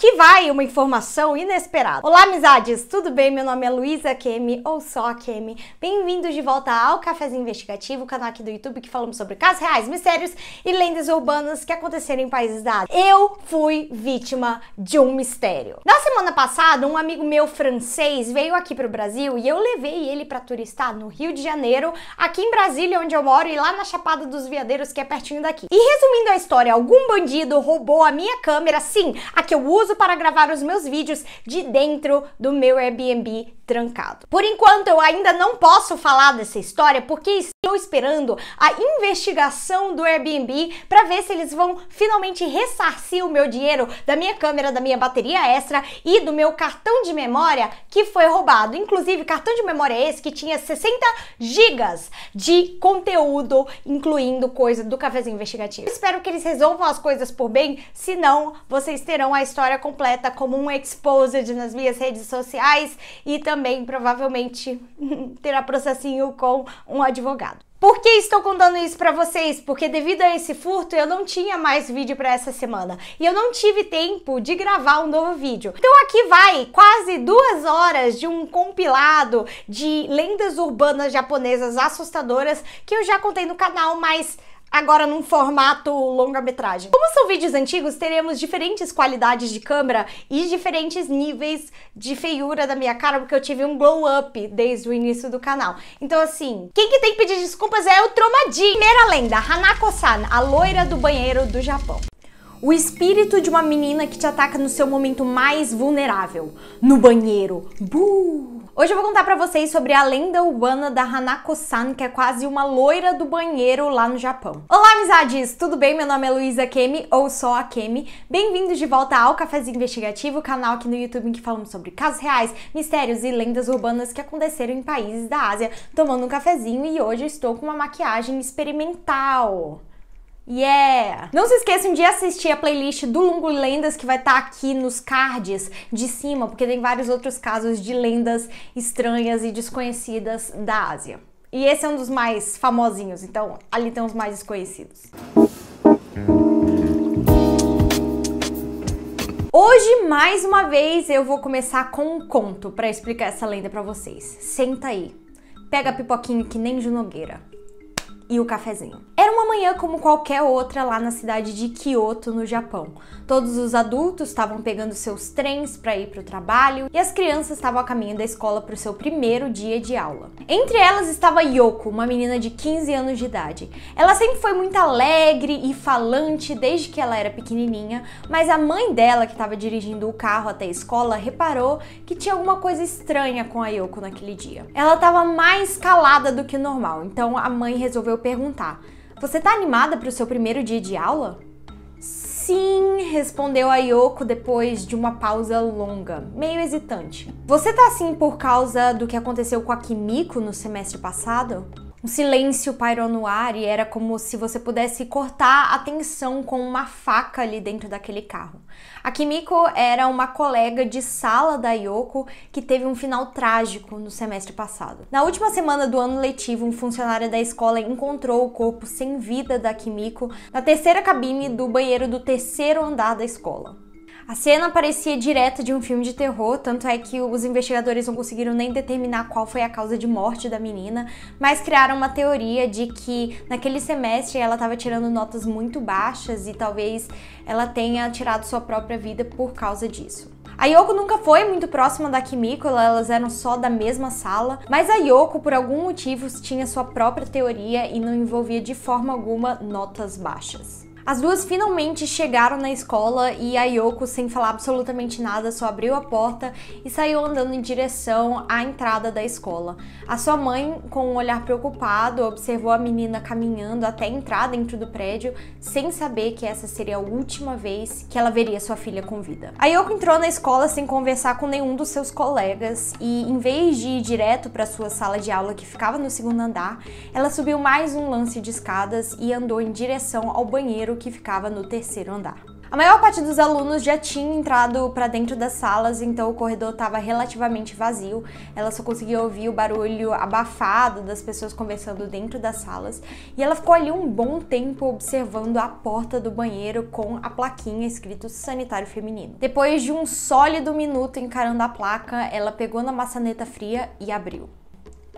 Aqui vai uma informação inesperada. Olá, amizades, tudo bem? Meu nome é Luísa Kemi, ou só Kemi. Bem-vindos de volta ao Cafézinho Investigativo, canal aqui do YouTube que falamos sobre casos reais, mistérios e lendas urbanas que aconteceram em países da Ásia. Eu fui vítima de um mistério. Na semana passada, um amigo meu francês veio aqui para o Brasil e eu levei ele para turistar no Rio de Janeiro, aqui em Brasília, onde eu moro, e lá na Chapada dos Veadeiros, que é pertinho daqui. E resumindo a história, algum bandido roubou a minha câmera, sim, a que eu uso uso para gravar os meus vídeos de dentro do meu Airbnb trancado. Por enquanto, eu ainda não posso falar dessa história porque estou esperando a investigação do Airbnb para ver se eles vão finalmente ressarcir o meu dinheiro da minha câmera, da minha bateria extra e do meu cartão de memória que foi roubado. Inclusive, cartão de memória esse que tinha 60 gigas de conteúdo, incluindo coisa do cafezinho investigativo. espero que eles resolvam as coisas por bem, senão vocês terão a história completa como um exposed nas minhas redes sociais e também também provavelmente terá processinho com um advogado. Por que estou contando isso para vocês? Porque devido a esse furto eu não tinha mais vídeo para essa semana e eu não tive tempo de gravar um novo vídeo. Então aqui vai quase duas horas de um compilado de lendas urbanas japonesas assustadoras que eu já contei no canal, mas agora num formato longa-metragem. Como são vídeos antigos, teremos diferentes qualidades de câmera e diferentes níveis de feiura da minha cara, porque eu tive um glow-up desde o início do canal. Então, assim, quem que tem que pedir desculpas é o Tromadinho. Primeira lenda, Hanako-san, a loira do banheiro do Japão. O espírito de uma menina que te ataca no seu momento mais vulnerável. No banheiro. Buu! Hoje eu vou contar para vocês sobre a lenda urbana da Hanako-san, que é quase uma loira do banheiro lá no Japão. Olá, amizades! Tudo bem? Meu nome é Luísa Kemi, ou só a Kemi. Bem-vindos de volta ao Cafézinho Investigativo, canal aqui no YouTube em que falamos sobre casos reais, mistérios e lendas urbanas que aconteceram em países da Ásia, tomando um cafezinho e hoje eu estou com uma maquiagem experimental. Yeah! Não se esqueçam de assistir a playlist do Lungo Lendas que vai estar tá aqui nos cards de cima, porque tem vários outros casos de lendas estranhas e desconhecidas da Ásia. E esse é um dos mais famosinhos, então ali tem os mais desconhecidos. Hoje, mais uma vez, eu vou começar com um conto para explicar essa lenda para vocês. Senta aí, pega a pipoquinha que nem Junogueira e o cafezinho. Era uma manhã como qualquer outra lá na cidade de Kyoto, no Japão. Todos os adultos estavam pegando seus trens para ir para o trabalho e as crianças estavam a caminho da escola para o seu primeiro dia de aula. Entre elas estava Yoko, uma menina de 15 anos de idade. Ela sempre foi muito alegre e falante desde que ela era pequenininha, mas a mãe dela, que estava dirigindo o carro até a escola, reparou que tinha alguma coisa estranha com a Yoko naquele dia. Ela estava mais calada do que normal, então a mãe resolveu perguntar: Você tá animada para o seu primeiro dia de aula? Sim, respondeu a Yoko depois de uma pausa longa, meio hesitante. Você tá assim por causa do que aconteceu com a Kimiko no semestre passado? um silêncio pairou no ar e era como se você pudesse cortar a tensão com uma faca ali dentro daquele carro. A Kimiko era uma colega de sala da Yoko que teve um final trágico no semestre passado. Na última semana do ano letivo, um funcionário da escola encontrou o corpo sem vida da Kimiko na terceira cabine do banheiro do terceiro andar da escola. A cena parecia direta de um filme de terror, tanto é que os investigadores não conseguiram nem determinar qual foi a causa de morte da menina, mas criaram uma teoria de que naquele semestre ela estava tirando notas muito baixas e talvez ela tenha tirado sua própria vida por causa disso. A Yoko nunca foi muito próxima da Kimiko, elas eram só da mesma sala, mas a Yoko, por algum motivo, tinha sua própria teoria e não envolvia de forma alguma notas baixas. As duas finalmente chegaram na escola e a Yoko, sem falar absolutamente nada, só abriu a porta e saiu andando em direção à entrada da escola. A sua mãe, com um olhar preocupado, observou a menina caminhando até entrar dentro do prédio, sem saber que essa seria a última vez que ela veria sua filha com vida. A Yoko entrou na escola sem conversar com nenhum dos seus colegas e, em vez de ir direto para sua sala de aula que ficava no segundo andar, ela subiu mais um lance de escadas e andou em direção ao banheiro que ficava no terceiro andar. A maior parte dos alunos já tinha entrado para dentro das salas, então o corredor estava relativamente vazio. Ela só conseguia ouvir o barulho abafado das pessoas conversando dentro das salas. E ela ficou ali um bom tempo observando a porta do banheiro com a plaquinha escrito sanitário feminino. Depois de um sólido minuto encarando a placa, ela pegou na maçaneta fria e abriu.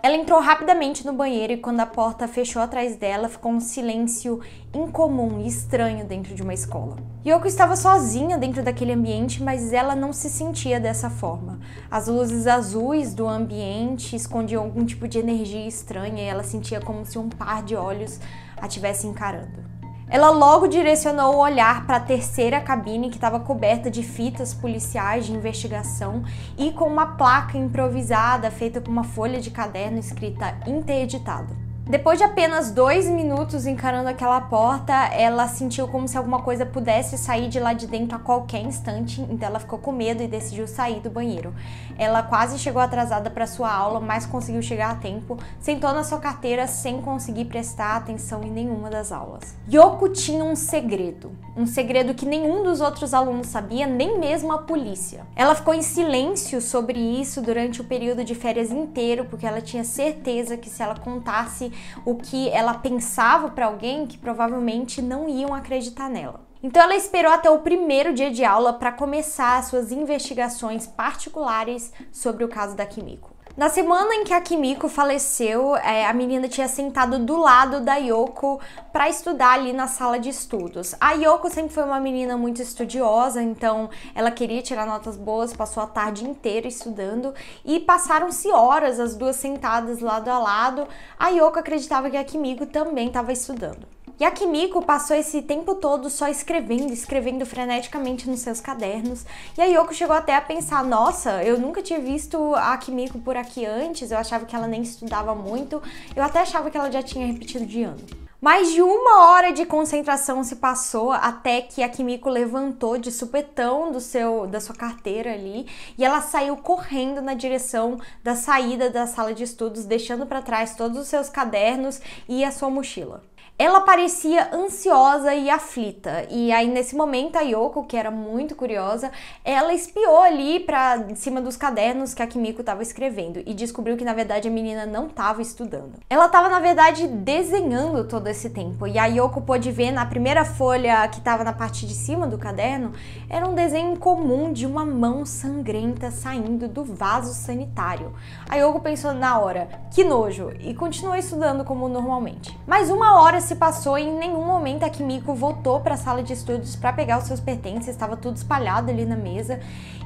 Ela entrou rapidamente no banheiro e quando a porta fechou atrás dela, ficou um silêncio incomum e estranho dentro de uma escola. Yoko estava sozinha dentro daquele ambiente, mas ela não se sentia dessa forma. As luzes azuis do ambiente escondiam algum tipo de energia estranha e ela sentia como se um par de olhos a tivesse encarando. Ela logo direcionou o olhar para a terceira cabine que estava coberta de fitas policiais de investigação e com uma placa improvisada feita com uma folha de caderno escrita interditado. Depois de apenas dois minutos encarando aquela porta, ela sentiu como se alguma coisa pudesse sair de lá de dentro a qualquer instante, então ela ficou com medo e decidiu sair do banheiro. Ela quase chegou atrasada para sua aula, mas conseguiu chegar a tempo, sentou na sua carteira sem conseguir prestar atenção em nenhuma das aulas. Yoko tinha um segredo, um segredo que nenhum dos outros alunos sabia, nem mesmo a polícia. Ela ficou em silêncio sobre isso durante o período de férias inteiro, porque ela tinha certeza que se ela contasse, o que ela pensava para alguém que provavelmente não iam acreditar nela. Então ela esperou até o primeiro dia de aula para começar suas investigações particulares sobre o caso da Kimiko. Na semana em que a Kimiko faleceu, é, a menina tinha sentado do lado da Yoko para estudar ali na sala de estudos. A Yoko sempre foi uma menina muito estudiosa, então ela queria tirar notas boas, passou a tarde inteira estudando e passaram-se horas as duas sentadas lado a lado. A Yoko acreditava que a Kimiko também estava estudando. E a Kimiko passou esse tempo todo só escrevendo, escrevendo freneticamente nos seus cadernos. E a Yoko chegou até a pensar: nossa, eu nunca tinha visto a Kimiko por aqui antes, eu achava que ela nem estudava muito, eu até achava que ela já tinha repetido de ano. Mais de uma hora de concentração se passou até que a Kimiko levantou de supetão do seu, da sua carteira ali e ela saiu correndo na direção da saída da sala de estudos, deixando para trás todos os seus cadernos e a sua mochila. Ela parecia ansiosa e aflita, e aí nesse momento a Yoko, que era muito curiosa, ela espiou ali para cima dos cadernos que a Kimiko estava escrevendo e descobriu que na verdade a menina não estava estudando. Ela estava na verdade desenhando todo esse tempo, e a Yoko pôde ver na primeira folha que estava na parte de cima do caderno, era um desenho comum de uma mão sangrenta saindo do vaso sanitário. A Yoko pensou na hora, que nojo, e continuou estudando como normalmente. Mas uma hora se se passou e em nenhum momento a Kimiko voltou para a sala de estudos para pegar os seus pertences, estava tudo espalhado ali na mesa.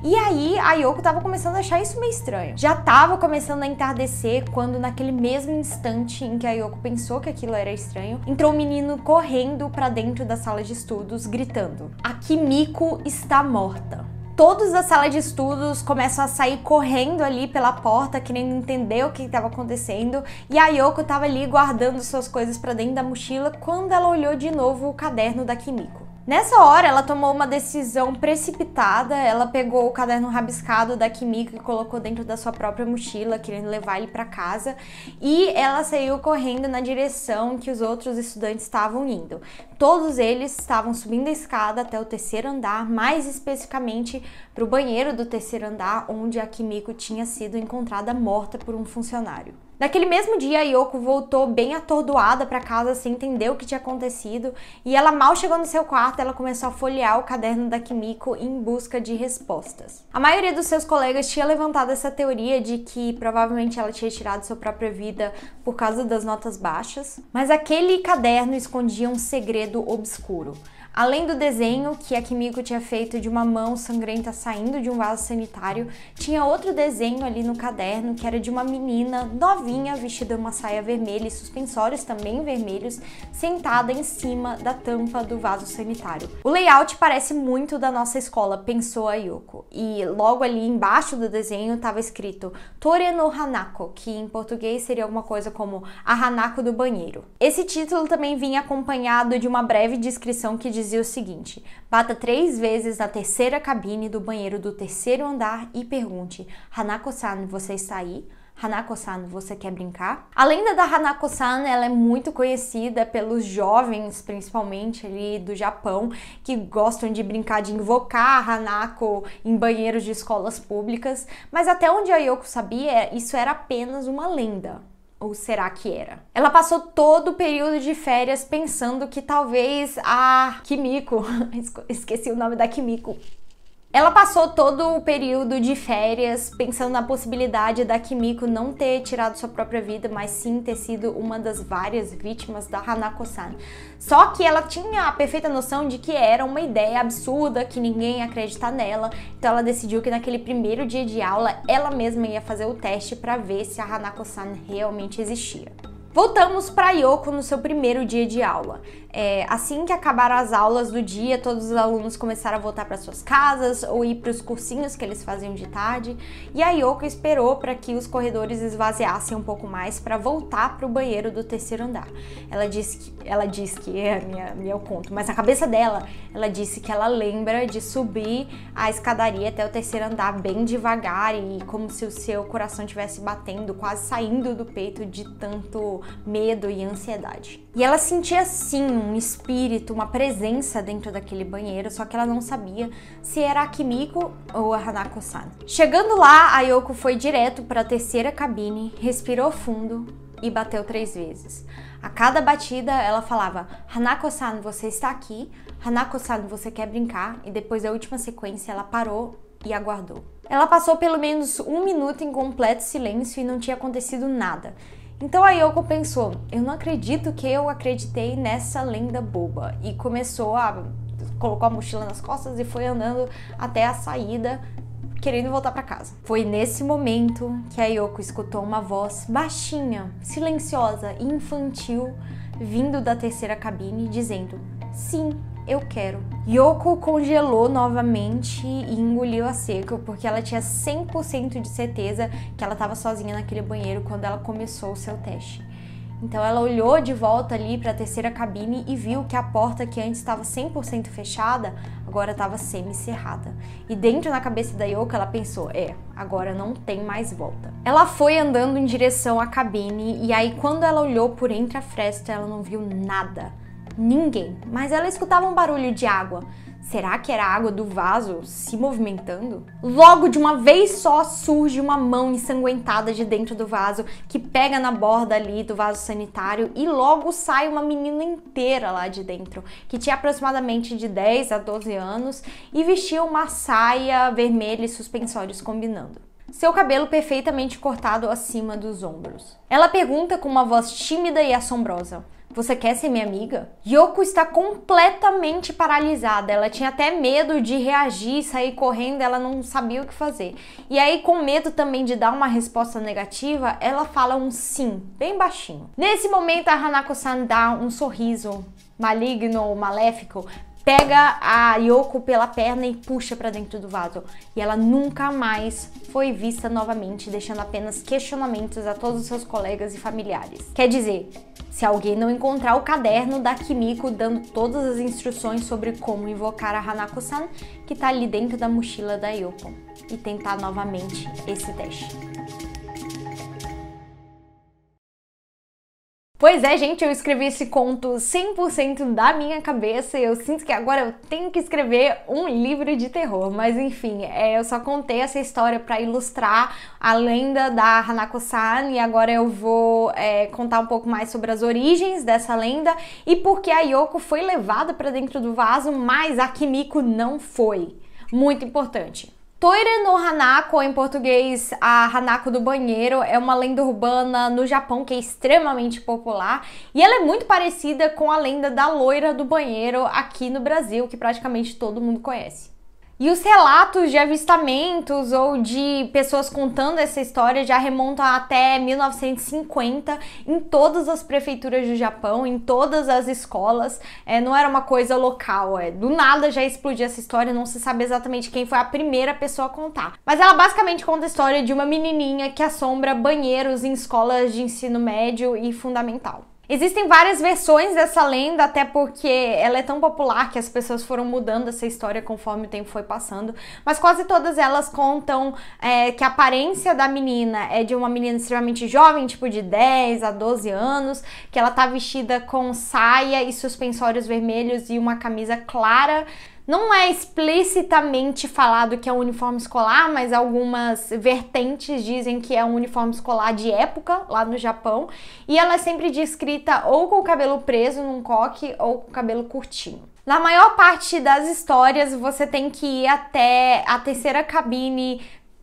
E aí a Yoko estava começando a achar isso meio estranho. Já estava começando a entardecer quando naquele mesmo instante em que a Yoko pensou que aquilo era estranho, entrou o um menino correndo para dentro da sala de estudos gritando: "A Kimiko está morta" todos da sala de estudos começam a sair correndo ali pela porta, querendo entender o que estava acontecendo. E a Yoko estava ali guardando suas coisas para dentro da mochila quando ela olhou de novo o caderno da Kimiko. Nessa hora, ela tomou uma decisão precipitada. Ela pegou o caderno rabiscado da Kimiko e colocou dentro da sua própria mochila, querendo levar ele para casa. E ela saiu correndo na direção que os outros estudantes estavam indo. Todos eles estavam subindo a escada até o terceiro andar, mais especificamente para o banheiro do terceiro andar, onde a Kimiko tinha sido encontrada morta por um funcionário. Naquele mesmo dia, a Yoko voltou bem atordoada para casa, sem entender o que tinha acontecido, e ela mal chegou no seu quarto, ela começou a folhear o caderno da Kimiko em busca de respostas. A maioria dos seus colegas tinha levantado essa teoria de que provavelmente ela tinha tirado sua própria vida por causa das notas baixas, mas aquele caderno escondia um segredo obscuro. Além do desenho que a Kimiko tinha feito de uma mão sangrenta saindo de um vaso sanitário, tinha outro desenho ali no caderno que era de uma menina novinha vestida uma saia vermelha e suspensórios também vermelhos, sentada em cima da tampa do vaso sanitário. O layout parece muito da nossa escola, pensou a Yoko. E logo ali embaixo do desenho estava escrito Tore no Hanako, que em português seria alguma coisa como a Hanako do banheiro. Esse título também vinha acompanhado de uma breve descrição que dizia dizia o seguinte: bata três vezes na terceira cabine do banheiro do terceiro andar e pergunte: Hanako-san, você está aí? Hanako-san, você quer brincar? A lenda da Hanako-san, ela é muito conhecida pelos jovens, principalmente ali do Japão, que gostam de brincar de invocar Hanako em banheiros de escolas públicas, mas até onde a Yoko sabia, isso era apenas uma lenda. Ou será que era? Ela passou todo o período de férias pensando que talvez a Kimiko, esqueci o nome da Kimiko, ela passou todo o período de férias pensando na possibilidade da Kimiko não ter tirado sua própria vida, mas sim ter sido uma das várias vítimas da Hanako-san. Só que ela tinha a perfeita noção de que era uma ideia absurda, que ninguém ia acreditar nela, então ela decidiu que naquele primeiro dia de aula ela mesma ia fazer o teste para ver se a Hanako-san realmente existia. Voltamos para Yoko no seu primeiro dia de aula. É, assim que acabaram as aulas do dia, todos os alunos começaram a voltar para suas casas ou ir para os cursinhos que eles faziam de tarde, e a Yoko esperou para que os corredores esvaziassem um pouco mais para voltar para o banheiro do terceiro andar. Ela disse que, ela disse que é minha, meu conto, mas na cabeça dela, ela disse que ela lembra de subir a escadaria até o terceiro andar bem devagar e como se o seu coração estivesse batendo, quase saindo do peito de tanto medo e ansiedade. E ela sentia sim um espírito, uma presença dentro daquele banheiro, só que ela não sabia se era a Kimiko ou a Hanako-san. Chegando lá, a Yoko foi direto para a terceira cabine, respirou fundo e bateu três vezes. A cada batida, ela falava: Hanako-san, você está aqui. Hanako-san, você quer brincar? E depois da última sequência, ela parou e aguardou. Ela passou pelo menos um minuto em completo silêncio e não tinha acontecido nada. Então a Yoko pensou: eu não acredito que eu acreditei nessa lenda boba. E começou a colocou a mochila nas costas e foi andando até a saída, querendo voltar para casa. Foi nesse momento que a Yoko escutou uma voz baixinha, silenciosa e infantil vindo da terceira cabine dizendo: Sim, eu quero. Yoko congelou novamente e engoliu a seco, porque ela tinha 100% de certeza que ela estava sozinha naquele banheiro quando ela começou o seu teste. Então ela olhou de volta ali para a terceira cabine e viu que a porta que antes estava 100% fechada, agora estava semi semi-cerrada. E dentro na cabeça da Yoko ela pensou: "É, agora não tem mais volta". Ela foi andando em direção à cabine e aí quando ela olhou por entre a fresta, ela não viu nada ninguém, mas ela escutava um barulho de água. Será que era a água do vaso se movimentando? Logo, de uma vez só, surge uma mão ensanguentada de dentro do vaso que pega na borda ali do vaso sanitário e logo sai uma menina inteira lá de dentro, que tinha aproximadamente de 10 a 12 anos e vestia uma saia vermelha e suspensórios combinando seu cabelo perfeitamente cortado acima dos ombros. Ela pergunta com uma voz tímida e assombrosa: você quer ser minha amiga? Yoko está completamente paralisada. Ela tinha até medo de reagir, sair correndo, ela não sabia o que fazer. E aí, com medo também de dar uma resposta negativa, ela fala um sim, bem baixinho. Nesse momento, a Hanako-san dá um sorriso maligno ou maléfico pega a Yoko pela perna e puxa para dentro do vaso. E ela nunca mais foi vista novamente, deixando apenas questionamentos a todos os seus colegas e familiares. Quer dizer, se alguém não encontrar o caderno da Kimiko dando todas as instruções sobre como invocar a Hanako-san, que tá ali dentro da mochila da Yoko, e tentar novamente esse teste. Pois é, gente, eu escrevi esse conto 100% da minha cabeça e eu sinto que agora eu tenho que escrever um livro de terror. Mas enfim, é, eu só contei essa história para ilustrar a lenda da Hanako-san e agora eu vou é, contar um pouco mais sobre as origens dessa lenda e por que a Yoko foi levada para dentro do vaso, mas a Kimiko não foi. Muito importante. Toire no Hanako, em português, a Hanako do banheiro, é uma lenda urbana no Japão que é extremamente popular e ela é muito parecida com a lenda da loira do banheiro aqui no Brasil, que praticamente todo mundo conhece. E os relatos de avistamentos ou de pessoas contando essa história já remontam até 1950 em todas as prefeituras do Japão, em todas as escolas. É, não era uma coisa local, é, do nada já explodiu essa história, não se sabe exatamente quem foi a primeira pessoa a contar. Mas ela basicamente conta a história de uma menininha que assombra banheiros em escolas de ensino médio e fundamental. Existem várias versões dessa lenda, até porque ela é tão popular que as pessoas foram mudando essa história conforme o tempo foi passando. Mas quase todas elas contam é, que a aparência da menina é de uma menina extremamente jovem, tipo de 10 a 12 anos, que ela tá vestida com saia e suspensórios vermelhos e uma camisa clara. Não é explicitamente falado que é um uniforme escolar, mas algumas vertentes dizem que é um uniforme escolar de época lá no Japão. E ela é sempre descrita ou com o cabelo preso num coque ou com o cabelo curtinho. Na maior parte das histórias, você tem que ir até a terceira cabine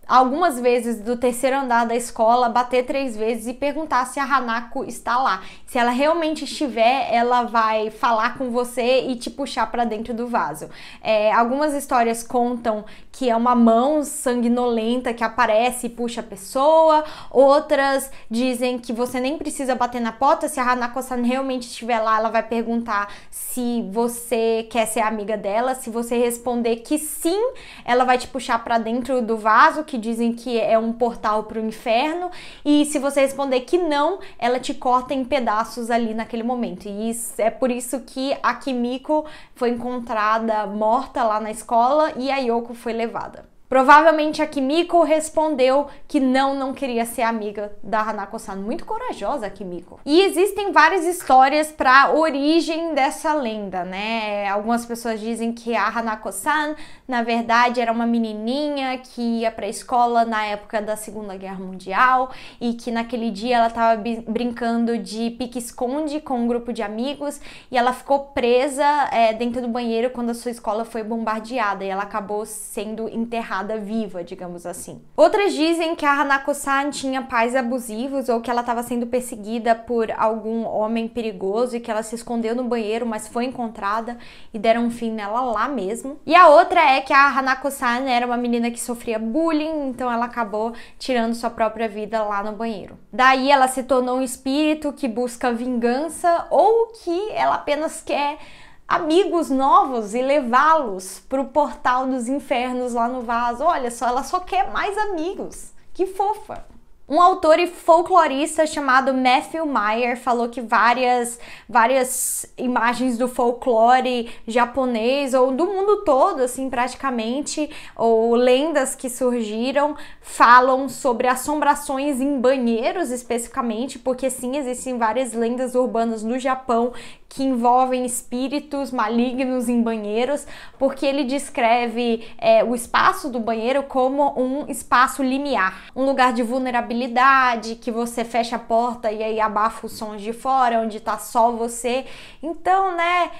algumas vezes do terceiro andar da escola, bater três vezes e perguntar se a Hanako está lá. Se ela realmente estiver, ela vai falar com você e te puxar para dentro do vaso. É, algumas histórias contam que é uma mão sanguinolenta que aparece e puxa a pessoa, outras dizem que você nem precisa bater na porta, se a hanako realmente estiver lá, ela vai perguntar se você quer ser amiga dela, se você responder que sim, ela vai te puxar para dentro do vaso, que que dizem que é um portal para o inferno, e se você responder que não, ela te corta em pedaços ali naquele momento. E isso, é por isso que a Kimiko foi encontrada morta lá na escola e a Yoko foi levada. Provavelmente a Kimiko respondeu que não, não queria ser amiga da Hanako-san. Muito corajosa a Kimiko. E existem várias histórias para origem dessa lenda, né? Algumas pessoas dizem que a Hanako-san, na verdade, era uma menininha que ia para a escola na época da Segunda Guerra Mundial e que naquele dia ela estava brincando de pique-esconde com um grupo de amigos e ela ficou presa é, dentro do banheiro quando a sua escola foi bombardeada e ela acabou sendo enterrada queimada viva, digamos assim. Outras dizem que a Hanako-san tinha pais abusivos ou que ela estava sendo perseguida por algum homem perigoso e que ela se escondeu no banheiro, mas foi encontrada e deram um fim nela lá mesmo. E a outra é que a Hanako-san era uma menina que sofria bullying, então ela acabou tirando sua própria vida lá no banheiro. Daí ela se tornou um espírito que busca vingança ou que ela apenas quer amigos novos e levá-los para o portal dos infernos lá no vaso. Olha só, ela só quer mais amigos. Que fofa! Um autor e folclorista chamado Matthew Meyer falou que várias, várias imagens do folclore japonês ou do mundo todo, assim, praticamente, ou lendas que surgiram, falam sobre assombrações em banheiros especificamente, porque sim, existem várias lendas urbanas no Japão que envolvem espíritos malignos em banheiros, porque ele descreve é, o espaço do banheiro como um espaço limiar, um lugar de vulnerabilidade, que você fecha a porta e aí abafa os sons de fora, onde tá só você. Então, né,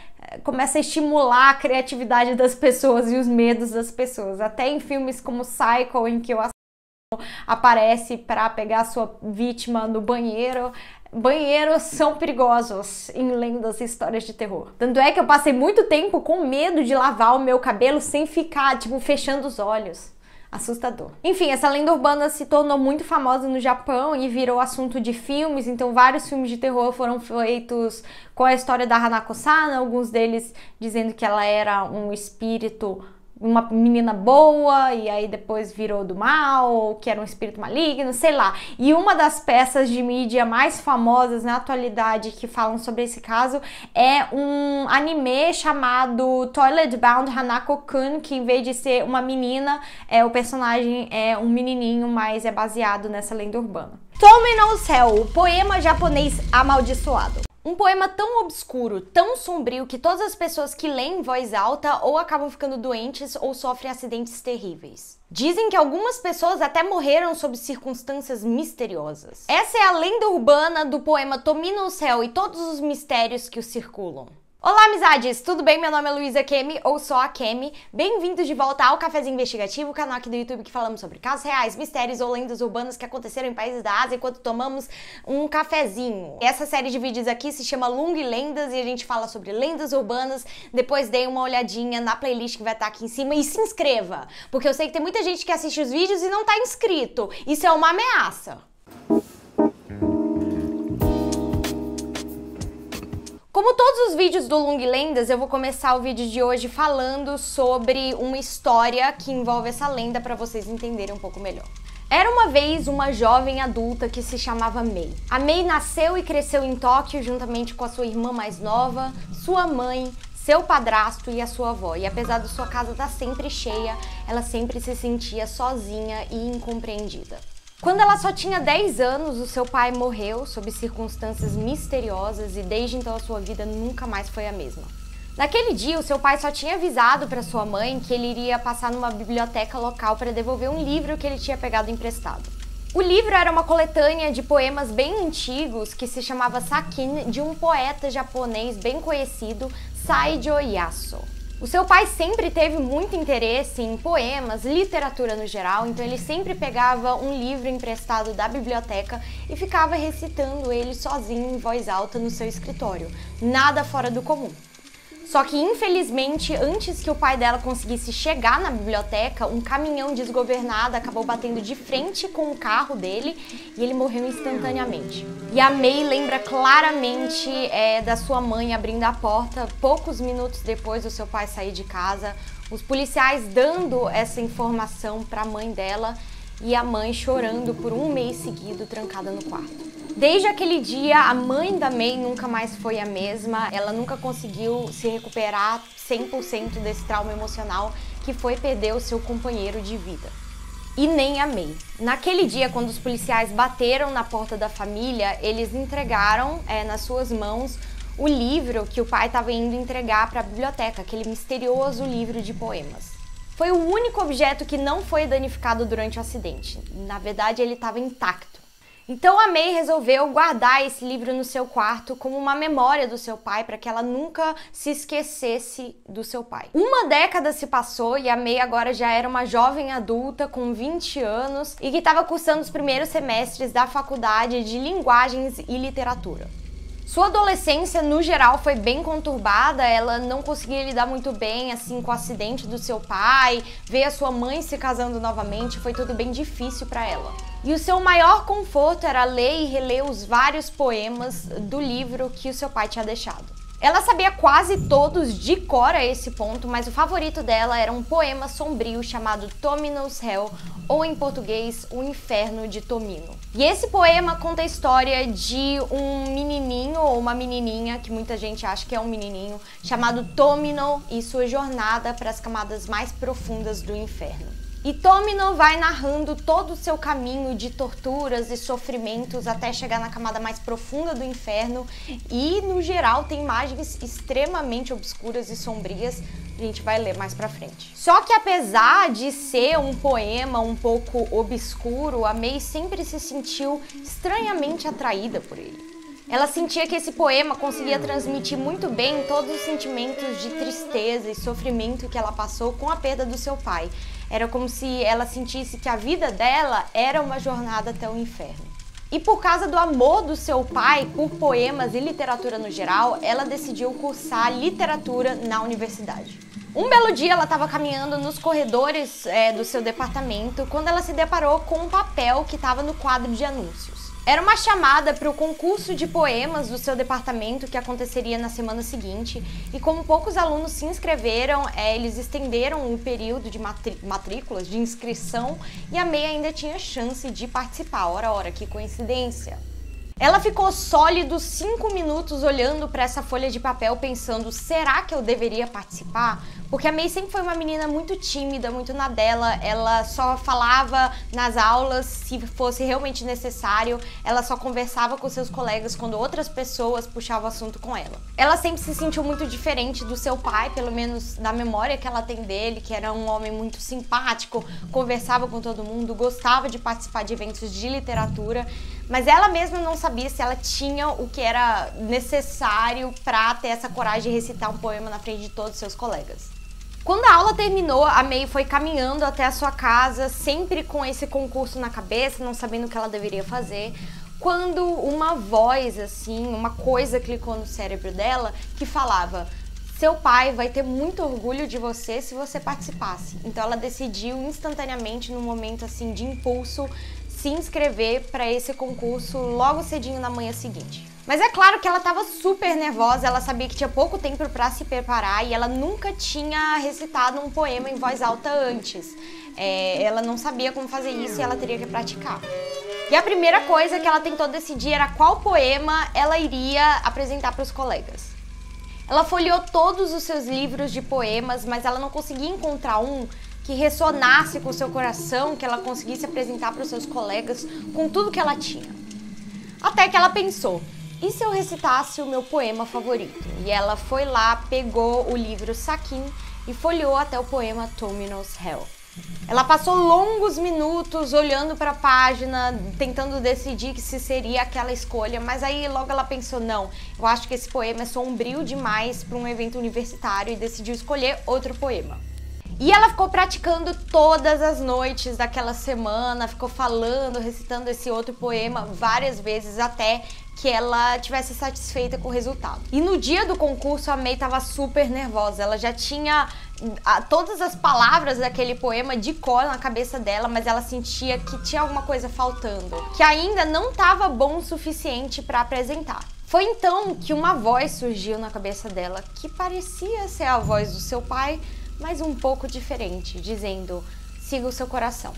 começa a estimular a criatividade das pessoas e os medos das pessoas. Até em filmes como Psycho, em que o assassino aparece para pegar a sua vítima no banheiro, banheiros são perigosos em lendas e histórias de terror. Tanto é que eu passei muito tempo com medo de lavar o meu cabelo sem ficar, tipo, fechando os olhos. Assustador. Enfim, essa lenda urbana se tornou muito famosa no Japão e virou assunto de filmes, então vários filmes de terror foram feitos com a história da Hanako-san, alguns deles dizendo que ela era um espírito uma menina boa e aí depois virou do mal, que era um espírito maligno, sei lá. E uma das peças de mídia mais famosas na atualidade que falam sobre esse caso é um anime chamado Toilet Bound Hanako-kun, que em vez de ser uma menina, é o personagem é um menininho, mas é baseado nessa lenda urbana. Tome no céu, o poema japonês amaldiçoado. Um poema tão obscuro, tão sombrio, que todas as pessoas que leem em voz alta ou acabam ficando doentes ou sofrem acidentes terríveis. Dizem que algumas pessoas até morreram sob circunstâncias misteriosas. Essa é a lenda urbana do poema Tomino o Céu e todos os mistérios que o circulam. Olá, amizades! Tudo bem? Meu nome é Luísa Kemi, ou só a Kemi. Bem-vindos de volta ao Cafézinho Investigativo, canal aqui do YouTube que falamos sobre casos reais, mistérios ou lendas urbanas que aconteceram em países da Ásia enquanto tomamos um cafezinho. Essa série de vídeos aqui se chama Lung Lendas e a gente fala sobre lendas urbanas. Depois dê uma olhadinha na playlist que vai estar tá aqui em cima e se inscreva, porque eu sei que tem muita gente que assiste os vídeos e não está inscrito. Isso é uma ameaça. Música Como todos os vídeos do Lung Lendas, eu vou começar o vídeo de hoje falando sobre uma história que envolve essa lenda para vocês entenderem um pouco melhor. Era uma vez uma jovem adulta que se chamava Mei. A Mei nasceu e cresceu em Tóquio juntamente com a sua irmã mais nova, sua mãe, seu padrasto e a sua avó. E apesar de sua casa estar tá sempre cheia, ela sempre se sentia sozinha e incompreendida. Quando ela só tinha 10 anos, o seu pai morreu sob circunstâncias misteriosas e desde então a sua vida nunca mais foi a mesma. Naquele dia, o seu pai só tinha avisado para sua mãe que ele iria passar numa biblioteca local para devolver um livro que ele tinha pegado emprestado. O livro era uma coletânea de poemas bem antigos que se chamava Sakin, de um poeta japonês bem conhecido, Saijo Yasu. O seu pai sempre teve muito interesse em poemas, literatura no geral, então ele sempre pegava um livro emprestado da biblioteca e ficava recitando ele sozinho em voz alta no seu escritório. Nada fora do comum. Só que, infelizmente, antes que o pai dela conseguisse chegar na biblioteca, um caminhão desgovernado acabou batendo de frente com o carro dele e ele morreu instantaneamente. E a May lembra claramente é, da sua mãe abrindo a porta poucos minutos depois do seu pai sair de casa, os policiais dando essa informação para a mãe dela e a mãe chorando por um mês seguido trancada no quarto. Desde aquele dia, a mãe da May nunca mais foi a mesma, ela nunca conseguiu se recuperar 100% desse trauma emocional que foi perder o seu companheiro de vida. E nem a May. Naquele dia, quando os policiais bateram na porta da família, eles entregaram é, nas suas mãos o livro que o pai estava indo entregar para a biblioteca, aquele misterioso livro de poemas. Foi o único objeto que não foi danificado durante o acidente. Na verdade, ele estava intacto. Então a May resolveu guardar esse livro no seu quarto como uma memória do seu pai para que ela nunca se esquecesse do seu pai. Uma década se passou e a May agora já era uma jovem adulta com 20 anos e que estava cursando os primeiros semestres da faculdade de linguagens e literatura. Sua adolescência, no geral, foi bem conturbada. Ela não conseguia lidar muito bem, assim, com o acidente do seu pai, ver a sua mãe se casando novamente, foi tudo bem difícil para ela. E o seu maior conforto era ler e reler os vários poemas do livro que o seu pai tinha deixado. Ela sabia quase todos de cor a esse ponto, mas o favorito dela era um poema sombrio chamado Tomino's Hell, ou em português, O Inferno de Tomino. E esse poema conta a história de um menininho ou uma menininha, que muita gente acha que é um menininho, chamado Tomino e sua jornada para as camadas mais profundas do inferno. E Tomino vai narrando todo o seu caminho de torturas e sofrimentos até chegar na camada mais profunda do inferno. E, no geral, tem imagens extremamente obscuras e sombrias. A gente vai ler mais pra frente. Só que, apesar de ser um poema um pouco obscuro, a May sempre se sentiu estranhamente atraída por ele. Ela sentia que esse poema conseguia transmitir muito bem todos os sentimentos de tristeza e sofrimento que ela passou com a perda do seu pai. Era como se ela sentisse que a vida dela era uma jornada até o inferno. E por causa do amor do seu pai por poemas e literatura no geral, ela decidiu cursar literatura na universidade. Um belo dia ela estava caminhando nos corredores é, do seu departamento quando ela se deparou com um papel que estava no quadro de anúncio. Era uma chamada para o concurso de poemas do seu departamento que aconteceria na semana seguinte. E como poucos alunos se inscreveram, é, eles estenderam o período de matrículas, de inscrição, e a MEI ainda tinha chance de participar. Ora, ora, que coincidência! Ela ficou sólido cinco minutos olhando para essa folha de papel pensando: será que eu deveria participar? Porque a May sempre foi uma menina muito tímida, muito na dela. Ela só falava nas aulas se fosse realmente necessário. Ela só conversava com seus colegas quando outras pessoas puxavam o assunto com ela. Ela sempre se sentiu muito diferente do seu pai, pelo menos da memória que ela tem dele, que era um homem muito simpático, conversava com todo mundo, gostava de participar de eventos de literatura. Mas ela mesma não sabia se ela tinha o que era necessário para ter essa coragem de recitar um poema na frente de todos os seus colegas. Quando a aula terminou, a May foi caminhando até a sua casa, sempre com esse concurso na cabeça, não sabendo o que ela deveria fazer. Quando uma voz, assim, uma coisa clicou no cérebro dela que falava: Seu pai vai ter muito orgulho de você se você participasse. Então ela decidiu instantaneamente, num momento assim de impulso, se inscrever para esse concurso logo cedinho na manhã seguinte. Mas é claro que ela estava super nervosa, ela sabia que tinha pouco tempo para se preparar e ela nunca tinha recitado um poema em voz alta antes. É, ela não sabia como fazer isso e ela teria que praticar. E a primeira coisa que ela tentou decidir era qual poema ela iria apresentar para os colegas. Ela folheou todos os seus livros de poemas, mas ela não conseguia encontrar um que ressonasse com o seu coração, que ela conseguisse apresentar para os seus colegas com tudo que ela tinha. Até que ela pensou: e se eu recitasse o meu poema favorito? E ela foi lá, pegou o livro Saquim e folheou até o poema Terminal's Hell. Ela passou longos minutos olhando para a página, tentando decidir se seria aquela escolha, mas aí logo ela pensou: não, eu acho que esse poema é sombrio demais para um evento universitário e decidiu escolher outro poema. E ela ficou praticando todas as noites daquela semana, ficou falando, recitando esse outro poema várias vezes até que ela tivesse satisfeita com o resultado. E no dia do concurso a May estava super nervosa, ela já tinha todas as palavras daquele poema de cor na cabeça dela, mas ela sentia que tinha alguma coisa faltando, que ainda não estava bom o suficiente para apresentar. Foi então que uma voz surgiu na cabeça dela que parecia ser a voz do seu pai, mas um pouco diferente, dizendo: siga o seu coração.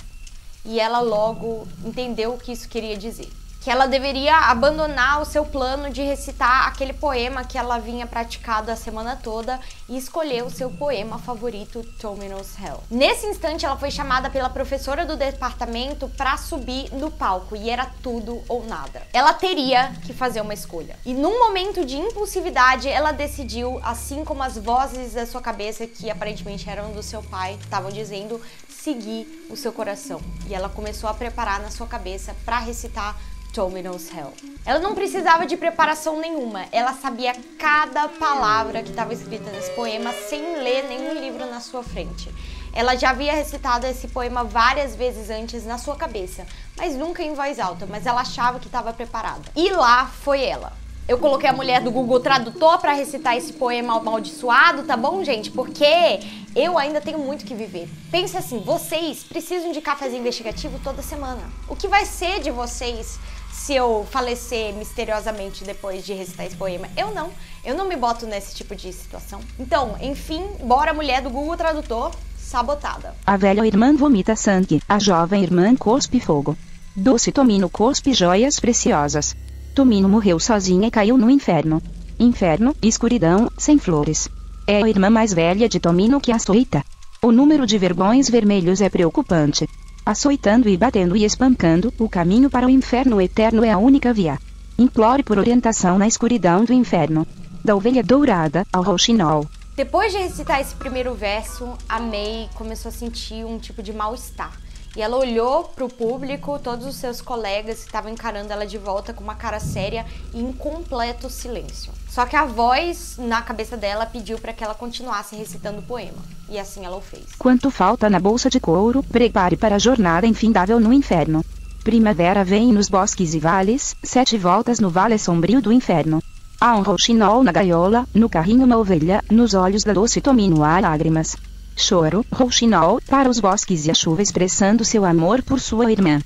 E ela logo entendeu o que isso queria dizer que ela deveria abandonar o seu plano de recitar aquele poema que ela vinha praticado a semana toda e escolher o seu poema favorito, Terminal's Hell. Nesse instante, ela foi chamada pela professora do departamento para subir no palco e era tudo ou nada. Ela teria que fazer uma escolha. E num momento de impulsividade, ela decidiu, assim como as vozes da sua cabeça, que aparentemente eram do seu pai, estavam dizendo, seguir o seu coração. E ela começou a preparar na sua cabeça para recitar Domino's Hell. Ela não precisava de preparação nenhuma, ela sabia cada palavra que estava escrita nesse poema sem ler nenhum livro na sua frente. Ela já havia recitado esse poema várias vezes antes na sua cabeça, mas nunca em voz alta, mas ela achava que estava preparada. E lá foi ela. Eu coloquei a mulher do Google Tradutor para recitar esse poema amaldiçoado, tá bom, gente? Porque eu ainda tenho muito que viver. Pensa assim, vocês precisam de cafés investigativo toda semana. O que vai ser de vocês se eu falecer misteriosamente depois de recitar esse poema. Eu não. Eu não me boto nesse tipo de situação. Então, enfim, bora mulher do Google Tradutor, sabotada. A velha irmã vomita sangue, a jovem irmã cospe fogo. Doce Tomino cospe joias preciosas. Tomino morreu sozinha e caiu no inferno. Inferno, escuridão, sem flores. É a irmã mais velha de Tomino que açoita. O número de vergões vermelhos é preocupante açoitando e batendo e espancando, o caminho para o inferno eterno é a única via. Implore por orientação na escuridão do inferno. Da ovelha dourada ao rouxinol. Depois de recitar esse primeiro verso, a May começou a sentir um tipo de mal-estar. E ela olhou pro público, todos os seus colegas que estavam encarando ela de volta com uma cara séria e em completo silêncio. Só que a voz na cabeça dela pediu para que ela continuasse recitando o poema. E assim ela o fez. Quanto falta na bolsa de couro, prepare para a jornada infindável no inferno. Primavera vem nos bosques e vales, sete voltas no vale sombrio do inferno. Há um rouxinol na gaiola, no carrinho uma ovelha, nos olhos da doce tomino há lágrimas choro, rouxinol, para os bosques e a chuva expressando seu amor por sua irmã.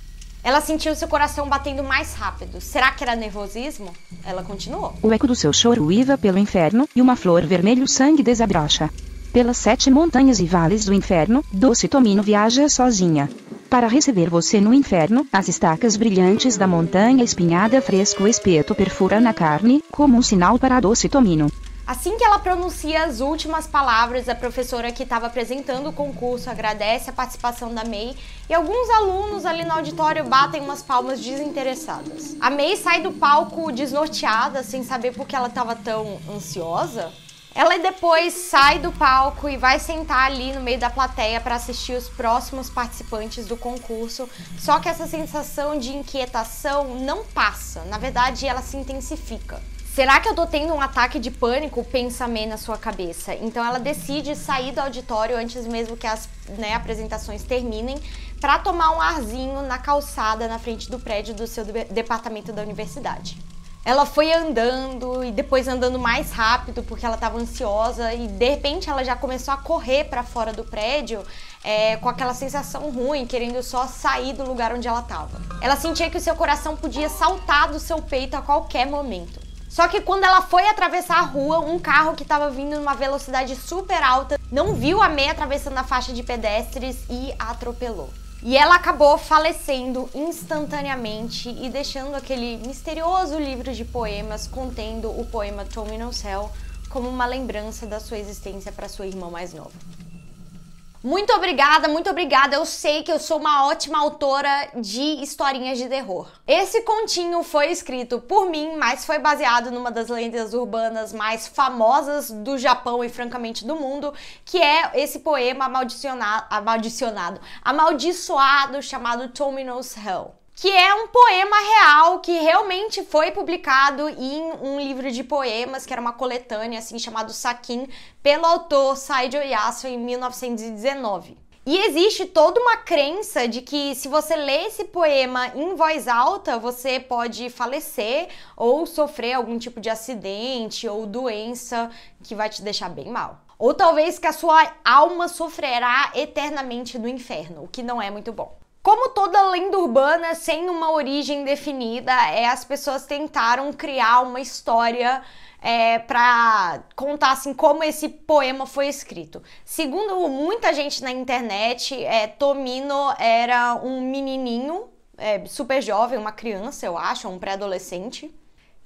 Ela sentiu seu coração batendo mais rápido. Será que era nervosismo? Ela continuou. O eco do seu choro iva pelo inferno, e uma flor vermelho sangue desabrocha. Pelas sete montanhas e vales do inferno, Doce Tomino viaja sozinha. Para receber você no inferno, as estacas brilhantes da montanha espinhada fresco espeto perfura na carne, como um sinal para Doce Tomino. Assim que ela pronuncia as últimas palavras, a professora que estava apresentando o concurso agradece a participação da May e alguns alunos ali no auditório batem umas palmas desinteressadas. A May sai do palco desnorteada, sem saber por que ela estava tão ansiosa. Ela depois sai do palco e vai sentar ali no meio da plateia para assistir os próximos participantes do concurso. Só que essa sensação de inquietação não passa, na verdade, ela se intensifica. Será que eu tô tendo um ataque de pânico? Pensa Mê na sua cabeça. Então ela decide sair do auditório antes mesmo que as né, apresentações terminem para tomar um arzinho na calçada na frente do prédio do seu departamento da universidade. Ela foi andando e depois andando mais rápido porque ela estava ansiosa e de repente ela já começou a correr para fora do prédio é, com aquela sensação ruim, querendo só sair do lugar onde ela estava. Ela sentia que o seu coração podia saltar do seu peito a qualquer momento. Só que quando ela foi atravessar a rua, um carro que estava vindo numa velocidade super alta não viu a meia atravessando a faixa de pedestres e a atropelou. E ela acabou falecendo instantaneamente e deixando aquele misterioso livro de poemas contendo o poema Tommy No Cell como uma lembrança da sua existência para sua irmã mais nova. Muito obrigada, muito obrigada. Eu sei que eu sou uma ótima autora de historinhas de terror. Esse continho foi escrito por mim, mas foi baseado numa das lendas urbanas mais famosas do Japão e francamente do mundo, que é esse poema amaldicionado, amaldicionado amaldiçoado chamado Tomino's Hell que é um poema real que realmente foi publicado em um livro de poemas, que era uma coletânea assim chamado Saquin, pelo autor Saido Yasu em 1919. E existe toda uma crença de que se você lê esse poema em voz alta, você pode falecer ou sofrer algum tipo de acidente ou doença que vai te deixar bem mal. Ou talvez que a sua alma sofrerá eternamente no inferno, o que não é muito bom. Como toda lenda urbana sem uma origem definida, é, as pessoas tentaram criar uma história é, para contar assim, como esse poema foi escrito. Segundo muita gente na internet, é, Tomino era um menininho é, super jovem, uma criança, eu acho, um pré-adolescente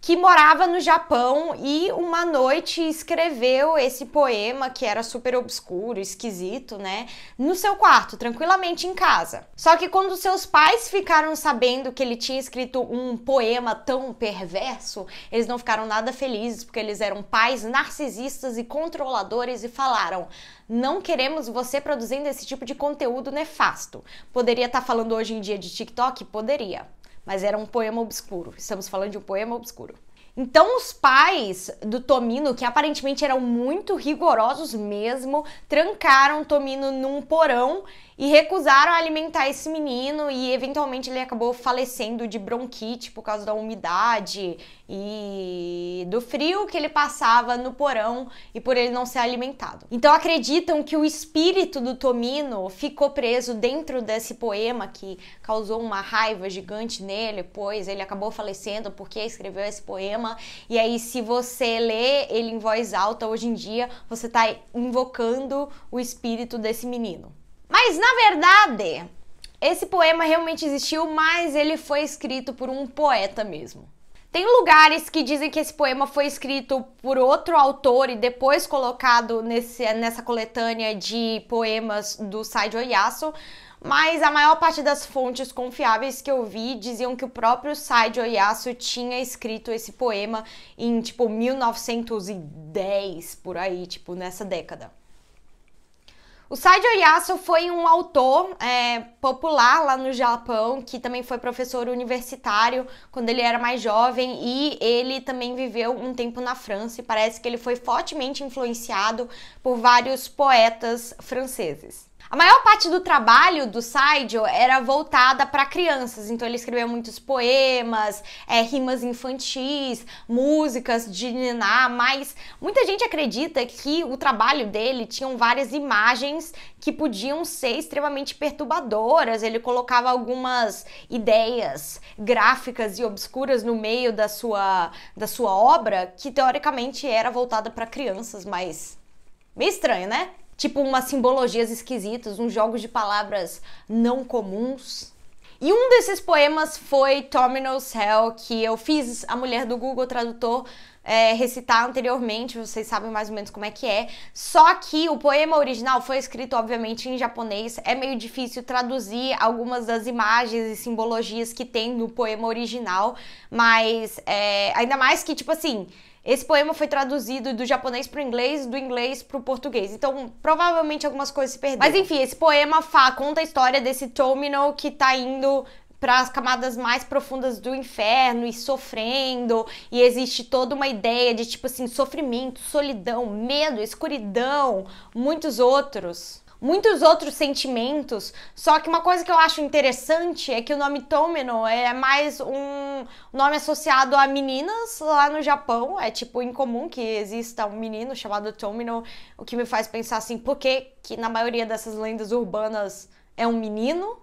que morava no Japão e uma noite escreveu esse poema que era super obscuro, esquisito, né, no seu quarto, tranquilamente em casa. Só que quando seus pais ficaram sabendo que ele tinha escrito um poema tão perverso, eles não ficaram nada felizes porque eles eram pais narcisistas e controladores e falaram: "Não queremos você produzindo esse tipo de conteúdo nefasto". Poderia estar tá falando hoje em dia de TikTok, poderia mas era um poema obscuro. Estamos falando de um poema obscuro. Então, os pais do Tomino, que aparentemente eram muito rigorosos mesmo, trancaram Tomino num porão e recusaram alimentar esse menino e eventualmente ele acabou falecendo de bronquite por causa da umidade e do frio que ele passava no porão e por ele não ser alimentado. Então acreditam que o espírito do Tomino ficou preso dentro desse poema que causou uma raiva gigante nele, pois ele acabou falecendo porque escreveu esse poema. E aí se você lê ele em voz alta hoje em dia, você está invocando o espírito desse menino. Mas na verdade, esse poema realmente existiu, mas ele foi escrito por um poeta mesmo. Tem lugares que dizem que esse poema foi escrito por outro autor e depois colocado nesse, nessa coletânea de poemas do Saido Oyasu, mas a maior parte das fontes confiáveis que eu vi diziam que o próprio Saido Oyasu tinha escrito esse poema em tipo 1910 por aí, tipo nessa década. O Saijo Yasu foi um autor é, popular lá no Japão, que também foi professor universitário quando ele era mais jovem e ele também viveu um tempo na França e parece que ele foi fortemente influenciado por vários poetas franceses. A maior parte do trabalho do Saidio era voltada para crianças, então ele escreveu muitos poemas, é, rimas infantis, músicas de niná, mas muita gente acredita que o trabalho dele tinha várias imagens que podiam ser extremamente perturbadoras. Ele colocava algumas ideias gráficas e obscuras no meio da sua, da sua obra, que teoricamente era voltada para crianças, mas meio estranho, né? tipo umas simbologias esquisitas, uns jogos de palavras não comuns. E um desses poemas foi Terminal's Hell, que eu fiz a mulher do Google Tradutor é, recitar anteriormente, vocês sabem mais ou menos como é que é. Só que o poema original foi escrito, obviamente, em japonês. É meio difícil traduzir algumas das imagens e simbologias que tem no poema original, mas é, ainda mais que, tipo assim, esse poema foi traduzido do japonês para o inglês, do inglês para o português. Então, provavelmente algumas coisas se perderam. Mas enfim, esse poema fa, conta a história desse Tomino que está indo para as camadas mais profundas do inferno e sofrendo, e existe toda uma ideia de tipo assim, sofrimento, solidão, medo, escuridão, muitos outros muitos outros sentimentos. Só que uma coisa que eu acho interessante é que o nome Tomino é mais um nome associado a meninas lá no Japão. É tipo incomum que exista um menino chamado Tomino, o que me faz pensar assim, por que, que na maioria dessas lendas urbanas é um menino?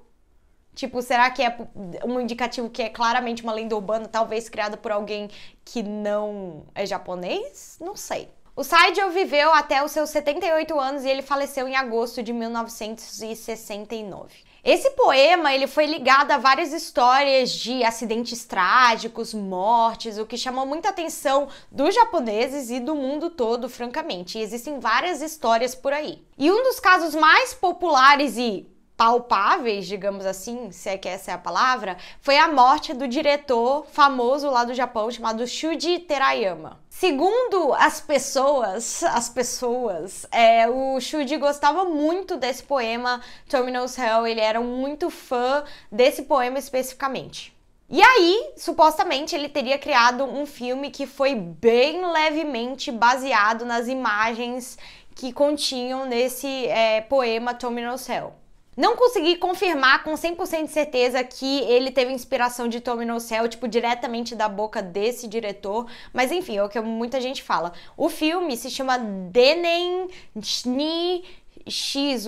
Tipo, será que é um indicativo que é claramente uma lenda urbana, talvez criada por alguém que não é japonês? Não sei. O Seidel viveu até os seus 78 anos e ele faleceu em agosto de 1969. Esse poema ele foi ligado a várias histórias de acidentes trágicos, mortes, o que chamou muita atenção dos japoneses e do mundo todo, francamente. E existem várias histórias por aí. E um dos casos mais populares e palpáveis, digamos assim, se é que essa é a palavra, foi a morte do diretor famoso lá do Japão chamado Shuji Terayama. Segundo as pessoas, as pessoas, é, o Shudi gostava muito desse poema Terminal's Hell, ele era muito fã desse poema especificamente. E aí, supostamente, ele teria criado um filme que foi bem levemente baseado nas imagens que continham nesse é, poema Terminal's Hell. Não consegui confirmar com 100% de certeza que ele teve inspiração de Tommy No Cell, tipo, diretamente da boca desse diretor, mas enfim, é o que muita gente fala. O filme se chama Denen Schnee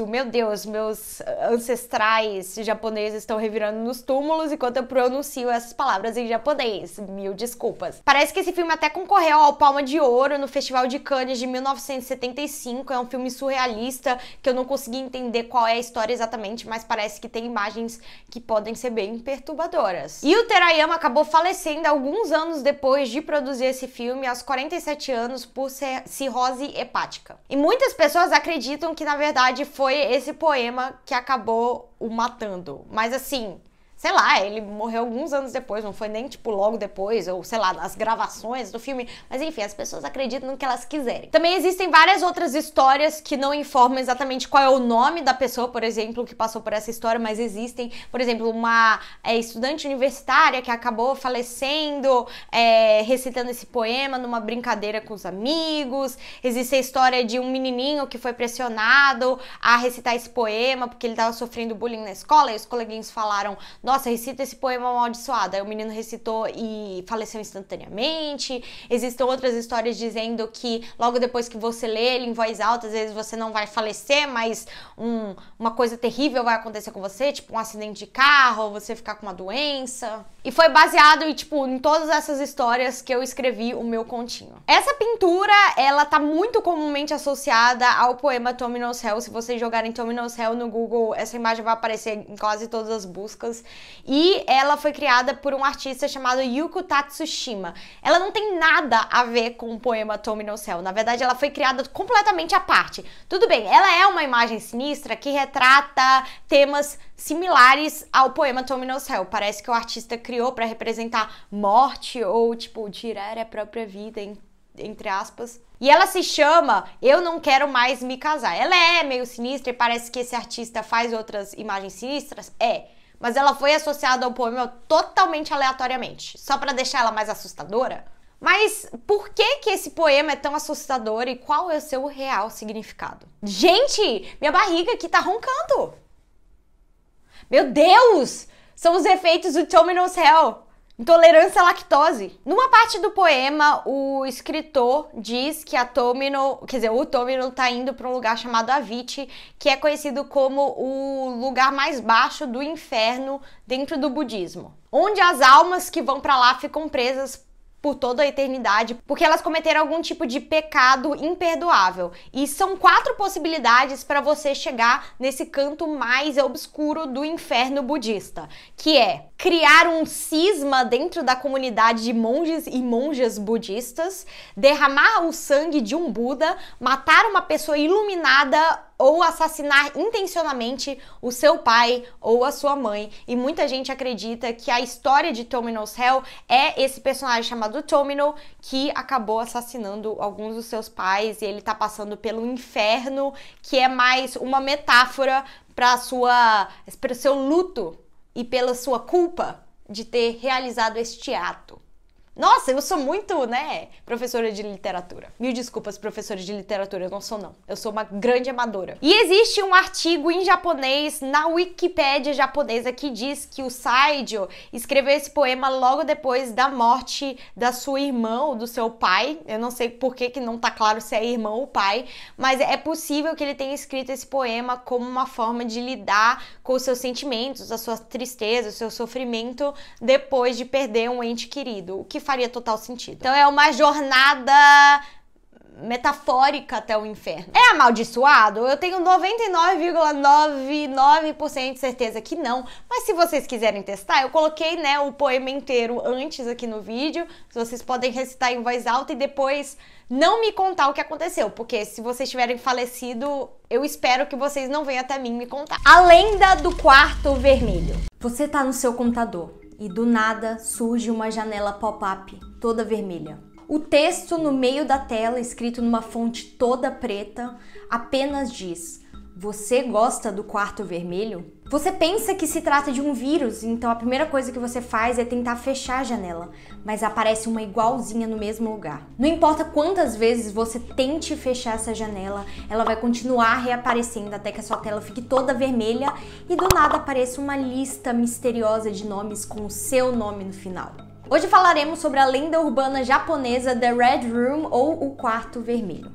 o meu Deus, meus ancestrais japoneses estão revirando nos túmulos enquanto eu pronuncio essas palavras em japonês. Mil desculpas. Parece que esse filme até concorreu ao Palma de Ouro no Festival de Cannes de 1975. É um filme surrealista que eu não consegui entender qual é a história exatamente, mas parece que tem imagens que podem ser bem perturbadoras. E o Terayama acabou falecendo alguns anos depois de produzir esse filme, aos 47 anos, por cirrose hepática. E muitas pessoas acreditam que, na verdade, verdade, foi esse poema que acabou o matando. Mas assim, sei lá, ele morreu alguns anos depois, não foi nem tipo logo depois, ou sei lá, nas gravações do filme. Mas enfim, as pessoas acreditam no que elas quiserem. Também existem várias outras histórias que não informam exatamente qual é o nome da pessoa, por exemplo, que passou por essa história, mas existem, por exemplo, uma é, estudante universitária que acabou falecendo é, recitando esse poema numa brincadeira com os amigos. Existe a história de um menininho que foi pressionado a recitar esse poema porque ele estava sofrendo bullying na escola e os coleguinhas falaram: nossa, recita esse poema amaldiçoado. Aí o menino recitou e faleceu instantaneamente. Existem outras histórias dizendo que logo depois que você lê ele em voz alta, às vezes você não vai falecer, mas um, uma coisa terrível vai acontecer com você, tipo um acidente de carro, você ficar com uma doença. E foi baseado em, tipo, em todas essas histórias que eu escrevi o meu continho. Essa pintura, ela tá muito comumente associada ao poema Tommy Hell. Se vocês jogarem Tommy Hell no Google, essa imagem vai aparecer em quase todas as buscas. E ela foi criada por um artista chamado Yuko Tatsushima. Ela não tem nada a ver com o poema Tome no Céu. Na verdade, ela foi criada completamente à parte. Tudo bem, ela é uma imagem sinistra que retrata temas similares ao poema Tome no Céu. Parece que o artista criou para representar morte ou, tipo, tirar a própria vida entre aspas. E ela se chama Eu Não Quero Mais Me Casar. Ela é meio sinistra e parece que esse artista faz outras imagens sinistras. É mas ela foi associada ao poema totalmente aleatoriamente, só para deixar ela mais assustadora. Mas por que que esse poema é tão assustador e qual é o seu real significado? Gente, minha barriga aqui tá roncando. Meu Deus! São os efeitos do Tommy Knows Hell. Intolerância à lactose. Numa parte do poema, o escritor diz que a Tomino, quer dizer, o Tomino está indo para um lugar chamado Aviti, que é conhecido como o lugar mais baixo do inferno dentro do budismo, onde as almas que vão para lá ficam presas por toda a eternidade, porque elas cometeram algum tipo de pecado imperdoável. E são quatro possibilidades para você chegar nesse canto mais obscuro do inferno budista, que é criar um cisma dentro da comunidade de monges e monjas budistas, derramar o sangue de um Buda, matar uma pessoa iluminada ou assassinar intencionalmente o seu pai ou a sua mãe. E muita gente acredita que a história de Tomino's Hell é esse personagem chamado Tomino que acabou assassinando alguns dos seus pais e ele tá passando pelo inferno, que é mais uma metáfora para sua para seu luto e pela sua culpa de ter realizado este ato. Nossa, eu sou muito, né, professora de literatura. Mil desculpas, professora de literatura, eu não sou não. Eu sou uma grande amadora. E existe um artigo em japonês na Wikipédia japonesa que diz que o Saidio escreveu esse poema logo depois da morte da sua irmã ou do seu pai. Eu não sei por que que não tá claro se é irmão ou pai, mas é possível que ele tenha escrito esse poema como uma forma de lidar com os seus sentimentos, a sua tristeza, o seu sofrimento depois de perder um ente querido. O que faria total sentido. Então é uma jornada metafórica até o inferno. É amaldiçoado? Eu tenho 99,99% de certeza que não, mas se vocês quiserem testar, eu coloquei, né, o poema inteiro antes aqui no vídeo. Vocês podem recitar em voz alta e depois não me contar o que aconteceu, porque se vocês tiverem falecido, eu espero que vocês não venham até mim me contar. A lenda do quarto vermelho. Você tá no seu computador e do nada surge uma janela pop-up toda vermelha. O texto no meio da tela, escrito numa fonte toda preta, apenas diz: Você gosta do quarto vermelho? Você pensa que se trata de um vírus, então a primeira coisa que você faz é tentar fechar a janela, mas aparece uma igualzinha no mesmo lugar. Não importa quantas vezes você tente fechar essa janela, ela vai continuar reaparecendo até que a sua tela fique toda vermelha e do nada apareça uma lista misteriosa de nomes com o seu nome no final. Hoje falaremos sobre a lenda urbana japonesa The Red Room ou o Quarto Vermelho.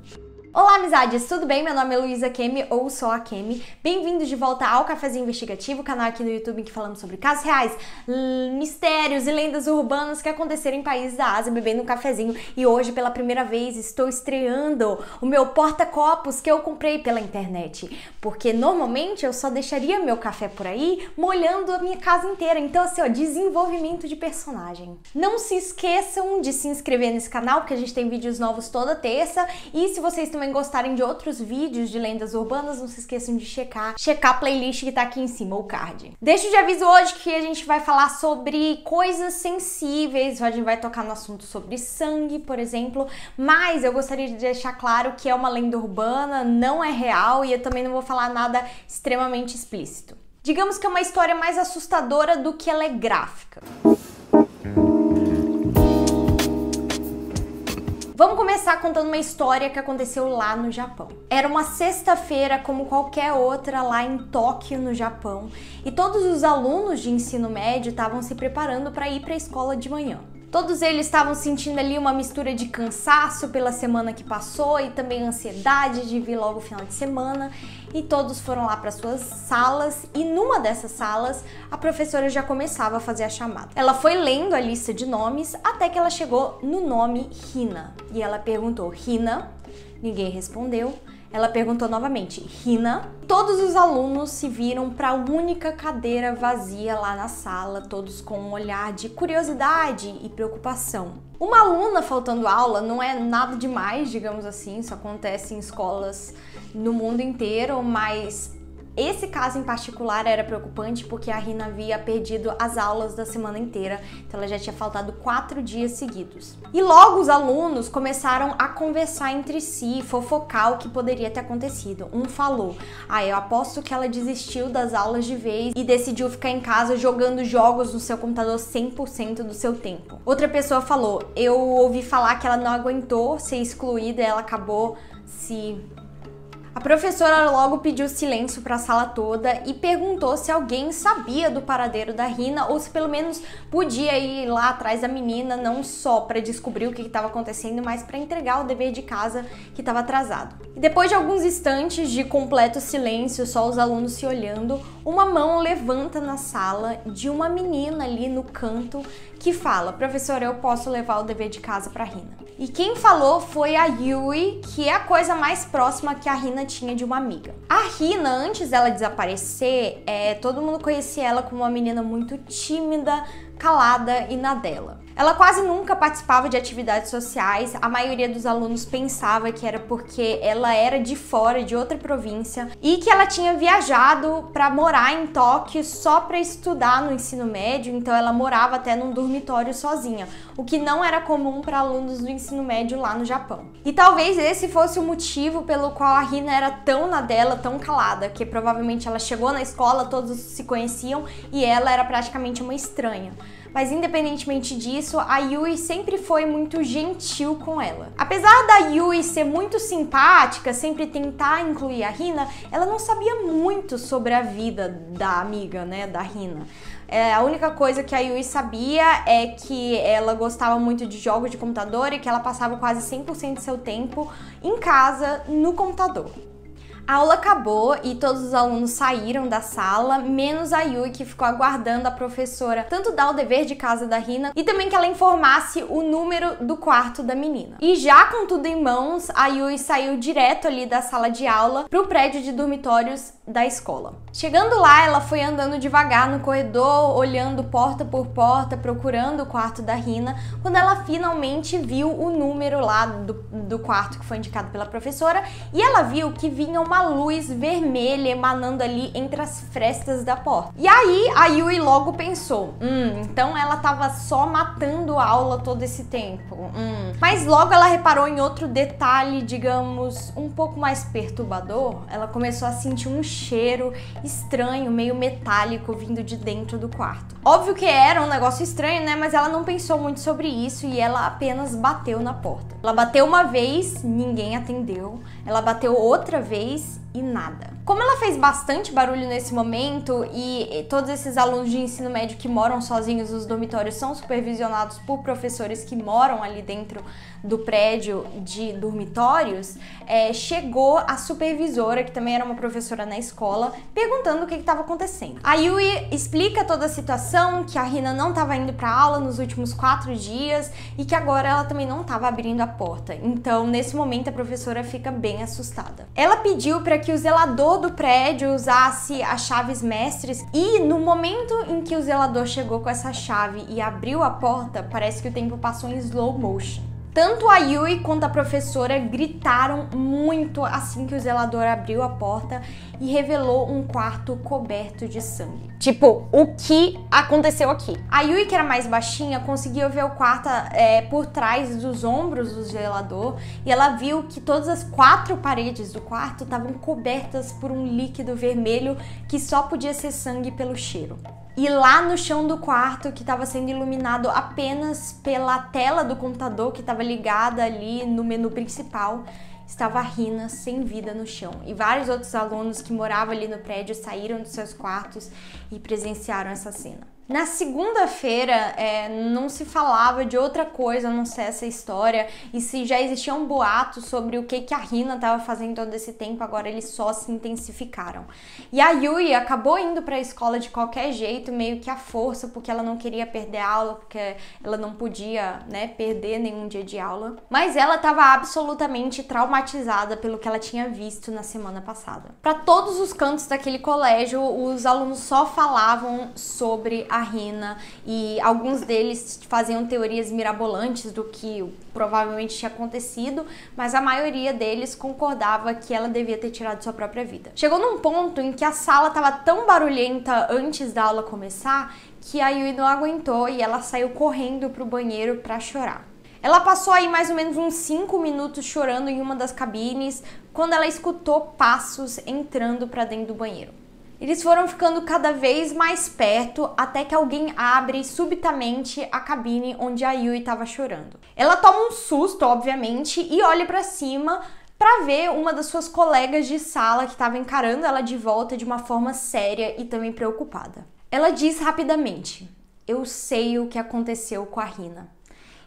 Olá, amizades, tudo bem? Meu nome é Luísa Kemi, ou só a Kemi. Bem-vindos de volta ao Cafezinho Investigativo, canal aqui no YouTube em que falamos sobre casos reais, mistérios e lendas urbanas que aconteceram em países da Ásia, bebendo um cafezinho. E hoje, pela primeira vez, estou estreando o meu porta-copos que eu comprei pela internet. Porque normalmente eu só deixaria meu café por aí, molhando a minha casa inteira. Então, assim, ó, desenvolvimento de personagem. Não se esqueçam de se inscrever nesse canal, porque a gente tem vídeos novos toda terça. E se vocês também também gostarem de outros vídeos de lendas urbanas, não se esqueçam de checar, checar a playlist que tá aqui em cima, o card. Deixo de aviso hoje que a gente vai falar sobre coisas sensíveis, a gente vai tocar no assunto sobre sangue, por exemplo, mas eu gostaria de deixar claro que é uma lenda urbana, não é real e eu também não vou falar nada extremamente explícito. Digamos que é uma história mais assustadora do que ela é gráfica. Vamos começar contando uma história que aconteceu lá no Japão. Era uma sexta-feira como qualquer outra lá em Tóquio, no Japão, e todos os alunos de ensino médio estavam se preparando para ir para a escola de manhã. Todos eles estavam sentindo ali uma mistura de cansaço pela semana que passou e também ansiedade de vir logo o final de semana. E todos foram lá para suas salas e numa dessas salas a professora já começava a fazer a chamada. Ela foi lendo a lista de nomes até que ela chegou no nome Rina e ela perguntou: "Rina?" Ninguém respondeu. Ela perguntou novamente, Rina? Todos os alunos se viram para a única cadeira vazia lá na sala, todos com um olhar de curiosidade e preocupação. Uma aluna faltando aula não é nada demais, digamos assim, isso acontece em escolas no mundo inteiro, mas esse caso em particular era preocupante porque a Rina havia perdido as aulas da semana inteira, então ela já tinha faltado quatro dias seguidos. E logo os alunos começaram a conversar entre si, fofocar o que poderia ter acontecido. Um falou: Ah, eu aposto que ela desistiu das aulas de vez e decidiu ficar em casa jogando jogos no seu computador 100% do seu tempo. Outra pessoa falou: Eu ouvi falar que ela não aguentou ser excluída, e ela acabou se a professora logo pediu silêncio para a sala toda e perguntou se alguém sabia do paradeiro da Rina ou se pelo menos podia ir lá atrás da menina, não só para descobrir o que estava acontecendo, mas para entregar o dever de casa que estava atrasado. E depois de alguns instantes de completo silêncio, só os alunos se olhando, uma mão levanta na sala de uma menina ali no canto que fala: "Professor, eu posso levar o dever de casa para Rina". E quem falou foi a Yui, que é a coisa mais próxima que a Rina tinha de uma amiga. A Rina, antes dela desaparecer, é, todo mundo conhecia ela como uma menina muito tímida, calada e na dela. Ela quase nunca participava de atividades sociais, a maioria dos alunos pensava que era porque ela era de fora, de outra província, e que ela tinha viajado para morar em Tóquio só para estudar no ensino médio, então ela morava até num dormitório sozinha, o que não era comum para alunos do ensino médio lá no Japão. E talvez esse fosse o motivo pelo qual a Rina era tão na dela, tão calada, que provavelmente ela chegou na escola, todos se conheciam e ela era praticamente uma estranha mas independentemente disso, a Yui sempre foi muito gentil com ela. Apesar da Yui ser muito simpática, sempre tentar incluir a Rina, ela não sabia muito sobre a vida da amiga, né, da Rina. É, a única coisa que a Yui sabia é que ela gostava muito de jogos de computador e que ela passava quase 100% do seu tempo em casa no computador. A aula acabou e todos os alunos saíram da sala, menos a Yui, que ficou aguardando a professora tanto dar o dever de casa da Rina e também que ela informasse o número do quarto da menina. E já com tudo em mãos, a Yui saiu direto ali da sala de aula para o prédio de dormitórios da escola. Chegando lá, ela foi andando devagar no corredor, olhando porta por porta, procurando o quarto da Rina, quando ela finalmente viu o número lá do, do quarto que foi indicado pela professora e ela viu que vinha uma uma luz vermelha emanando ali entre as frestas da porta. E aí a Yui logo pensou: hum, então ela tava só matando a aula todo esse tempo. Hum. Mas logo ela reparou em outro detalhe, digamos, um pouco mais perturbador. Ela começou a sentir um cheiro estranho, meio metálico vindo de dentro do quarto. Óbvio que era um negócio estranho, né? Mas ela não pensou muito sobre isso e ela apenas bateu na porta. Ela bateu uma vez, ninguém atendeu. Ela bateu outra vez e nada. Como ela fez bastante barulho nesse momento e todos esses alunos de ensino médio que moram sozinhos nos dormitórios são supervisionados por professores que moram ali dentro do prédio de dormitórios, é, chegou a supervisora, que também era uma professora na escola, perguntando o que estava acontecendo. A Yui explica toda a situação, que a Rina não estava indo para aula nos últimos quatro dias e que agora ela também não estava abrindo a porta. Então, nesse momento, a professora fica bem assustada. Ela pediu para que o zelador todo o prédio usasse as chaves mestres e no momento em que o zelador chegou com essa chave e abriu a porta, parece que o tempo passou em slow motion. Tanto a Yui quanto a professora gritaram muito assim que o zelador abriu a porta e revelou um quarto coberto de sangue. Tipo, o que aconteceu aqui? A Yui, que era mais baixinha, conseguiu ver o quarto é, por trás dos ombros do zelador e ela viu que todas as quatro paredes do quarto estavam cobertas por um líquido vermelho que só podia ser sangue pelo cheiro. E lá no chão do quarto, que estava sendo iluminado apenas pela tela do computador que estava ligada ali no menu principal, estava Rina sem vida no chão. E vários outros alunos que moravam ali no prédio saíram dos seus quartos e presenciaram essa cena. Na segunda-feira é, não se falava de outra coisa, a não ser essa história, e se já existia um boato sobre o que, que a Rina estava fazendo todo esse tempo, agora eles só se intensificaram. E a Yui acabou indo para a escola de qualquer jeito, meio que à força, porque ela não queria perder a aula, porque ela não podia né, perder nenhum dia de aula. Mas ela estava absolutamente traumatizada pelo que ela tinha visto na semana passada. Para todos os cantos daquele colégio, os alunos só falavam sobre a a Rina, e alguns deles faziam teorias mirabolantes do que provavelmente tinha acontecido, mas a maioria deles concordava que ela devia ter tirado sua própria vida. Chegou num ponto em que a sala estava tão barulhenta antes da aula começar que a Yui não aguentou e ela saiu correndo para o banheiro para chorar. Ela passou aí mais ou menos uns 5 minutos chorando em uma das cabines quando ela escutou passos entrando para dentro do banheiro. Eles foram ficando cada vez mais perto até que alguém abre subitamente a cabine onde a Yui estava chorando. Ela toma um susto, obviamente, e olha para cima para ver uma das suas colegas de sala que estava encarando ela de volta de uma forma séria e também preocupada. Ela diz rapidamente: "Eu sei o que aconteceu com a Rina."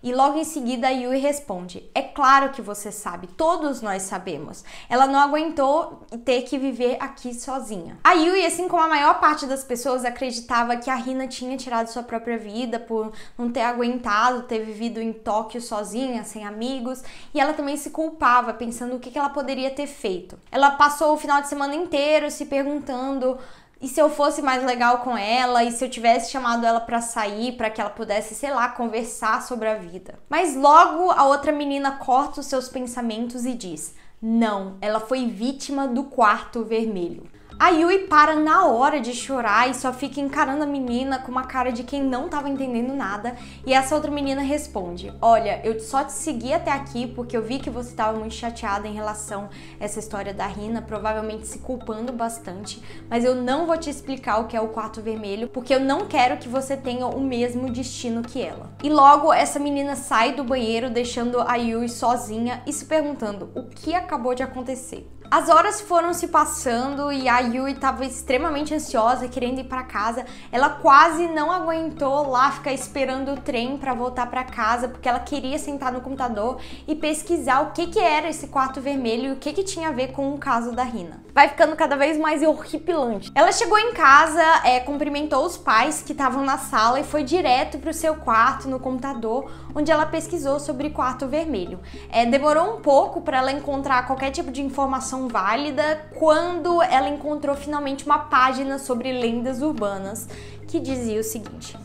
E logo em seguida a Yui responde: É claro que você sabe, todos nós sabemos. Ela não aguentou ter que viver aqui sozinha. A Yui, assim como a maior parte das pessoas, acreditava que a Rina tinha tirado sua própria vida por não ter aguentado ter vivido em Tóquio sozinha, sem amigos, e ela também se culpava, pensando o que ela poderia ter feito. Ela passou o final de semana inteiro se perguntando e se eu fosse mais legal com ela e se eu tivesse chamado ela para sair para que ela pudesse, sei lá, conversar sobre a vida. Mas logo a outra menina corta os seus pensamentos e diz: "Não, ela foi vítima do quarto vermelho". A Yui para na hora de chorar e só fica encarando a menina com uma cara de quem não estava entendendo nada. E essa outra menina responde: Olha, eu só te segui até aqui porque eu vi que você estava muito chateada em relação a essa história da Rina, provavelmente se culpando bastante. Mas eu não vou te explicar o que é o quarto vermelho porque eu não quero que você tenha o mesmo destino que ela. E logo essa menina sai do banheiro, deixando a Yui sozinha e se perguntando o que acabou de acontecer. As horas foram se passando e a Yui estava extremamente ansiosa, querendo ir para casa. Ela quase não aguentou lá ficar esperando o trem para voltar para casa, porque ela queria sentar no computador e pesquisar o que, que era esse quarto vermelho e o que, que tinha a ver com o caso da Rina. Vai ficando cada vez mais horripilante. Ela chegou em casa, é, cumprimentou os pais que estavam na sala e foi direto para o seu quarto no computador, onde ela pesquisou sobre quarto vermelho. É, demorou um pouco para ela encontrar qualquer tipo de informação válida quando ela encontrou finalmente uma página sobre lendas urbanas que dizia o seguinte: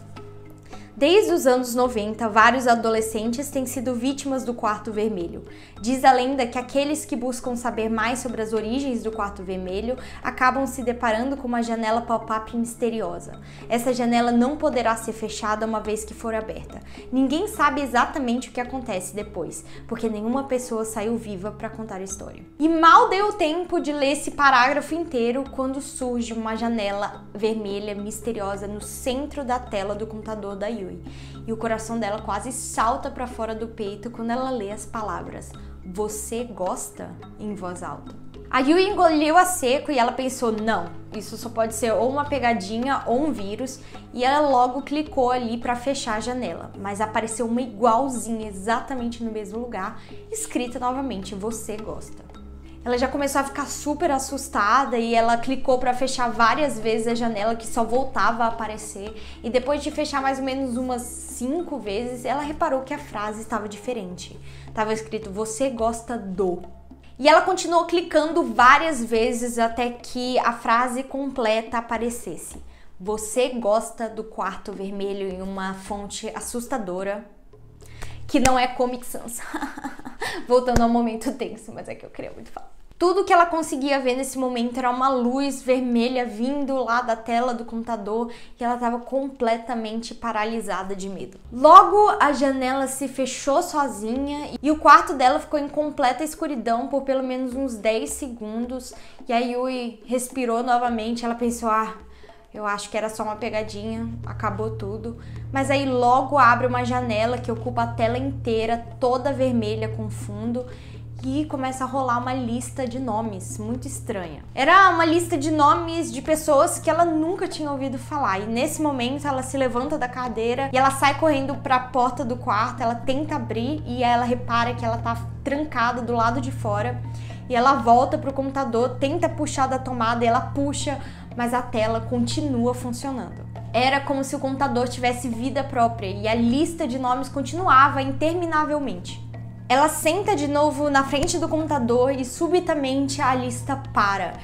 Desde os anos 90, vários adolescentes têm sido vítimas do Quarto Vermelho. Diz a lenda que aqueles que buscam saber mais sobre as origens do Quarto Vermelho acabam se deparando com uma janela pop-up misteriosa. Essa janela não poderá ser fechada uma vez que for aberta. Ninguém sabe exatamente o que acontece depois, porque nenhuma pessoa saiu viva para contar a história. E mal deu tempo de ler esse parágrafo inteiro quando surge uma janela vermelha misteriosa no centro da tela do computador da Yu e o coração dela quase salta para fora do peito quando ela lê as palavras Você gosta? em voz alta. A Yui engoliu a seco e ela pensou: não, isso só pode ser ou uma pegadinha ou um vírus, e ela logo clicou ali para fechar a janela, mas apareceu uma igualzinha exatamente no mesmo lugar, escrita novamente: Você gosta. Ela já começou a ficar super assustada e ela clicou para fechar várias vezes a janela que só voltava a aparecer. E depois de fechar mais ou menos umas cinco vezes, ela reparou que a frase estava diferente. Tava escrito: "Você gosta do". E ela continuou clicando várias vezes até que a frase completa aparecesse. Você gosta do quarto vermelho em uma fonte assustadora que não é Comic Sans. Voltando ao momento tenso, mas é que eu queria muito falar. Tudo que ela conseguia ver nesse momento era uma luz vermelha vindo lá da tela do computador e ela estava completamente paralisada de medo. Logo, a janela se fechou sozinha e o quarto dela ficou em completa escuridão por pelo menos uns 10 segundos. E a Yui respirou novamente, ela pensou: ah, eu acho que era só uma pegadinha, acabou tudo. Mas aí logo abre uma janela que ocupa a tela inteira, toda vermelha com fundo, e começa a rolar uma lista de nomes muito estranha. Era uma lista de nomes de pessoas que ela nunca tinha ouvido falar. E nesse momento ela se levanta da cadeira e ela sai correndo para a porta do quarto, ela tenta abrir e ela repara que ela tá trancada do lado de fora. E ela volta pro computador, tenta puxar da tomada e ela puxa, mas a tela continua funcionando. Era como se o computador tivesse vida própria e a lista de nomes continuava interminavelmente. Ela senta de novo na frente do computador e subitamente a lista para.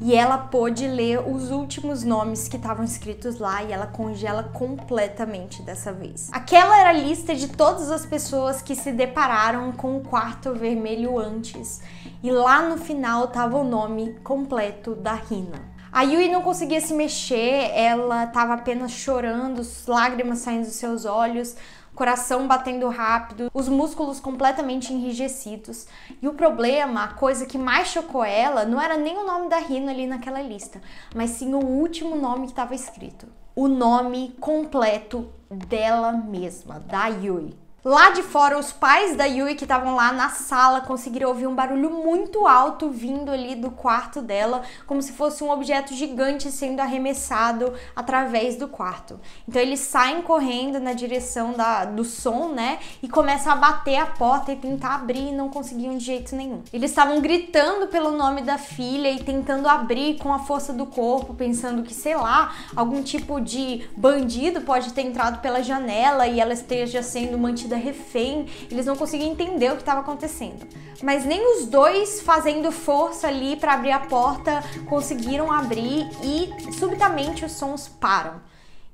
E ela pôde ler os últimos nomes que estavam escritos lá e ela congela completamente dessa vez. Aquela era a lista de todas as pessoas que se depararam com o quarto vermelho antes. E lá no final estava o nome completo da Rina. A Yui não conseguia se mexer, ela estava apenas chorando, lágrimas saindo dos seus olhos coração batendo rápido, os músculos completamente enrijecidos. E o problema, a coisa que mais chocou ela, não era nem o nome da Rina ali naquela lista, mas sim o último nome que estava escrito. O nome completo dela mesma, da Yui. Lá de fora, os pais da Yui que estavam lá na sala conseguiram ouvir um barulho muito alto vindo ali do quarto dela, como se fosse um objeto gigante sendo arremessado através do quarto. Então eles saem correndo na direção da, do som, né? E começam a bater a porta e tentar abrir e não conseguiam de jeito nenhum. Eles estavam gritando pelo nome da filha e tentando abrir com a força do corpo, pensando que, sei lá, algum tipo de bandido pode ter entrado pela janela e ela esteja sendo mantida é refém, eles não conseguiam entender o que estava acontecendo. Mas nem os dois fazendo força ali para abrir a porta conseguiram abrir e subitamente os sons param.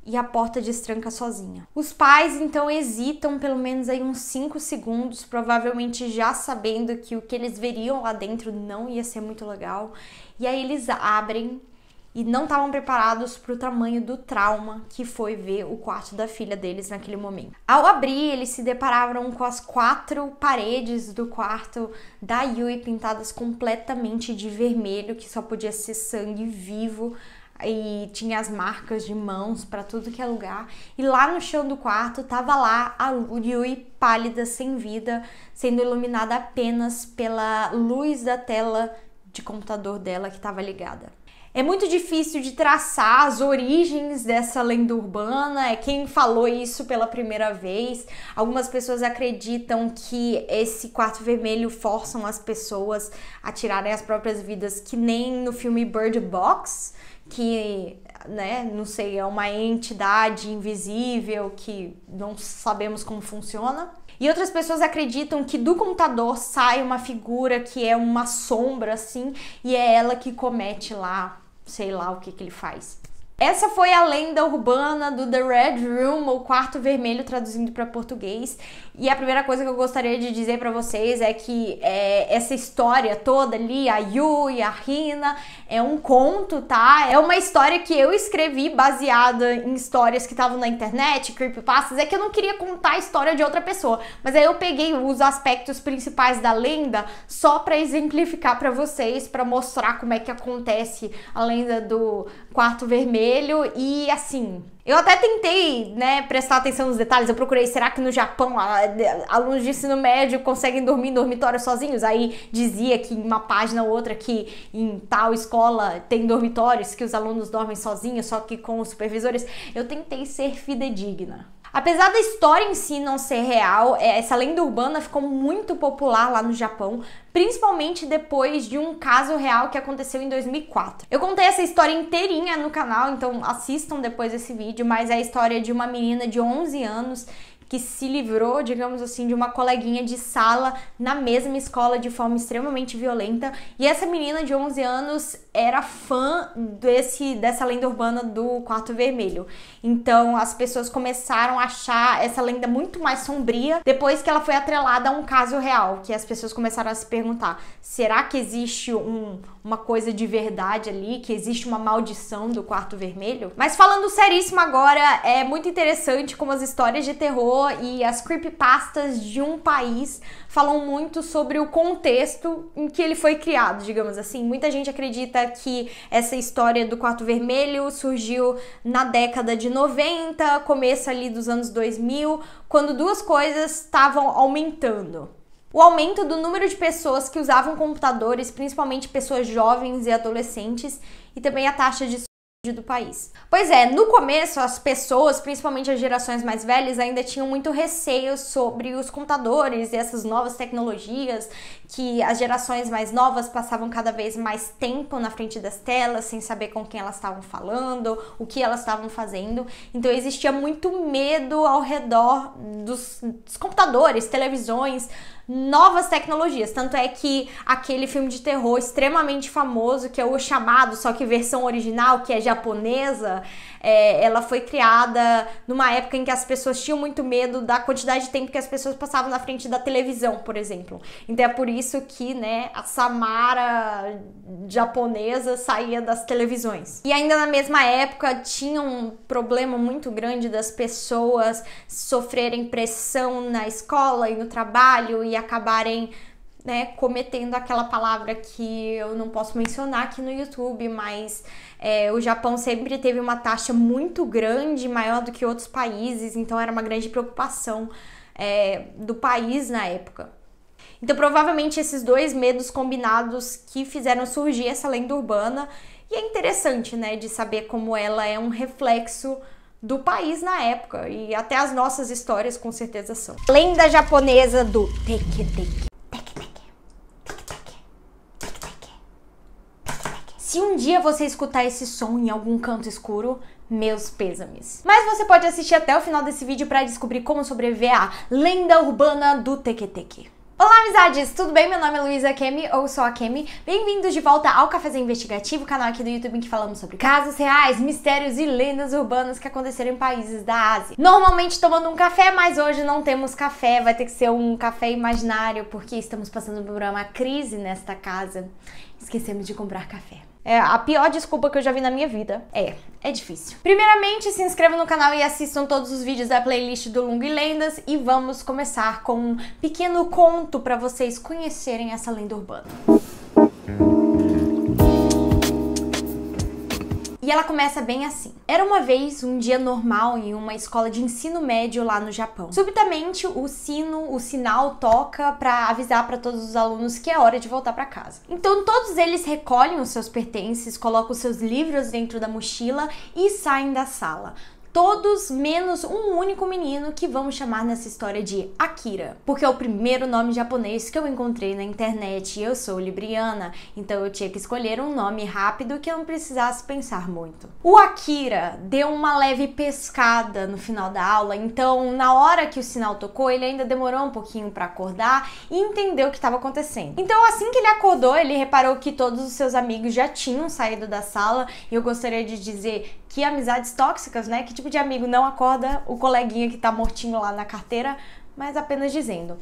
E a porta destranca sozinha. Os pais então hesitam pelo menos aí uns 5 segundos, provavelmente já sabendo que o que eles veriam lá dentro não ia ser muito legal. E aí eles abrem e não estavam preparados para o tamanho do trauma que foi ver o quarto da filha deles naquele momento. Ao abrir, eles se depararam com as quatro paredes do quarto da Yui pintadas completamente de vermelho, que só podia ser sangue vivo e tinha as marcas de mãos para tudo que é lugar. E lá no chão do quarto tava lá a Yui pálida, sem vida, sendo iluminada apenas pela luz da tela de computador dela que estava ligada. É muito difícil de traçar as origens dessa lenda urbana, é quem falou isso pela primeira vez. Algumas pessoas acreditam que esse quarto vermelho forçam as pessoas a tirarem as próprias vidas, que nem no filme Bird Box, que, né, não sei, é uma entidade invisível que não sabemos como funciona. E outras pessoas acreditam que do computador sai uma figura que é uma sombra assim e é ela que comete lá, sei lá o que que ele faz. Essa foi a lenda urbana do The Red Room, ou quarto vermelho, traduzindo para português. E a primeira coisa que eu gostaria de dizer para vocês é que é, essa história toda ali, a Yu e a Rina, é um conto, tá? É uma história que eu escrevi baseada em histórias que estavam na internet, creepypastas. É que eu não queria contar a história de outra pessoa, mas aí eu peguei os aspectos principais da lenda só para exemplificar para vocês, para mostrar como é que acontece a lenda do quarto vermelho e assim. Eu até tentei, né, prestar atenção nos detalhes. Eu procurei, será que no Japão alunos de ensino médio conseguem dormir em dormitório sozinhos? Aí dizia que em uma página ou outra que em tal escola tem dormitórios que os alunos dormem sozinhos, só que com os supervisores. Eu tentei ser fidedigna. Apesar da história em si não ser real, é, essa lenda urbana ficou muito popular lá no Japão, principalmente depois de um caso real que aconteceu em 2004. Eu contei essa história inteirinha no canal, então assistam depois esse vídeo, mas é a história de uma menina de 11 anos que se livrou, digamos assim, de uma coleguinha de sala na mesma escola de forma extremamente violenta. E essa menina de 11 anos era fã desse dessa lenda urbana do quarto vermelho. Então, as pessoas começaram a achar essa lenda muito mais sombria depois que ela foi atrelada a um caso real, que as pessoas começaram a se perguntar: será que existe um uma coisa de verdade ali, que existe uma maldição do quarto vermelho. Mas falando seríssimo agora, é muito interessante como as histórias de terror e as creepypastas de um país falam muito sobre o contexto em que ele foi criado, digamos assim. Muita gente acredita que essa história do quarto vermelho surgiu na década de 90, começo ali dos anos 2000, quando duas coisas estavam aumentando o aumento do número de pessoas que usavam computadores, principalmente pessoas jovens e adolescentes, e também a taxa de do país. Pois é, no começo as pessoas, principalmente as gerações mais velhas, ainda tinham muito receio sobre os computadores e essas novas tecnologias, que as gerações mais novas passavam cada vez mais tempo na frente das telas, sem saber com quem elas estavam falando, o que elas estavam fazendo. Então existia muito medo ao redor dos, dos computadores, televisões, novas tecnologias. Tanto é que aquele filme de terror extremamente famoso, que é O Chamado, só que versão original, que é japonesa, é, ela foi criada numa época em que as pessoas tinham muito medo da quantidade de tempo que as pessoas passavam na frente da televisão, por exemplo. Então é por isso que, né, a Samara japonesa saía das televisões. E ainda na mesma época tinha um problema muito grande das pessoas sofrerem pressão na escola e no trabalho e acabarem né, cometendo aquela palavra que eu não posso mencionar aqui no YouTube, mas é, o Japão sempre teve uma taxa muito grande, maior do que outros países, então era uma grande preocupação é, do país na época. Então, provavelmente, esses dois medos combinados que fizeram surgir essa lenda urbana. E é interessante, né, de saber como ela é um reflexo do país na época. E até as nossas histórias, com certeza, são. Lenda japonesa do Teketeke. Se um dia você escutar esse som em algum canto escuro, meus pêsames. Mas você pode assistir até o final desse vídeo para descobrir como sobreviver à lenda urbana do Tequeteque. Olá, amizades! Tudo bem? Meu nome é Luísa Kemi, ou só a Kemi. Bem-vindos de volta ao Cafézinho Investigativo, canal aqui do YouTube em que falamos sobre casos reais, mistérios e lendas urbanas que aconteceram em países da Ásia. Normalmente tomando um café, mas hoje não temos café, vai ter que ser um café imaginário, porque estamos passando por uma crise nesta casa. Esquecemos de comprar café. É, a pior desculpa que eu já vi na minha vida. É, é difícil. Primeiramente, se inscrevam no canal e assistam todos os vídeos da playlist do Lungo e Lendas e vamos começar com um pequeno conto para vocês conhecerem essa lenda urbana. E ela começa bem assim. Era uma vez um dia normal em uma escola de ensino médio lá no Japão. Subitamente o sino, o sinal toca para avisar para todos os alunos que é hora de voltar para casa. Então todos eles recolhem os seus pertences, colocam os seus livros dentro da mochila e saem da sala todos menos um único menino que vamos chamar nessa história de Akira, porque é o primeiro nome japonês que eu encontrei na internet e eu sou libriana, então eu tinha que escolher um nome rápido que eu não precisasse pensar muito. O Akira deu uma leve pescada no final da aula, então na hora que o sinal tocou, ele ainda demorou um pouquinho para acordar e entendeu o que estava acontecendo. Então assim que ele acordou, ele reparou que todos os seus amigos já tinham saído da sala e eu gostaria de dizer que amizades tóxicas, né? Que tipo de amigo não acorda o coleguinha que tá mortinho lá na carteira, mas apenas dizendo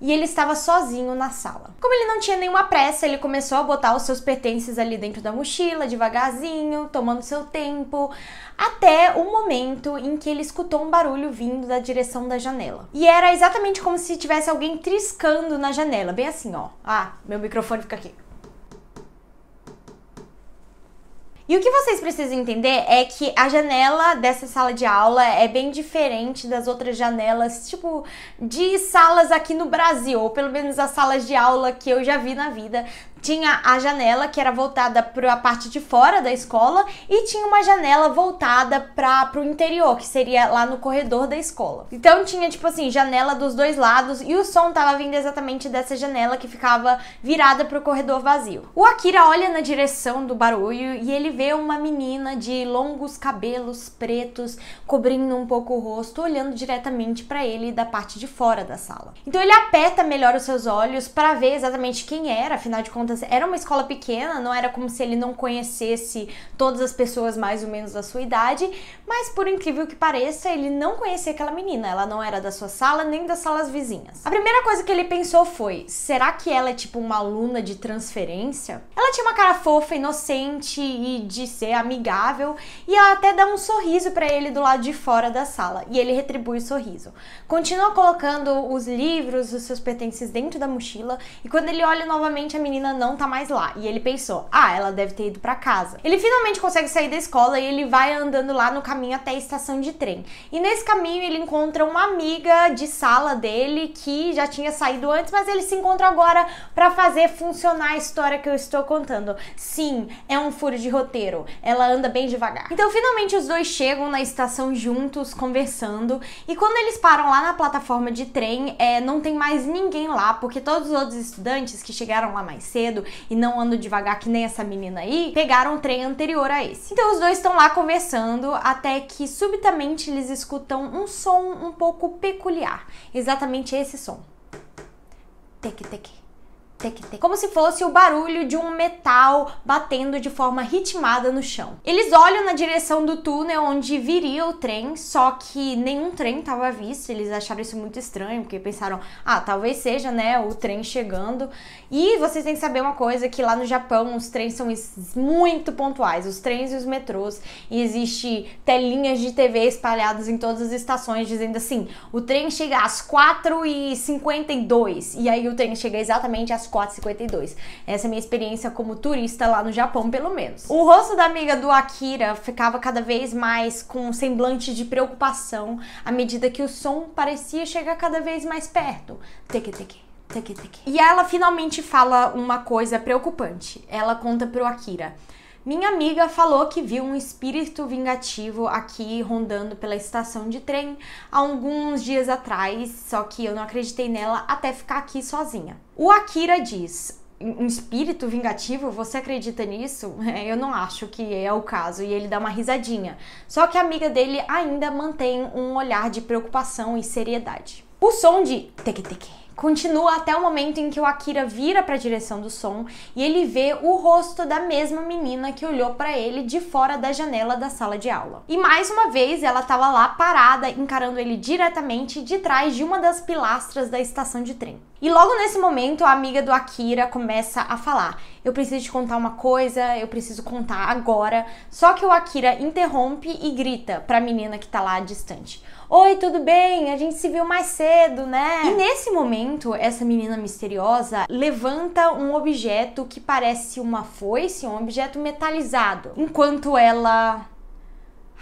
e ele estava sozinho na sala. Como ele não tinha nenhuma pressa, ele começou a botar os seus pertences ali dentro da mochila, devagarzinho, tomando seu tempo, até o momento em que ele escutou um barulho vindo da direção da janela. E era exatamente como se tivesse alguém triscando na janela, bem assim, ó. Ah, meu microfone fica aqui. E o que vocês precisam entender é que a janela dessa sala de aula é bem diferente das outras janelas, tipo, de salas aqui no Brasil, ou pelo menos as salas de aula que eu já vi na vida tinha a janela que era voltada para a parte de fora da escola e tinha uma janela voltada para o interior, que seria lá no corredor da escola. Então tinha tipo assim, janela dos dois lados e o som tava vindo exatamente dessa janela que ficava virada para o corredor vazio. O Akira olha na direção do barulho e ele vê uma menina de longos cabelos pretos cobrindo um pouco o rosto, olhando diretamente para ele da parte de fora da sala. Então ele aperta melhor os seus olhos para ver exatamente quem era, afinal de contas era uma escola pequena, não era como se ele não conhecesse todas as pessoas mais ou menos da sua idade, mas por incrível que pareça, ele não conhecia aquela menina. Ela não era da sua sala nem das salas vizinhas. A primeira coisa que ele pensou foi: será que ela é tipo uma aluna de transferência? Ela tinha uma cara fofa, inocente e de ser amigável, e ela até dá um sorriso para ele do lado de fora da sala, e ele retribui o sorriso. Continua colocando os livros, os seus pertences dentro da mochila, e quando ele olha novamente, a menina não tá mais lá. E ele pensou: "Ah, ela deve ter ido para casa". Ele finalmente consegue sair da escola e ele vai andando lá no caminho até a estação de trem. E nesse caminho ele encontra uma amiga de sala dele que já tinha saído antes, mas eles se encontram agora para fazer funcionar a história que eu estou contando. Sim, é um furo de roteiro. Ela anda bem devagar. Então, finalmente os dois chegam na estação juntos, conversando, e quando eles param lá na plataforma de trem, é, não tem mais ninguém lá, porque todos os outros estudantes que chegaram lá mais cedo cedo e não ando devagar que nem essa menina aí, pegaram o trem anterior a esse. Então os dois estão lá conversando até que subitamente eles escutam um som um pouco peculiar. Exatamente esse som. Tec tec como se fosse o barulho de um metal batendo de forma ritmada no chão. Eles olham na direção do túnel onde viria o trem, só que nenhum trem estava visto. Eles acharam isso muito estranho, porque pensaram, ah, talvez seja, né, o trem chegando. E vocês têm que saber uma coisa, que lá no Japão os trens são muito pontuais, os trens e os metrôs. E existe telinhas de TV espalhadas em todas as estações dizendo assim, o trem chega às 4h52. E aí o trem chega exatamente às 4,52. Essa é a minha experiência como turista lá no Japão, pelo menos. O rosto da amiga do Akira ficava cada vez mais com um semblante de preocupação à medida que o som parecia chegar cada vez mais perto. Teque, teque. E ela finalmente fala uma coisa preocupante. Ela conta pro Akira. Minha amiga falou que viu um espírito vingativo aqui rondando pela estação de trem há alguns dias atrás, só que eu não acreditei nela até ficar aqui sozinha. O Akira diz: um espírito vingativo, você acredita nisso? Eu não acho que é o caso. E ele dá uma risadinha. Só que a amiga dele ainda mantém um olhar de preocupação e seriedade. O som de teque-teque Continua até o momento em que o Akira vira para a direção do som e ele vê o rosto da mesma menina que olhou para ele de fora da janela da sala de aula. E mais uma vez ela estava lá parada, encarando ele diretamente de trás de uma das pilastras da estação de trem. E logo nesse momento a amiga do Akira começa a falar: "Eu preciso te contar uma coisa, eu preciso contar agora". Só que o Akira interrompe e grita para a menina que está lá distante: Oi, tudo bem? A gente se viu mais cedo, né? E nesse momento, essa menina misteriosa levanta um objeto que parece uma foice, um objeto metalizado, enquanto ela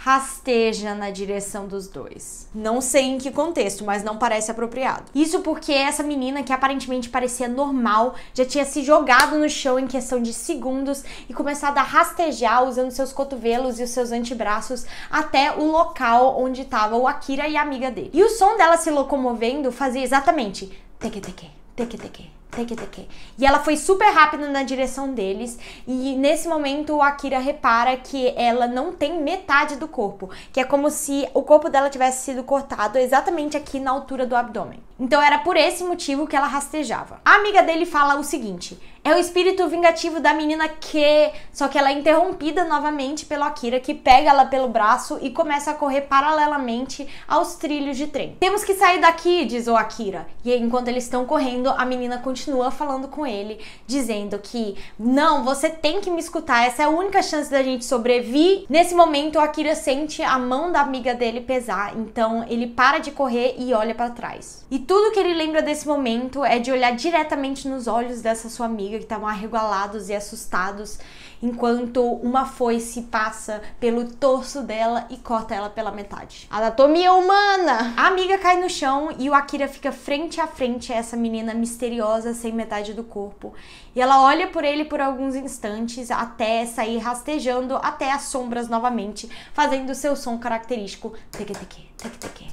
rasteja na direção dos dois. Não sei em que contexto, mas não parece apropriado. Isso porque essa menina, que aparentemente parecia normal, já tinha se jogado no chão em questão de segundos e começado a rastejar usando seus cotovelos e os seus antebraços até o local onde estava o Akira e a amiga dele. E o som dela se locomovendo fazia exatamente teque teque, teque teque, Take it, take it. E ela foi super rápida na direção deles. E nesse momento o Akira repara que ela não tem metade do corpo. Que é como se o corpo dela tivesse sido cortado exatamente aqui na altura do abdômen. Então era por esse motivo que ela rastejava. A amiga dele fala o seguinte: é o espírito vingativo da menina que. Só que ela é interrompida novamente pelo Akira, que pega ela pelo braço e começa a correr paralelamente aos trilhos de trem. Temos que sair daqui, diz o Akira. E enquanto eles estão correndo, a menina continua falando com ele, dizendo que não, você tem que me escutar, essa é a única chance da gente sobreviver. Nesse momento, o Akira sente a mão da amiga dele pesar, então ele para de correr e olha para trás. E tudo que ele lembra desse momento é de olhar diretamente nos olhos dessa sua amiga que estavam arregalados e assustados, enquanto uma foice passa pelo torso dela e corta ela pela metade. Anatomia humana! A amiga cai no chão e o Akira fica frente a frente a essa menina misteriosa sem metade do corpo. E ela olha por ele por alguns instantes até sair rastejando até as sombras novamente, fazendo seu som característico teque-teque.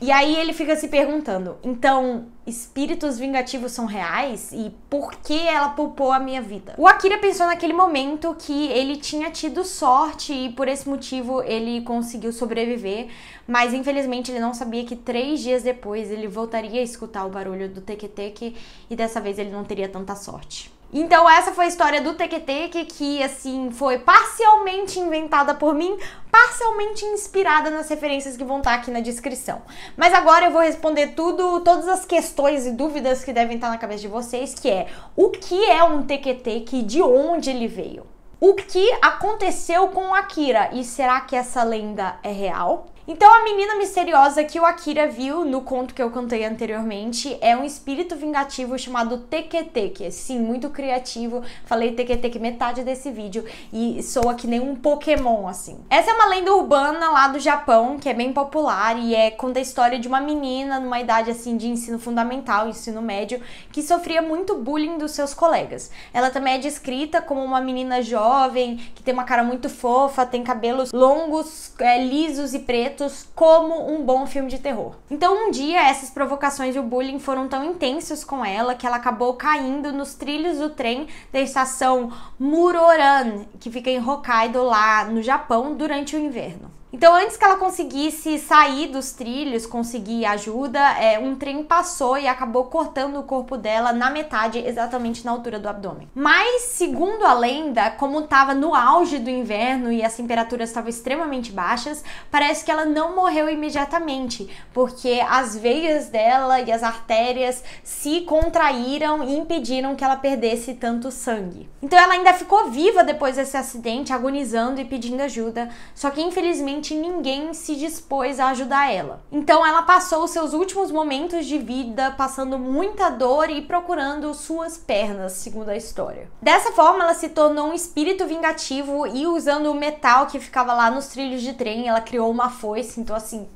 E aí ele fica se perguntando: então, espíritos vingativos são reais? E por que ela poupou a minha vida? O Akira pensou naquele momento que ele tinha tido sorte e por esse motivo ele conseguiu sobreviver, mas infelizmente ele não sabia que três dias depois ele voltaria a escutar o barulho do teque e dessa vez ele não teria tanta sorte. Então essa foi a história do Tequeteque que assim foi parcialmente inventada por mim, parcialmente inspirada nas referências que vão estar tá aqui na descrição. Mas agora eu vou responder tudo, todas as questões e dúvidas que devem estar tá na cabeça de vocês, que é o que é um Tequeteque e de onde ele veio? O que aconteceu com Akira e será que essa lenda é real? Então, a menina misteriosa que o Akira viu no conto que eu contei anteriormente é um espírito vingativo chamado Teketeke. Sim, muito criativo. Falei Teketeke metade desse vídeo e soa que nem um Pokémon, assim. Essa é uma lenda urbana lá do Japão, que é bem popular e é conta a história de uma menina numa idade, assim, de ensino fundamental, ensino médio, que sofria muito bullying dos seus colegas. Ela também é descrita como uma menina jovem, que tem uma cara muito fofa, tem cabelos longos, é, lisos e pretos, como um bom filme de terror. Então, um dia, essas provocações e o bullying foram tão intensos com ela que ela acabou caindo nos trilhos do trem da estação Muroran, que fica em Hokkaido, lá no Japão, durante o inverno. Então, antes que ela conseguisse sair dos trilhos, conseguir ajuda, é, um trem passou e acabou cortando o corpo dela na metade, exatamente na altura do abdômen. Mas, segundo a lenda, como estava no auge do inverno e as temperaturas estavam extremamente baixas, parece que ela não morreu imediatamente, porque as veias dela e as artérias se contraíram e impediram que ela perdesse tanto sangue. Então, ela ainda ficou viva depois desse acidente, agonizando e pedindo ajuda, só que infelizmente ninguém se dispôs a ajudar ela. Então ela passou os seus últimos momentos de vida passando muita dor e procurando suas pernas, segundo a história. Dessa forma, ela se tornou um espírito vingativo e usando o metal que ficava lá nos trilhos de trem, ela criou uma foice, então assim,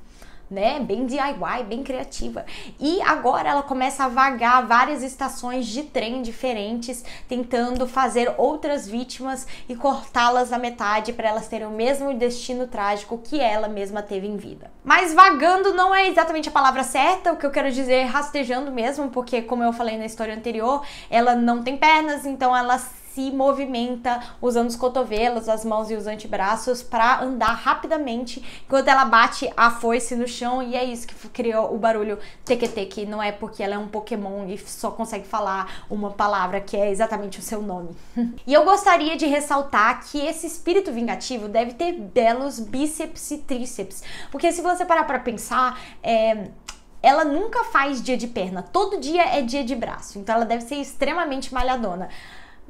né? Bem DIY, bem criativa. E agora ela começa a vagar várias estações de trem diferentes, tentando fazer outras vítimas e cortá-las à metade para elas terem o mesmo destino trágico que ela mesma teve em vida. Mas vagando não é exatamente a palavra certa, o que eu quero dizer é rastejando mesmo, porque como eu falei na história anterior, ela não tem pernas, então ela se movimenta usando os cotovelos, as mãos e os antebraços para andar rapidamente enquanto ela bate a foice no chão e é isso que criou o barulho TQT que Não é porque ela é um Pokémon e só consegue falar uma palavra que é exatamente o seu nome. e eu gostaria de ressaltar que esse espírito vingativo deve ter belos bíceps e tríceps, porque se você parar para pensar, é, ela nunca faz dia de perna, todo dia é dia de braço, então ela deve ser extremamente malhadona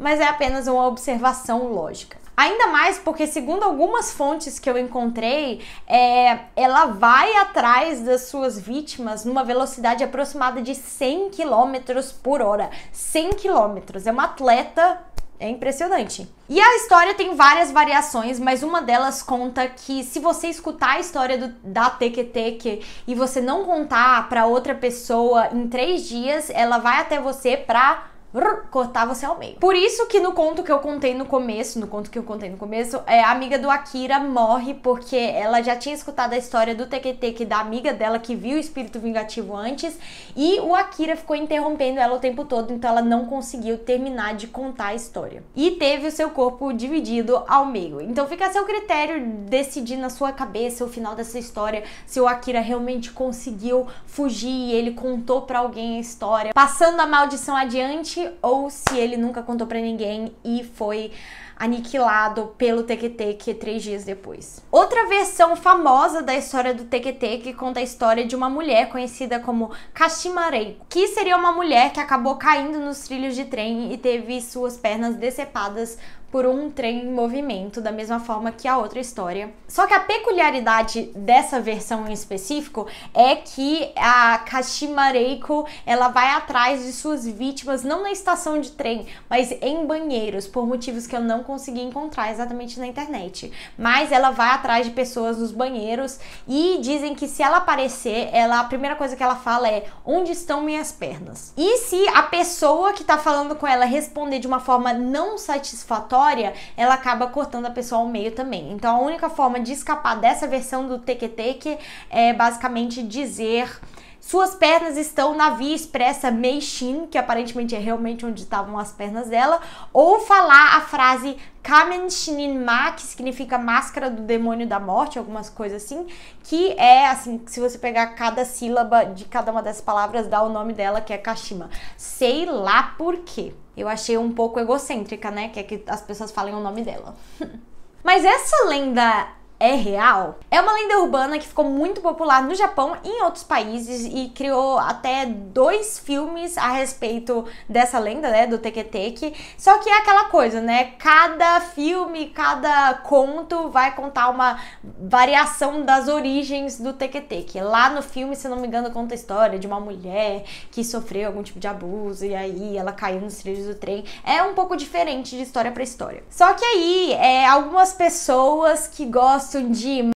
mas é apenas uma observação lógica. Ainda mais porque, segundo algumas fontes que eu encontrei, é, ela vai atrás das suas vítimas numa velocidade aproximada de 100 km por hora. 100 km. É uma atleta é impressionante. E a história tem várias variações, mas uma delas conta que se você escutar a história do, da Tequeteque e você não contar para outra pessoa em três dias, ela vai até você pra cortava cortar você ao meio. Por isso que no conto que eu contei no começo, no conto que eu contei no começo, é, a amiga do Akira morre porque ela já tinha escutado a história do que da amiga dela que viu o espírito vingativo antes e o Akira ficou interrompendo ela o tempo todo, então ela não conseguiu terminar de contar a história. E teve o seu corpo dividido ao meio. Então fica a seu critério decidir na sua cabeça o final dessa história, se o Akira realmente conseguiu fugir e ele contou para alguém a história, passando a maldição adiante realmente ou se ele nunca contou para ninguém e foi aniquilado pelo Tequeteque três dias depois. Outra versão famosa da história do Tequeteque conta a história de uma mulher conhecida como Kashimarei, que seria uma mulher que acabou caindo nos trilhos de trem e teve suas pernas decepadas por um trem em movimento, da mesma forma que a outra história. Só que a peculiaridade dessa versão em específico é que a Kashimareiko, ela vai atrás de suas vítimas não na estação de trem, mas em banheiros, por motivos que eu não consegui encontrar exatamente na internet. Mas ela vai atrás de pessoas nos banheiros e dizem que se ela aparecer, ela a primeira coisa que ela fala é: "Onde estão minhas pernas?". E se a pessoa que tá falando com ela responder de uma forma não satisfatória, história, ela acaba cortando a pessoa ao meio também. Então a única forma de escapar dessa versão do TQTQ é basicamente dizer suas pernas estão na via expressa Meishin, que aparentemente é realmente onde estavam as pernas dela, ou falar a frase Kamen Shinin Ma, que significa máscara do demônio da morte, algumas coisas assim, que é assim, se você pegar cada sílaba de cada uma dessas palavras, dá o nome dela, que é Kashima. Sei lá por quê. Eu achei um pouco egocêntrica, né? Que é que as pessoas falem o nome dela. Mas essa lenda é real? É uma lenda urbana que ficou muito popular no Japão e em outros países e criou até dois filmes a respeito dessa lenda, né, do Teketeke. Só que é aquela coisa, né? Cada filme, cada conto vai contar uma variação das origens do Teketeke. Lá no filme, se não me engano, conta a história de uma mulher que sofreu algum tipo de abuso e aí ela caiu nos trilhos do trem. É um pouco diferente de história para história. Só que aí, é, algumas pessoas que gostam Сунджі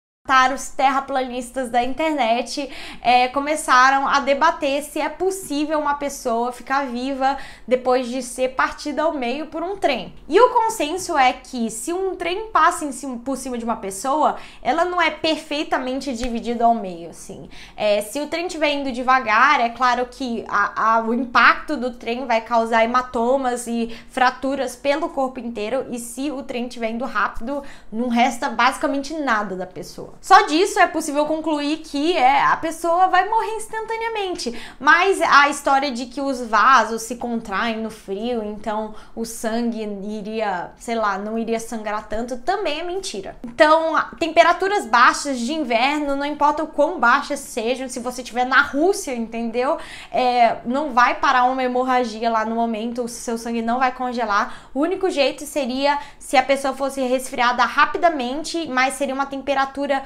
os terraplanistas da internet é, começaram a debater se é possível uma pessoa ficar viva depois de ser partida ao meio por um trem. E o consenso é que se um trem passa cima, por cima de uma pessoa, ela não é perfeitamente dividida ao meio, assim. É, se o trem estiver indo devagar, é claro que a, a, o impacto do trem vai causar hematomas e fraturas pelo corpo inteiro, e se o trem estiver indo rápido, não resta basicamente nada da pessoa. Só disso é possível concluir que é, a pessoa vai morrer instantaneamente. Mas a história de que os vasos se contraem no frio, então o sangue iria, sei lá, não iria sangrar tanto, também é mentira. Então, temperaturas baixas de inverno, não importa o quão baixas sejam, se você estiver na Rússia, entendeu? É, não vai parar uma hemorragia lá no momento, o seu sangue não vai congelar. O único jeito seria se a pessoa fosse resfriada rapidamente, mas seria uma temperatura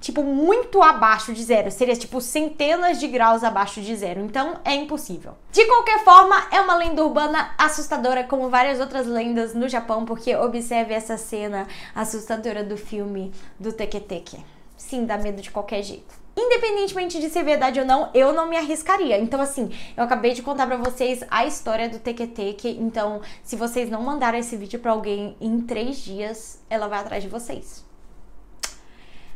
tipo, muito abaixo de zero. Seria, tipo, centenas de graus abaixo de zero. Então, é impossível. De qualquer forma, é uma lenda urbana assustadora, como várias outras lendas no Japão, porque observe essa cena assustadora do filme do Teketeke. Sim, dá medo de qualquer jeito independentemente de ser verdade ou não, eu não me arriscaria. Então, assim, eu acabei de contar para vocês a história do Tequeteque. Então, se vocês não mandaram esse vídeo para alguém em três dias, ela vai atrás de vocês.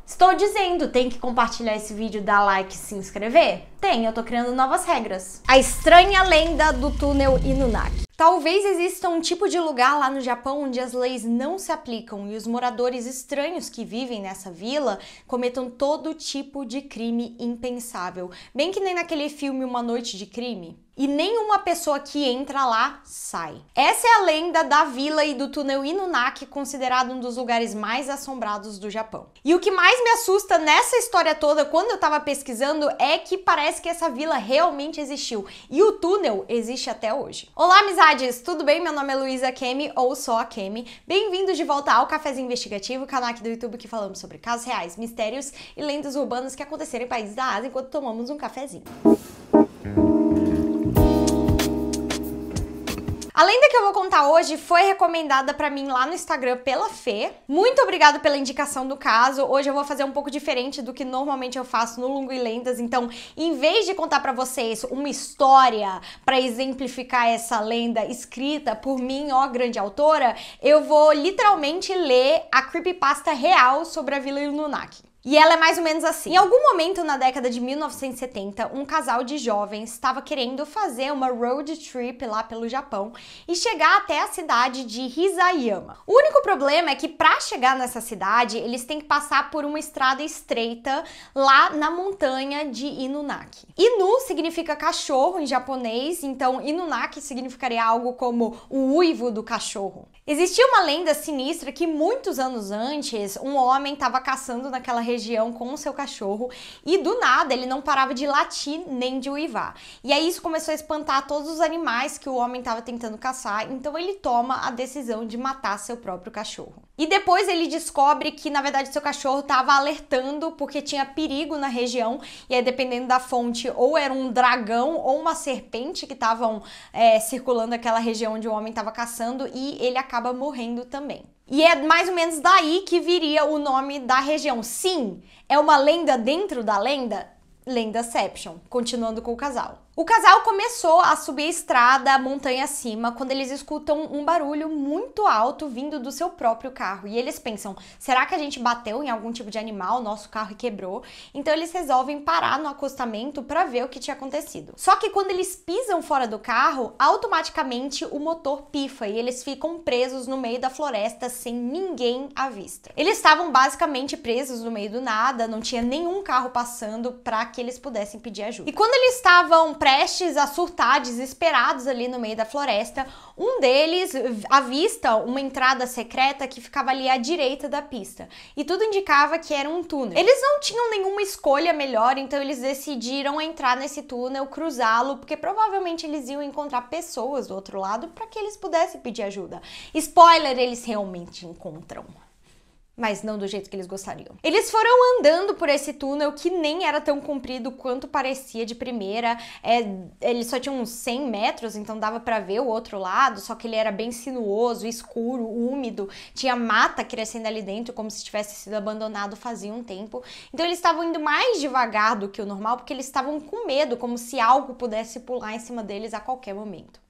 Estou dizendo, tem que compartilhar esse vídeo, dar like e se inscrever? Tem, eu tô criando novas regras. A estranha lenda do túnel Inunaki. Talvez exista um tipo de lugar lá no Japão onde as leis não se aplicam e os moradores estranhos que vivem nessa vila cometam todo tipo de crime impensável. Bem que nem naquele filme Uma Noite de Crime. E nenhuma pessoa que entra lá sai. Essa é a lenda da vila e do túnel Inunaki, considerado um dos lugares mais assombrados do Japão. E o que mais me assusta nessa história toda, quando eu tava pesquisando, é que parece que essa vila realmente existiu. E o túnel existe até hoje. Olá, amizade! Amizades, tudo bem? Meu nome é Luísa Kemi, ou só a Kemi. Bem-vindos de volta ao Cafézinho Investigativo, canal aqui do YouTube que falamos sobre casos reais, mistérios e lendas urbanas que aconteceram em países da Ásia enquanto tomamos um cafezinho. A lenda que eu vou contar hoje foi recomendada para mim lá no Instagram pela Fê. Muito obrigado pela indicação do caso. Hoje eu vou fazer um pouco diferente do que normalmente eu faço no Lungo e Lendas. Então, em vez de contar para vocês uma história para exemplificar essa lenda escrita por mim, ó grande autora, eu vou literalmente ler a creepypasta real sobre a Vila Ilunaki. E ela é mais ou menos assim. Em algum momento na década de 1970, um casal de jovens estava querendo fazer uma road trip lá pelo Japão e chegar até a cidade de Hisayama. O único problema é que para chegar nessa cidade, eles têm que passar por uma estrada estreita lá na montanha de Inunaki. Inu significa cachorro em japonês, então Inunaki significaria algo como o uivo do cachorro. Existia uma lenda sinistra que muitos anos antes, um homem estava caçando naquela região região com o seu cachorro e do nada ele não parava de latir nem de uivar. E aí isso começou a espantar todos os animais que o homem estava tentando caçar, então ele toma a decisão de matar seu próprio cachorro. E depois ele descobre que na verdade seu cachorro estava alertando porque tinha perigo na região e aí dependendo da fonte ou era um dragão ou uma serpente que estavam é, eh, circulando aquela região onde o homem estava caçando e ele acaba morrendo também. E é mais ou menos daí que viria o nome da região. Sim, é uma lenda dentro da lenda? Lendaception. Continuando com o casal. O casal começou a subir a estrada montanha acima quando eles escutam um barulho muito alto vindo do seu próprio carro. E eles pensam: será que a gente bateu em algum tipo de animal? Nosso carro quebrou. Então eles resolvem parar no acostamento para ver o que tinha acontecido. Só que quando eles pisam fora do carro, automaticamente o motor pifa e eles ficam presos no meio da floresta sem ninguém à vista. Eles estavam basicamente presos no meio do nada, não tinha nenhum carro passando para que eles pudessem pedir ajuda. E quando eles estavam prestes a surtar, desesperados ali no meio da floresta. Um deles avista uma entrada secreta que ficava ali à direita da pista, e tudo indicava que era um túnel. Eles não tinham nenhuma escolha melhor, então eles decidiram entrar nesse túnel, cruzá-lo, porque provavelmente eles iam encontrar pessoas do outro lado para que eles pudessem pedir ajuda. Spoiler, eles realmente encontram mas não do jeito que eles gostariam. Eles foram andando por esse túnel que nem era tão comprido quanto parecia de primeira. É, ele só tinha uns 100 metros, então dava para ver o outro lado, só que ele era bem sinuoso, escuro, úmido, tinha mata crescendo ali dentro, como se tivesse sido abandonado fazia um tempo. Então eles estavam indo mais devagar do que o normal, porque eles estavam com medo, como se algo pudesse pular em cima deles a qualquer momento.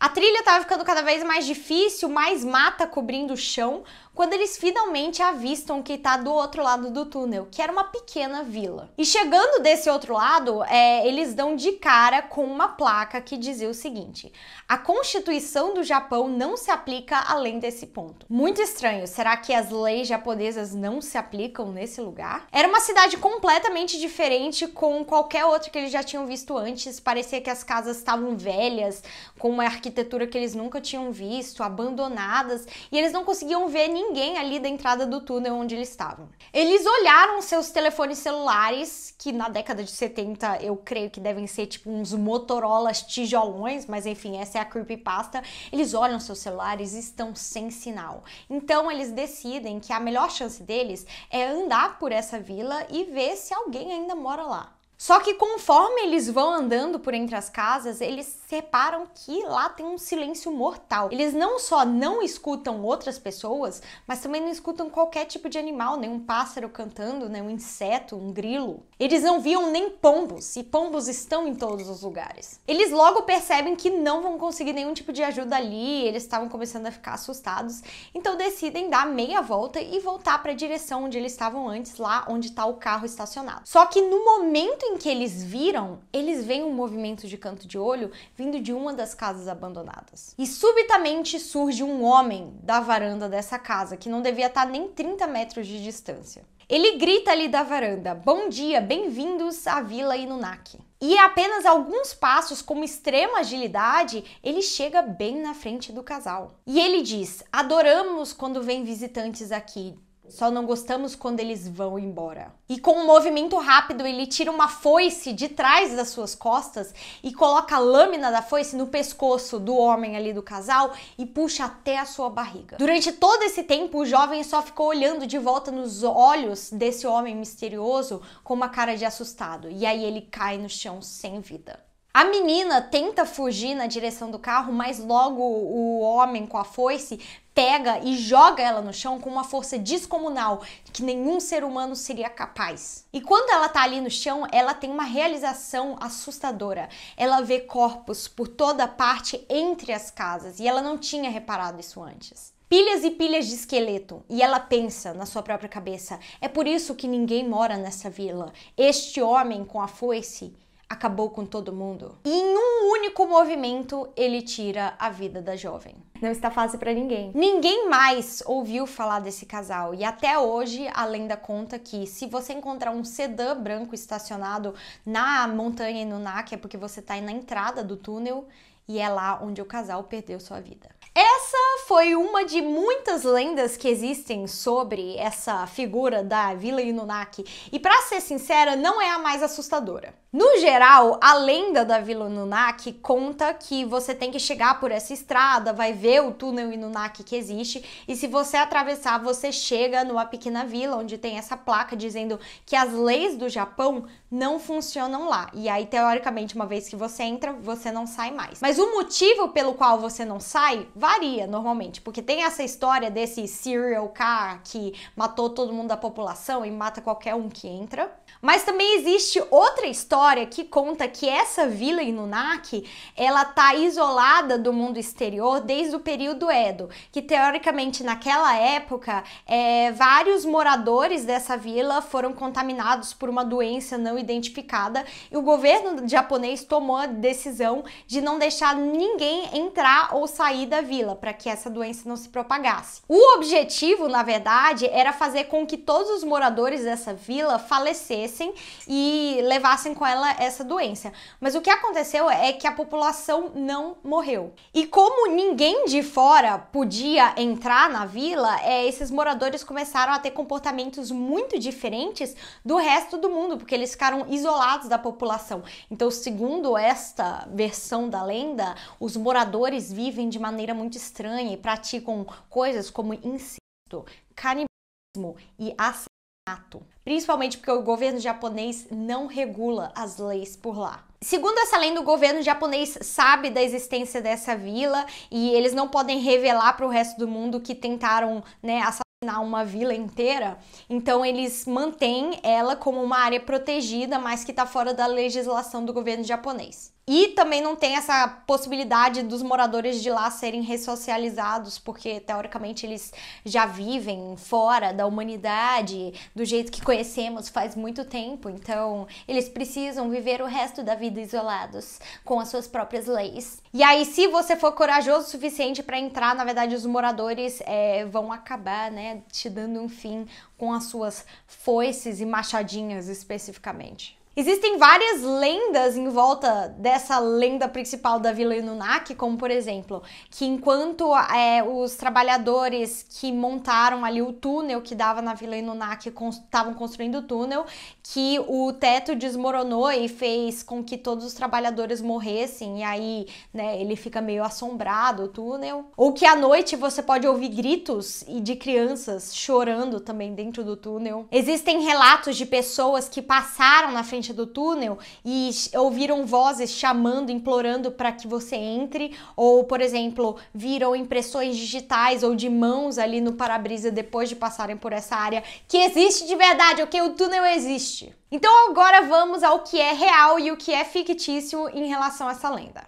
A trilha estava ficando cada vez mais difícil, mais mata cobrindo o chão, quando eles finalmente avistam que está do outro lado do túnel, que era uma pequena vila. E chegando desse outro lado, é, eles dão de cara com uma placa que dizia o seguinte: a Constituição do Japão não se aplica além desse ponto. Muito estranho, será que as leis japonesas não se aplicam nesse lugar? Era uma cidade completamente diferente com qualquer outra que eles já tinham visto antes, parecia que as casas estavam velhas, com uma arquitetura arquitetura que eles nunca tinham visto, abandonadas, e eles não conseguiam ver ninguém ali da entrada do túnel onde eles estavam. Eles olharam seus telefones celulares, que na década de 70 eu creio que devem ser tipo uns Motorolas tijolões, mas enfim, essa é a creepypasta. Eles olham seus celulares e estão sem sinal. Então eles decidem que a melhor chance deles é andar por essa vila e ver se alguém ainda mora lá. Só que conforme eles vão andando por entre as casas, eles reparam que lá tem um silêncio mortal. Eles não só não escutam outras pessoas, mas também não escutam qualquer tipo de animal, nem né? um pássaro cantando, nem né? um inseto, um grilo. Eles não viam nem pombos, e pombos estão em todos os lugares. Eles logo percebem que não vão conseguir nenhum tipo de ajuda ali, eles estavam começando a ficar assustados, então decidem dar meia volta e voltar para a direção onde eles estavam antes, lá onde está o carro estacionado. Só que no momento em que eles viram, eles veem um movimento de canto de olho vindo de uma das casas abandonadas. E subitamente surge um homem da varanda dessa casa, que não devia estar nem 30 metros de distância. Ele grita ali da varanda: Bom dia, bem-vindos à Vila Inunaki. E a apenas alguns passos, com extrema agilidade, ele chega bem na frente do casal. E ele diz: Adoramos quando vêm visitantes aqui só não gostamos quando eles vão embora. E com um movimento rápido, ele tira uma foice de trás das suas costas e coloca a lâmina da foice no pescoço do homem ali do casal e puxa até a sua barriga. Durante todo esse tempo, o jovem só ficou olhando de volta nos olhos desse homem misterioso com uma cara de assustado. E aí ele cai no chão sem vida. A menina tenta fugir na direção do carro, mas logo o homem com a foice pega e joga ela no chão com uma força descomunal que nenhum ser humano seria capaz. E quando ela tá ali no chão, ela tem uma realização assustadora. Ela vê corpos por toda parte entre as casas e ela não tinha reparado isso antes pilhas e pilhas de esqueleto, e ela pensa na sua própria cabeça: é por isso que ninguém mora nessa vila. Este homem com a foice acabou com todo mundo. E em um único movimento, ele tira a vida da jovem. Não está fácil para ninguém. Ninguém mais ouviu falar desse casal e até hoje a lenda conta que se você encontrar um sedã branco estacionado na montanha Inunaki é porque você está na entrada do túnel e é lá onde o casal perdeu sua vida. Essa foi uma de muitas lendas que existem sobre essa figura da Vila Inunaki e para ser sincera, não é a mais assustadora. No geral, a lenda da Vila Nunak conta que você tem que chegar por essa estrada, vai ver o túnel Inunak que existe, e se você atravessar, você chega numa pequena vila onde tem essa placa dizendo que as leis do Japão não funcionam lá. E aí, teoricamente, uma vez que você entra, você não sai mais. Mas o motivo pelo qual você não sai varia normalmente, porque tem essa história desse serial car que matou todo mundo da população e mata qualquer um que entra. Mas também existe outra história história que conta que essa vila Inunaki, ela tá isolada do mundo exterior desde o período Edo, que teoricamente naquela época é, vários moradores dessa vila foram contaminados por uma doença não identificada e o governo japonês tomou a decisão de não deixar ninguém entrar ou sair da vila para que essa doença não se propagasse. O objetivo, na verdade, era fazer com que todos os moradores dessa vila falecessem e levassem com ela essa doença. Mas o que aconteceu é que a população não morreu. E como ninguém de fora podia entrar na vila, é, esses moradores começaram a ter comportamentos muito diferentes do resto do mundo, porque eles ficaram isolados da população. Então, segundo esta versão da lenda, os moradores vivem de maneira muito estranha e praticam coisas como incesto, canibalismo e assassinato mato. Principalmente porque o governo japonês não regula as leis por lá. Segundo essa lenda, o governo japonês sabe da existência dessa vila e eles não podem revelar para o resto do mundo que tentaram né, assassinar uma vila inteira. Então eles mantêm ela como uma área protegida, mas que está fora da legislação do governo japonês. E também não tem essa possibilidade dos moradores de lá serem ressocializados, porque teoricamente eles já vivem fora da humanidade, do jeito que conhecemos faz muito tempo. Então, eles precisam viver o resto da vida isolados, com as suas próprias leis. E aí, se você for corajoso o suficiente para entrar, na verdade, os moradores é, vão acabar, né, te dando um fim com as suas foices e machadinhas especificamente. Existem várias lendas em volta dessa lenda principal da Vila Inunaki, como por exemplo, que enquanto é, os trabalhadores que montaram ali o túnel que dava na Vila Inunaki estavam construindo o túnel, que o teto desmoronou e fez com que todos os trabalhadores morressem, e aí né, ele fica meio assombrado o túnel. Ou que à noite você pode ouvir gritos e de crianças chorando também dentro do túnel. Existem relatos de pessoas que passaram na frente frente do túnel e ouviram vozes chamando, implorando para que você entre, ou, por exemplo, viram impressões digitais ou de mãos ali no para-brisa depois de passarem por essa área, que existe de verdade, ok? O túnel existe. Então agora vamos ao que é real e o que é fictício em relação a essa lenda.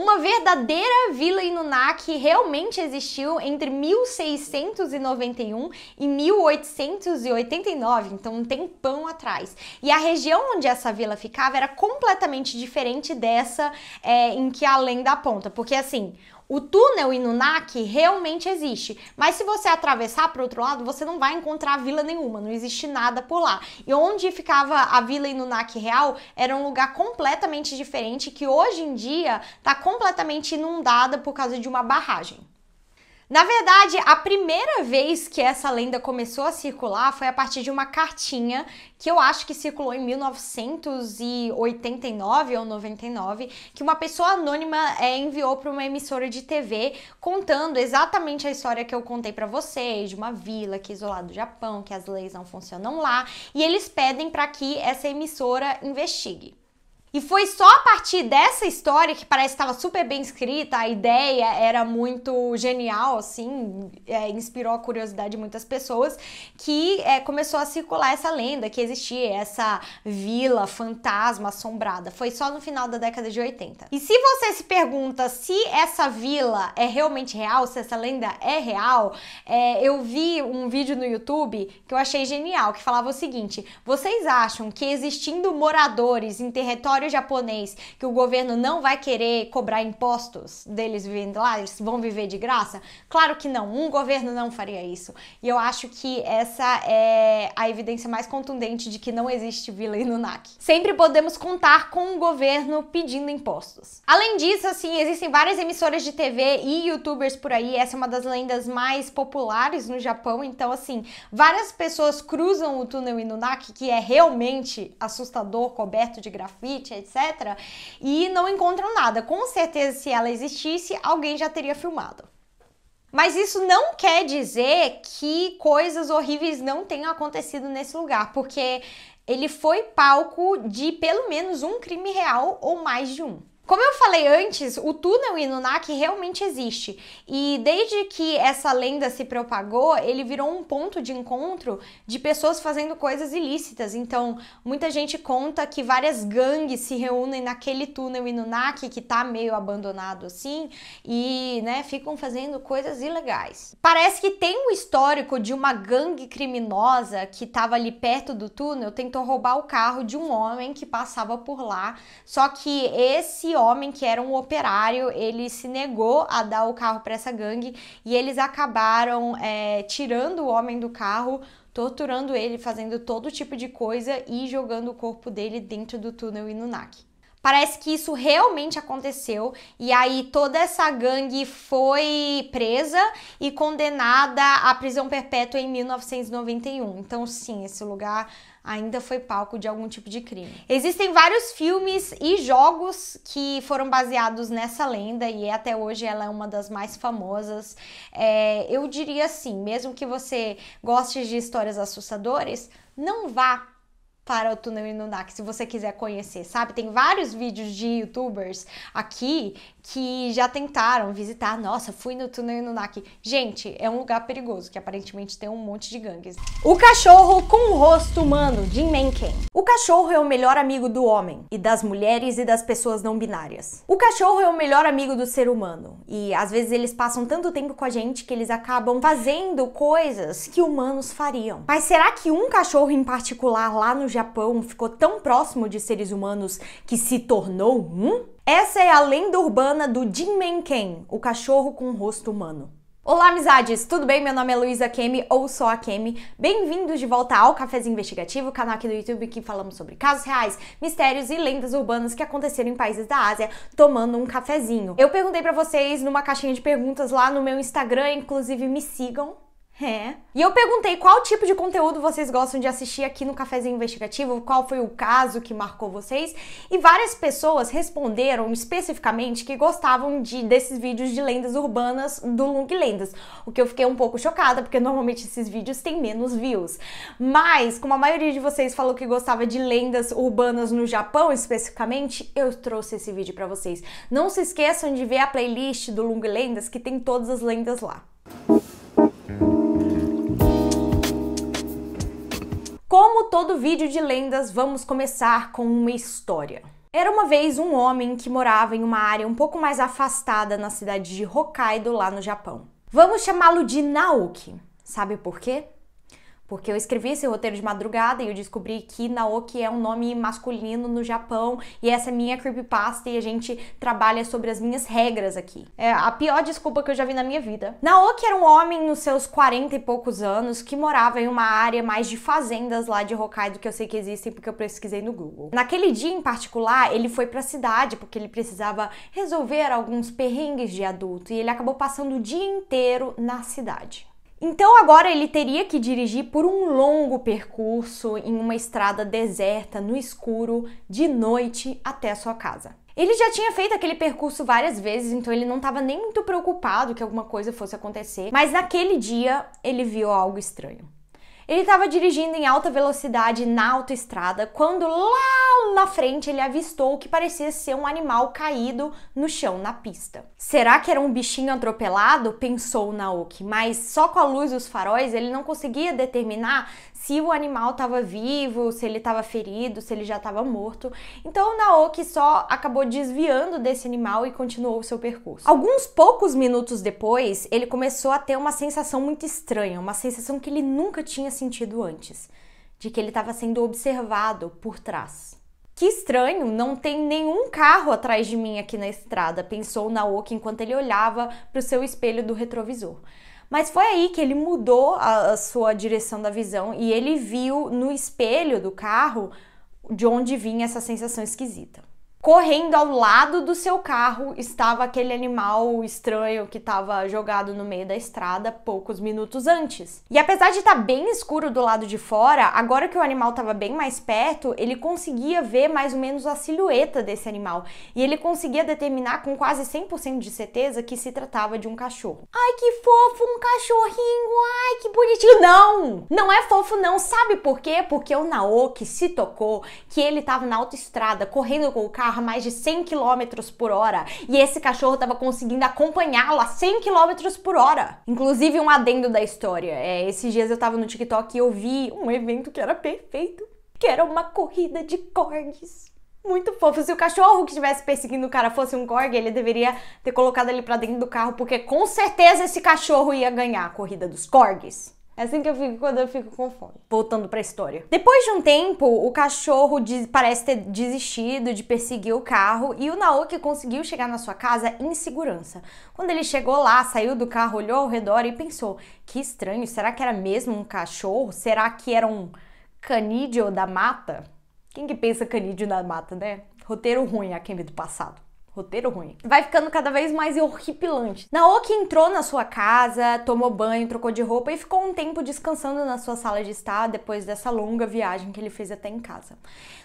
Uma verdadeira vila Inuná que realmente existiu entre 1691 e 1889, então um tempão atrás. E a região onde essa vila ficava era completamente diferente dessa é, em que é a lenda aponta, porque assim, o túnel Inunaki realmente existe, mas se você atravessar para o outro lado, você não vai encontrar vila nenhuma, não existe nada por lá. E onde ficava a vila Inunaki real era um lugar completamente diferente que hoje em dia está completamente inundada por causa de uma barragem. Na verdade, a primeira vez que essa lenda começou a circular foi a partir de uma cartinha que eu acho que circulou em 1989 ou 99, que uma pessoa anônima é, enviou para uma emissora de TV contando exatamente a história que eu contei para vocês, de uma vila que é isolada do Japão, que as leis não funcionam lá, e eles pedem para que essa emissora investigue. E foi só a partir dessa história, que parece que estava super bem escrita, a ideia era muito genial, assim, é, inspirou a curiosidade de muitas pessoas, que é, começou a circular essa lenda que existia essa vila fantasma assombrada. Foi só no final da década de 80. E se você se pergunta se essa vila é realmente real, se essa lenda é real, é, eu vi um vídeo no YouTube que eu achei genial, que falava o seguinte: vocês acham que existindo moradores em território território japonês que o governo não vai querer cobrar impostos deles vivendo lá, eles vão viver de graça? Claro que não, um governo não faria isso. E eu acho que essa é a evidência mais contundente de que não existe vila Inunaki. Sempre podemos contar com um governo pedindo impostos. Além disso, assim, existem várias emissoras de TV e youtubers por aí, essa é uma das lendas mais populares no Japão, então assim, várias pessoas cruzam o túnel Inunaki, que é realmente assustador, coberto de grafite, etc. E não encontram nada. Com certeza, se ela existisse, alguém já teria filmado. Mas isso não quer dizer que coisas horríveis não tenham acontecido nesse lugar, porque ele foi palco de pelo menos um crime real ou mais de um. Como eu falei antes, o túnel Inunak realmente existe. E desde que essa lenda se propagou, ele virou um ponto de encontro de pessoas fazendo coisas ilícitas. Então, muita gente conta que várias gangues se reúnem naquele túnel Inunak que tá meio abandonado assim e, né, ficam fazendo coisas ilegais. Parece que tem um histórico de uma gangue criminosa que tava ali perto do túnel, tentou roubar o carro de um homem que passava por lá. Só que esse homem, que era um operário, ele se negou a dar o carro para essa gangue e eles acabaram é, tirando o homem do carro, torturando ele, fazendo todo tipo de coisa e jogando o corpo dele dentro do túnel Inunaki. Parece que isso realmente aconteceu e aí toda essa gangue foi presa e condenada à prisão perpétua em 1991. Então, sim, esse lugar ainda foi palco de algum tipo de crime. Existem vários filmes e jogos que foram baseados nessa lenda e até hoje ela é uma das mais famosas. É, eu diria assim, mesmo que você goste de histórias assustadoras, não vá para o túnel Inundac, se você quiser conhecer, sabe? Tem vários vídeos de youtubers aqui que já tentaram visitar. Nossa, fui no túnel Inundac. Gente, é um lugar perigoso, que aparentemente tem um monte de gangues. O cachorro com o rosto humano, de Mencken. O cachorro é o melhor amigo do homem, e das mulheres e das pessoas não binárias. O cachorro é o melhor amigo do ser humano, e às vezes eles passam tanto tempo com a gente que eles acabam fazendo coisas que humanos fariam. Mas será que um cachorro em particular lá no Japão ficou tão próximo de seres humanos que se tornou um? Essa é a lenda urbana do Jinmen Ken, o cachorro com rosto humano. Olá, amizades! Tudo bem? Meu nome é Luísa Kemi, ou só a Kemi. Bem-vindos de volta ao Cafézinho Investigativo, canal aqui do YouTube que falamos sobre casos reais, mistérios e lendas urbanas que aconteceram em países da Ásia, tomando um cafezinho. Eu perguntei para vocês numa caixinha de perguntas lá no meu Instagram, inclusive me sigam, é. E eu perguntei qual tipo de conteúdo vocês gostam de assistir aqui no Cafézinho Investigativo, qual foi o caso que marcou vocês, e várias pessoas responderam especificamente que gostavam de desses vídeos de lendas urbanas do Lung Lendas, o que eu fiquei um pouco chocada, porque normalmente esses vídeos têm menos views. Mas, como a maioria de vocês falou que gostava de lendas urbanas no Japão especificamente, eu trouxe esse vídeo para vocês. Não se esqueçam de ver a playlist do Lung Lendas, que tem todas as lendas lá. Música Como todo vídeo de lendas, vamos começar com uma história. Era uma vez um homem que morava em uma área um pouco mais afastada na cidade de Hokkaido, lá no Japão. Vamos chamá-lo de Naoki. Sabe por quê? Porque eu escrevi esse roteiro de madrugada e eu descobri que Naoki é um nome masculino no Japão e essa é minha creepypasta e a gente trabalha sobre as minhas regras aqui. É a pior desculpa que eu já vi na minha vida. Naoki era um homem nos seus 40 e poucos anos que morava em uma área mais de fazendas lá de Hokkaido que eu sei que existem porque eu pesquisei no Google. Naquele dia em particular, ele foi para a cidade porque ele precisava resolver alguns perrengues de adulto e ele acabou passando o dia inteiro na cidade. Então agora ele teria que dirigir por um longo percurso em uma estrada deserta, no escuro, de noite até a sua casa. Ele já tinha feito aquele percurso várias vezes, então ele não estava nem muito preocupado que alguma coisa fosse acontecer, mas naquele dia ele viu algo estranho. Ele estava dirigindo em alta velocidade na autoestrada quando lá na frente ele avistou o que parecia ser um animal caído no chão na pista. Será que era um bichinho atropelado? pensou Naoki, mas só com a luz dos faróis ele não conseguia determinar se o animal estava vivo, se ele estava ferido, se ele já estava morto. Então Naoki só acabou desviando desse animal e continuou o seu percurso. Alguns poucos minutos depois, ele começou a ter uma sensação muito estranha, uma sensação que ele nunca tinha sentido antes, de que ele estava sendo observado por trás. Que estranho, não tem nenhum carro atrás de mim aqui na estrada, pensou Naoki enquanto ele olhava para o seu espelho do retrovisor. Mas foi aí que ele mudou a, a sua direção da visão e ele viu no espelho do carro de onde vinha essa sensação esquisita correndo ao lado do seu carro estava aquele animal estranho que estava jogado no meio da estrada poucos minutos antes. E apesar de estar tá bem escuro do lado de fora, agora que o animal estava bem mais perto, ele conseguia ver mais ou menos a silhueta desse animal e ele conseguia determinar com quase 100% de certeza que se tratava de um cachorro. Ai que fofo, um cachorrinho, ai que bonitinho. Não! Não é fofo não, sabe por quê? Porque o Naoki se tocou que ele estava na autoestrada correndo com o carro carro a mais de 100 km por hora e esse cachorro estava conseguindo acompanhá-lo a 100 km por hora. Inclusive, um adendo da história: é, esses dias eu estava no TikTok e eu vi um evento que era perfeito, que era uma corrida de corgis muito fofo. Se o cachorro que estivesse perseguindo o cara fosse um corgi, ele deveria ter colocado ele para dentro do carro, porque com certeza esse cachorro ia ganhar a corrida dos corgis. É assim que eu fico quando eu fico com fome. Voltando pra história. Depois de um tempo, o cachorro diz, parece ter desistido de perseguir o carro e o Naoki conseguiu chegar na sua casa em segurança. Quando ele chegou lá, saiu do carro, olhou ao redor e pensou: que estranho, será que era mesmo um cachorro? Será que era um canídeo da mata? Quem que pensa canídeo da mata, né? Roteiro ruim, aquele do passado roteiro ruim. Vai ficando cada vez mais horripilante. Naoki entrou na sua casa, tomou banho, trocou de roupa e ficou um tempo descansando na sua sala de estar depois dessa longa viagem que ele fez até em casa.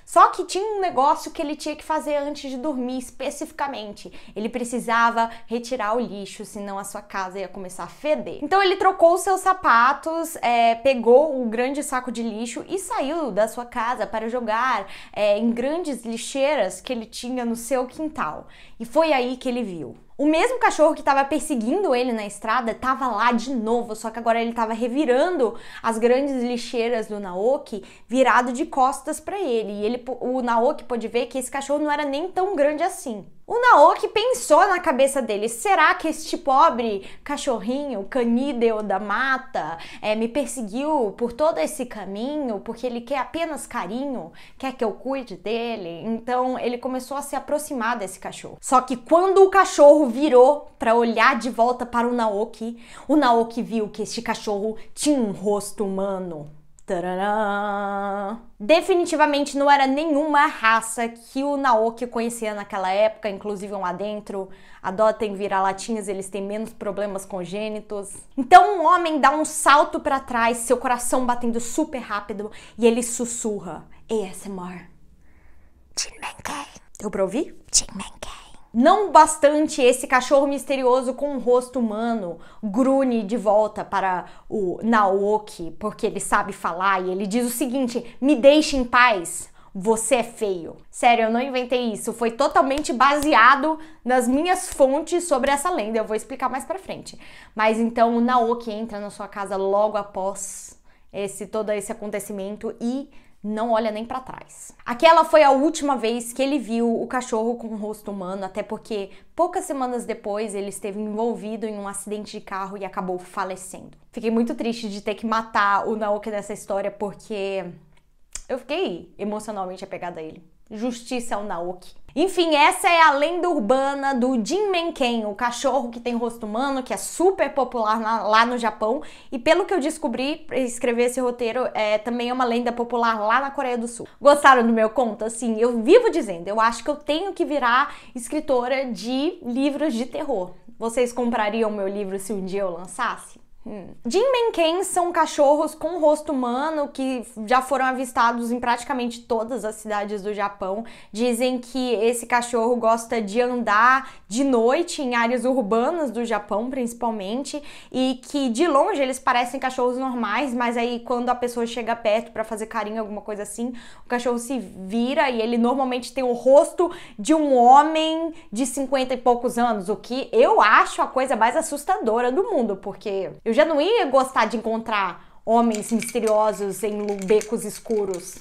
Só que tinha um negócio que ele tinha que fazer antes de dormir, especificamente. Ele precisava retirar o lixo, senão a sua casa ia começar a feder. Então ele trocou os seus sapatos, é, pegou o um grande saco de lixo e saiu da sua casa para jogar é, em grandes lixeiras que ele tinha no seu quintal. E foi aí que ele viu o mesmo cachorro que estava perseguindo ele na estrada estava lá de novo, só que agora ele estava revirando as grandes lixeiras do Naoki, virado de costas para ele. E ele, o Naoki pôde ver que esse cachorro não era nem tão grande assim. O Naoki pensou na cabeça dele: será que este pobre cachorrinho canídeo da mata é, me perseguiu por todo esse caminho porque ele quer apenas carinho, quer que eu cuide dele? Então ele começou a se aproximar desse cachorro. Só que quando o cachorro virou para olhar de volta para o Naoki, o Naoki viu que este cachorro tinha um rosto humano. Tadadá. Definitivamente não era nenhuma raça que o Naoki conhecia naquela época, inclusive lá dentro. Adotem vira-latinhas, eles têm menos problemas congênitos. Então um homem dá um salto para trás, seu coração batendo super rápido, e ele sussurra: ASMR. Jinmenkei. Deu pra ouvir? Jinmenkei. Não bastante esse cachorro misterioso com um rosto humano grune de volta para o Naoki, porque ele sabe falar e ele diz o seguinte: me deixe em paz, você é feio. Sério, eu não inventei isso, foi totalmente baseado nas minhas fontes sobre essa lenda, eu vou explicar mais pra frente. Mas então o Naoki entra na sua casa logo após esse todo esse acontecimento e não olha nem para trás. Aquela foi a última vez que ele viu o cachorro com o rosto humano, até porque poucas semanas depois ele esteve envolvido em um acidente de carro e acabou falecendo. Fiquei muito triste de ter que matar o Naoki nessa história porque eu fiquei emocionalmente apegada a ele. Justiça ao o Naoki. Enfim, essa é a lenda urbana do Jin Menken, o cachorro que tem rosto humano, que é super popular na, lá no Japão. E pelo que eu descobri, escrever esse roteiro é também é uma lenda popular lá na Coreia do Sul. Gostaram do meu conto? Assim, eu vivo dizendo, eu acho que eu tenho que virar escritora de livros de terror. Vocês comprariam meu livro se um dia eu lançasse? Jim Ken são cachorros com rosto humano que já foram avistados em praticamente todas as cidades do Japão. Dizem que esse cachorro gosta de andar de noite em áreas urbanas do Japão, principalmente, e que de longe eles parecem cachorros normais, mas aí quando a pessoa chega perto para fazer carinho, alguma coisa assim, o cachorro se vira e ele normalmente tem o rosto de um homem de 50 e poucos anos, o que eu acho a coisa mais assustadora do mundo, porque eu eu já não ia gostar de encontrar homens misteriosos em becos escuros.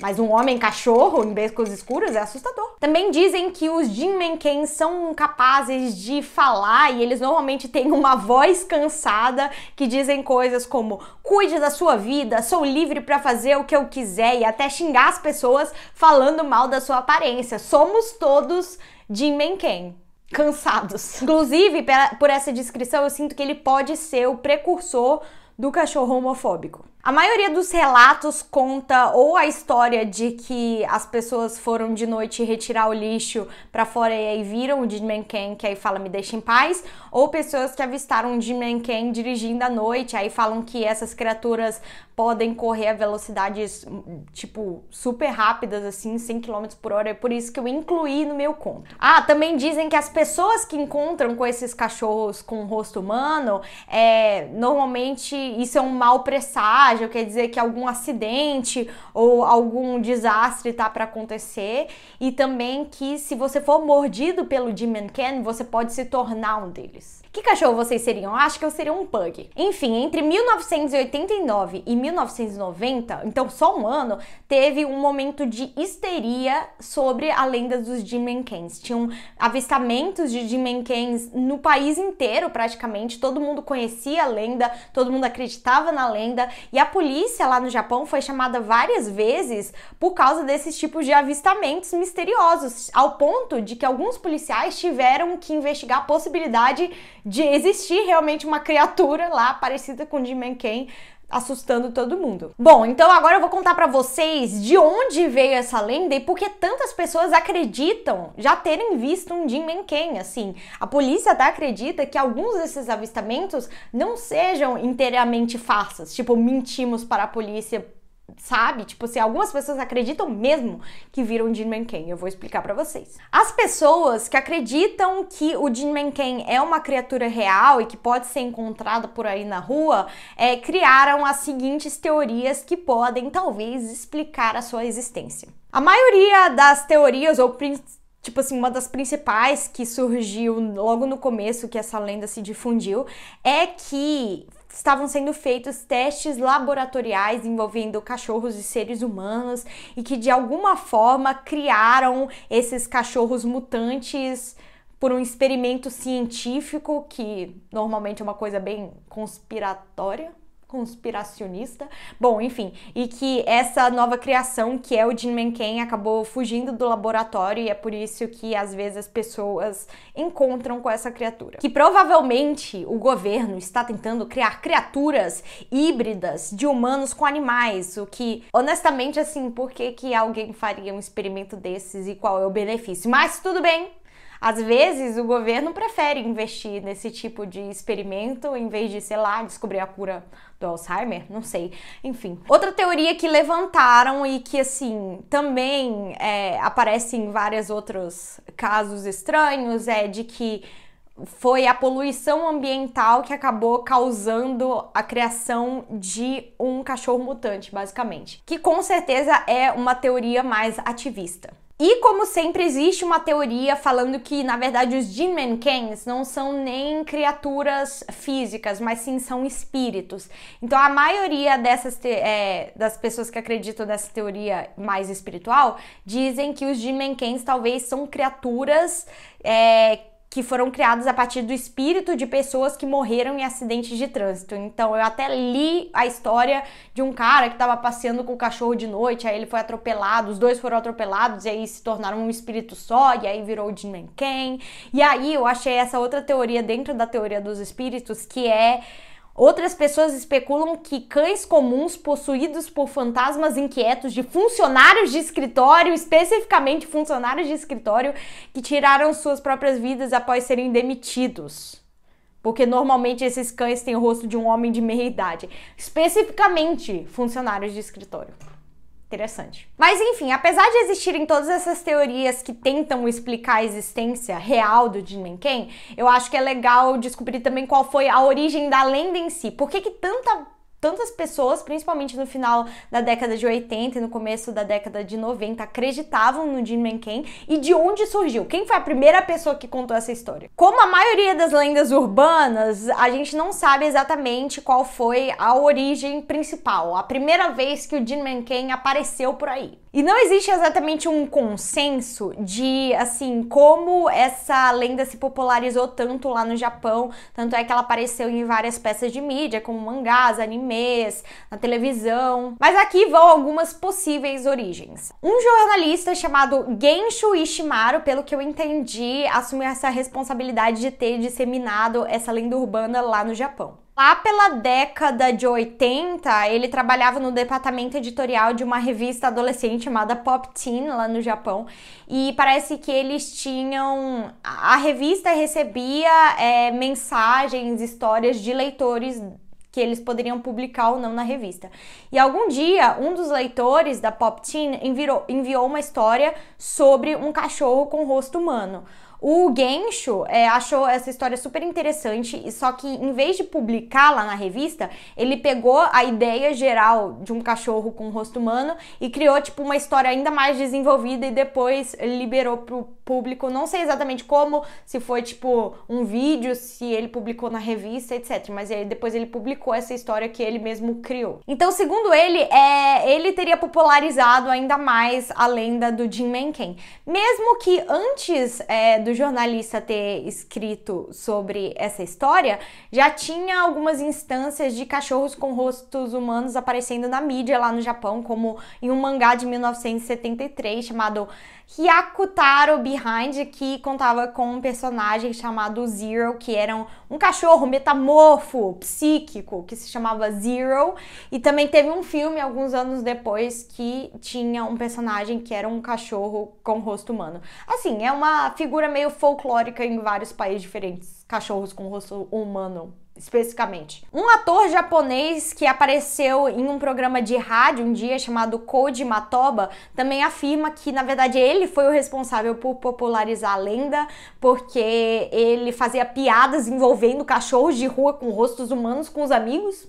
Mas um homem cachorro em becos escuros é assustador. Também dizem que os Jinmenkens são capazes de falar e eles normalmente têm uma voz cansada que dizem coisas como cuide da sua vida, sou livre para fazer o que eu quiser e até xingar as pessoas falando mal da sua aparência. Somos todos Jinmenken cansados. Inclusive, por essa descrição, eu sinto que ele pode ser o precursor do cachorro homofóbico. A maioria dos relatos conta ou a história de que as pessoas foram de noite retirar o lixo para fora e aí viram o Jimmy Ken, que aí fala me deixa em paz, ou pessoas que avistaram o Jimmy Ken dirigindo à noite, aí falam que essas criaturas podem correr a velocidades tipo super rápidas assim, 100 km por hora, é por isso que eu incluí no meu conto. Ah, também dizem que as pessoas que encontram com esses cachorros com rosto humano, é, normalmente isso é um mal presságio frágil, quer dizer que algum acidente ou algum desastre está para acontecer e também que se você for mordido pelo Demon Ken, você pode se tornar um deles. Que cachorro vocês seriam? Eu acho que eu seria um pug. Enfim, entre 1989 e 1990, então só um ano, teve um momento de histeria sobre a lenda dos Jim Kens. Tinham avistamentos de Jim Kens no país inteiro, praticamente. Todo mundo conhecia a lenda, todo mundo acreditava na lenda. E a polícia lá no Japão foi chamada várias vezes por causa desses tipos de avistamentos misteriosos, ao ponto de que alguns policiais tiveram que investigar a possibilidade de existir realmente uma criatura lá parecida com Jim Ken assustando todo mundo. Bom, então agora eu vou contar para vocês de onde veio essa lenda e por que tantas pessoas acreditam já terem visto um Jim Ken, assim. A polícia até acredita que alguns desses avistamentos não sejam inteiramente farsas, tipo mentimos para a polícia sabe? Tipo assim, algumas pessoas acreditam mesmo que viram Jin Man Ken. Eu vou explicar para vocês. As pessoas que acreditam que o Jin Man Ken é uma criatura real e que pode ser encontrada por aí na rua, é, criaram as seguintes teorias que podem talvez explicar a sua existência. A maioria das teorias ou tipo assim, uma das principais que surgiu logo no começo que essa lenda se difundiu é que estavam sendo feitos testes laboratoriais envolvendo cachorros e seres humanos e que de alguma forma criaram esses cachorros mutantes por um experimento científico que normalmente é uma coisa bem conspiratória conspiracionista. Bom, enfim, e que essa nova criação que é o Jin Menken acabou fugindo do laboratório e é por isso que às vezes as pessoas encontram com essa criatura. Que provavelmente o governo está tentando criar criaturas híbridas de humanos com animais, o que honestamente assim, por que que alguém faria um experimento desses e qual é o benefício? Mas tudo bem, às vezes o governo prefere investir nesse tipo de experimento em vez de, sei lá, descobrir a cura do Alzheimer, não sei. Enfim, outra teoria que levantaram e que assim também é, aparece em vários outros casos estranhos é de que foi a poluição ambiental que acabou causando a criação de um cachorro mutante, basicamente. Que com certeza é uma teoria mais ativista. E como sempre existe uma teoria falando que na verdade os Jinmen Kens não são nem criaturas físicas, mas sim são espíritos. Então a maioria dessas é, das pessoas que acreditam nessa teoria mais espiritual dizem que os Jinmen Kens talvez são criaturas é, que foram criados a partir do espírito de pessoas que morreram em acidentes de trânsito. Então, eu até li a história de um cara que estava passeando com o cachorro de noite, aí ele foi atropelado, os dois foram atropelados e aí se tornaram um espírito só, e aí virou o Jim Ken. E aí eu achei essa outra teoria dentro da teoria dos espíritos que é Outras pessoas especulam que cães comuns possuídos por fantasmas inquietos de funcionários de escritório, especificamente funcionários de escritório, que tiraram suas próprias vidas após serem demitidos. Porque normalmente esses cães têm o rosto de um homem de meia idade, especificamente funcionários de escritório. Interessante. Mas enfim, apesar de existirem todas essas teorias que tentam explicar a existência real do Jin Menken, eu acho que é legal descobrir também qual foi a origem da lenda em si. Por que, que tanta tantas pessoas, principalmente no final da década de 80 e no começo da década de 90, acreditavam no Jim Ken e de onde surgiu? Quem foi a primeira pessoa que contou essa história? Como a maioria das lendas urbanas, a gente não sabe exatamente qual foi a origem principal, a primeira vez que o Jim Ken apareceu por aí. E não existe exatamente um consenso de, assim, como essa lenda se popularizou tanto lá no Japão, tanto é que ela apareceu em várias peças de mídia, como mangás, animes, na televisão. Mas aqui vão algumas possíveis origens. Um jornalista chamado Genshu Ishimaru, pelo que eu entendi, assumiu essa responsabilidade de ter disseminado essa lenda urbana lá no Japão. Lá pela década de 80, ele trabalhava no departamento editorial de uma revista adolescente chamada Pop Teen, lá no Japão. E parece que eles tinham. A revista recebia é, mensagens, histórias de leitores que eles poderiam publicar ou não na revista. E algum dia, um dos leitores da Pop Teen enviou, enviou uma história sobre um cachorro com rosto humano. O Gensho é, achou essa história super interessante, só que em vez de publicá-la na revista, ele pegou a ideia geral de um cachorro com um rosto humano e criou, tipo, uma história ainda mais desenvolvida e depois liberou pro público. Não sei exatamente como, se foi tipo um vídeo, se ele publicou na revista, etc. Mas aí depois ele publicou essa história que ele mesmo criou. Então, segundo ele, é, ele teria popularizado ainda mais a lenda do Jim Mencken. Mesmo que antes é, do jornalista ter escrito sobre essa história, já tinha algumas instâncias de cachorros com rostos humanos aparecendo na mídia lá no Japão, como em um mangá de 1973 chamado Hyakutaro Behind, que contava com um personagem chamado Zero, que era um, um cachorro metamorfo, psíquico, que se chamava Zero. E também teve um filme alguns anos depois que tinha um personagem que era um cachorro com rosto humano. Assim, é uma figura meio folclórica em vários países diferentes, cachorros com rosto humano especificamente. Um ator japonês que apareceu em um programa de rádio um dia chamado Koji Matoba também afirma que, na verdade, ele foi o responsável por popularizar a lenda, porque ele fazia piadas envolvendo cachorros de rua com rostos humanos com os amigos.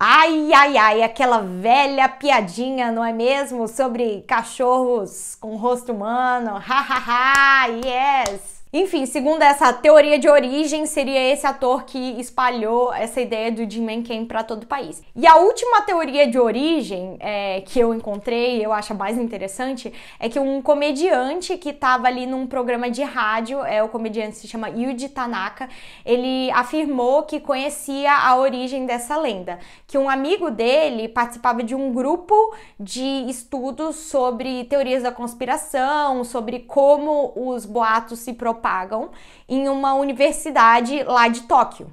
Ai, ai, ai, aquela velha piadinha, não é mesmo? Sobre cachorros com rosto humano. Ha, ha, ha, yes! Enfim, segundo essa teoria de origem, seria esse ator que espalhou essa ideia do Jim McCain para todo o país. E a última teoria de origem é, que eu encontrei, eu acho mais interessante, é que um comediante que estava ali num programa de rádio, é o comediante se chama Yuji Tanaka, ele afirmou que conhecia a origem dessa lenda, que um amigo dele participava de um grupo de estudos sobre teorias da conspiração, sobre como os boatos se propõem pagam em uma universidade lá de Tóquio.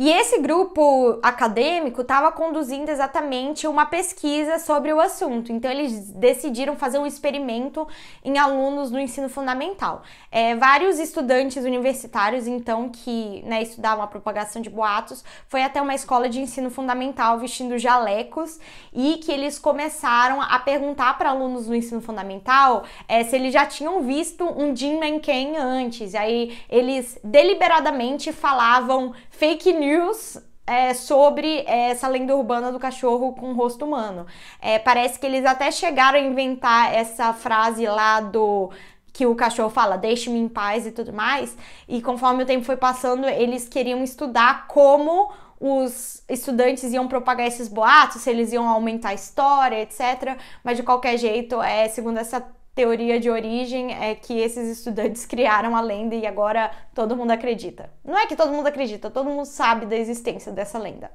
E esse grupo acadêmico estava conduzindo exatamente uma pesquisa sobre o assunto. Então, eles decidiram fazer um experimento em alunos do ensino fundamental. É, vários estudantes universitários, então, que né, estudavam a propagação de boatos, foi até uma escola de ensino fundamental vestindo jalecos e que eles começaram a perguntar para alunos do ensino fundamental é, se eles já tinham visto um Jim Ken antes. E aí, eles deliberadamente falavam fake news é, sobre é, essa lenda urbana do cachorro com rosto humano. É, parece que eles até chegaram a inventar essa frase lá do que o cachorro fala, deixe-me em paz e tudo mais. E conforme o tempo foi passando, eles queriam estudar como os estudantes iam propagar esses boatos, se eles iam aumentar a história, etc. Mas de qualquer jeito, é, segundo essa teoria de origem é que esses estudantes criaram a lenda e agora todo mundo acredita. Não é que todo mundo acredita, todo mundo sabe da existência dessa lenda.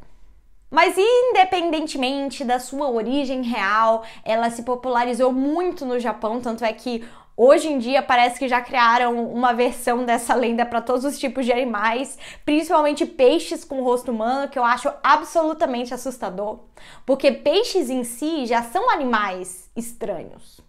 Mas independentemente da sua origem real, ela se popularizou muito no Japão, tanto é que Hoje em dia parece que já criaram uma versão dessa lenda para todos os tipos de animais, principalmente peixes com rosto humano, que eu acho absolutamente assustador, porque peixes em si já são animais estranhos.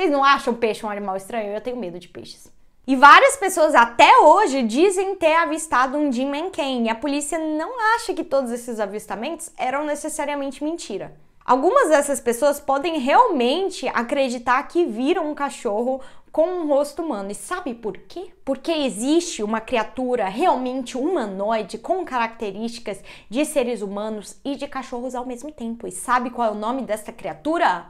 Vocês não acham peixe um animal estranho? Eu tenho medo de peixes. E várias pessoas até hoje dizem ter avistado um Jim Manken, e a polícia não acha que todos esses avistamentos eram necessariamente mentira. Algumas dessas pessoas podem realmente acreditar que viram um cachorro com um rosto humano. E sabe por quê? Porque existe uma criatura realmente humanoide com características de seres humanos e de cachorros ao mesmo tempo. E sabe qual é o nome dessa criatura?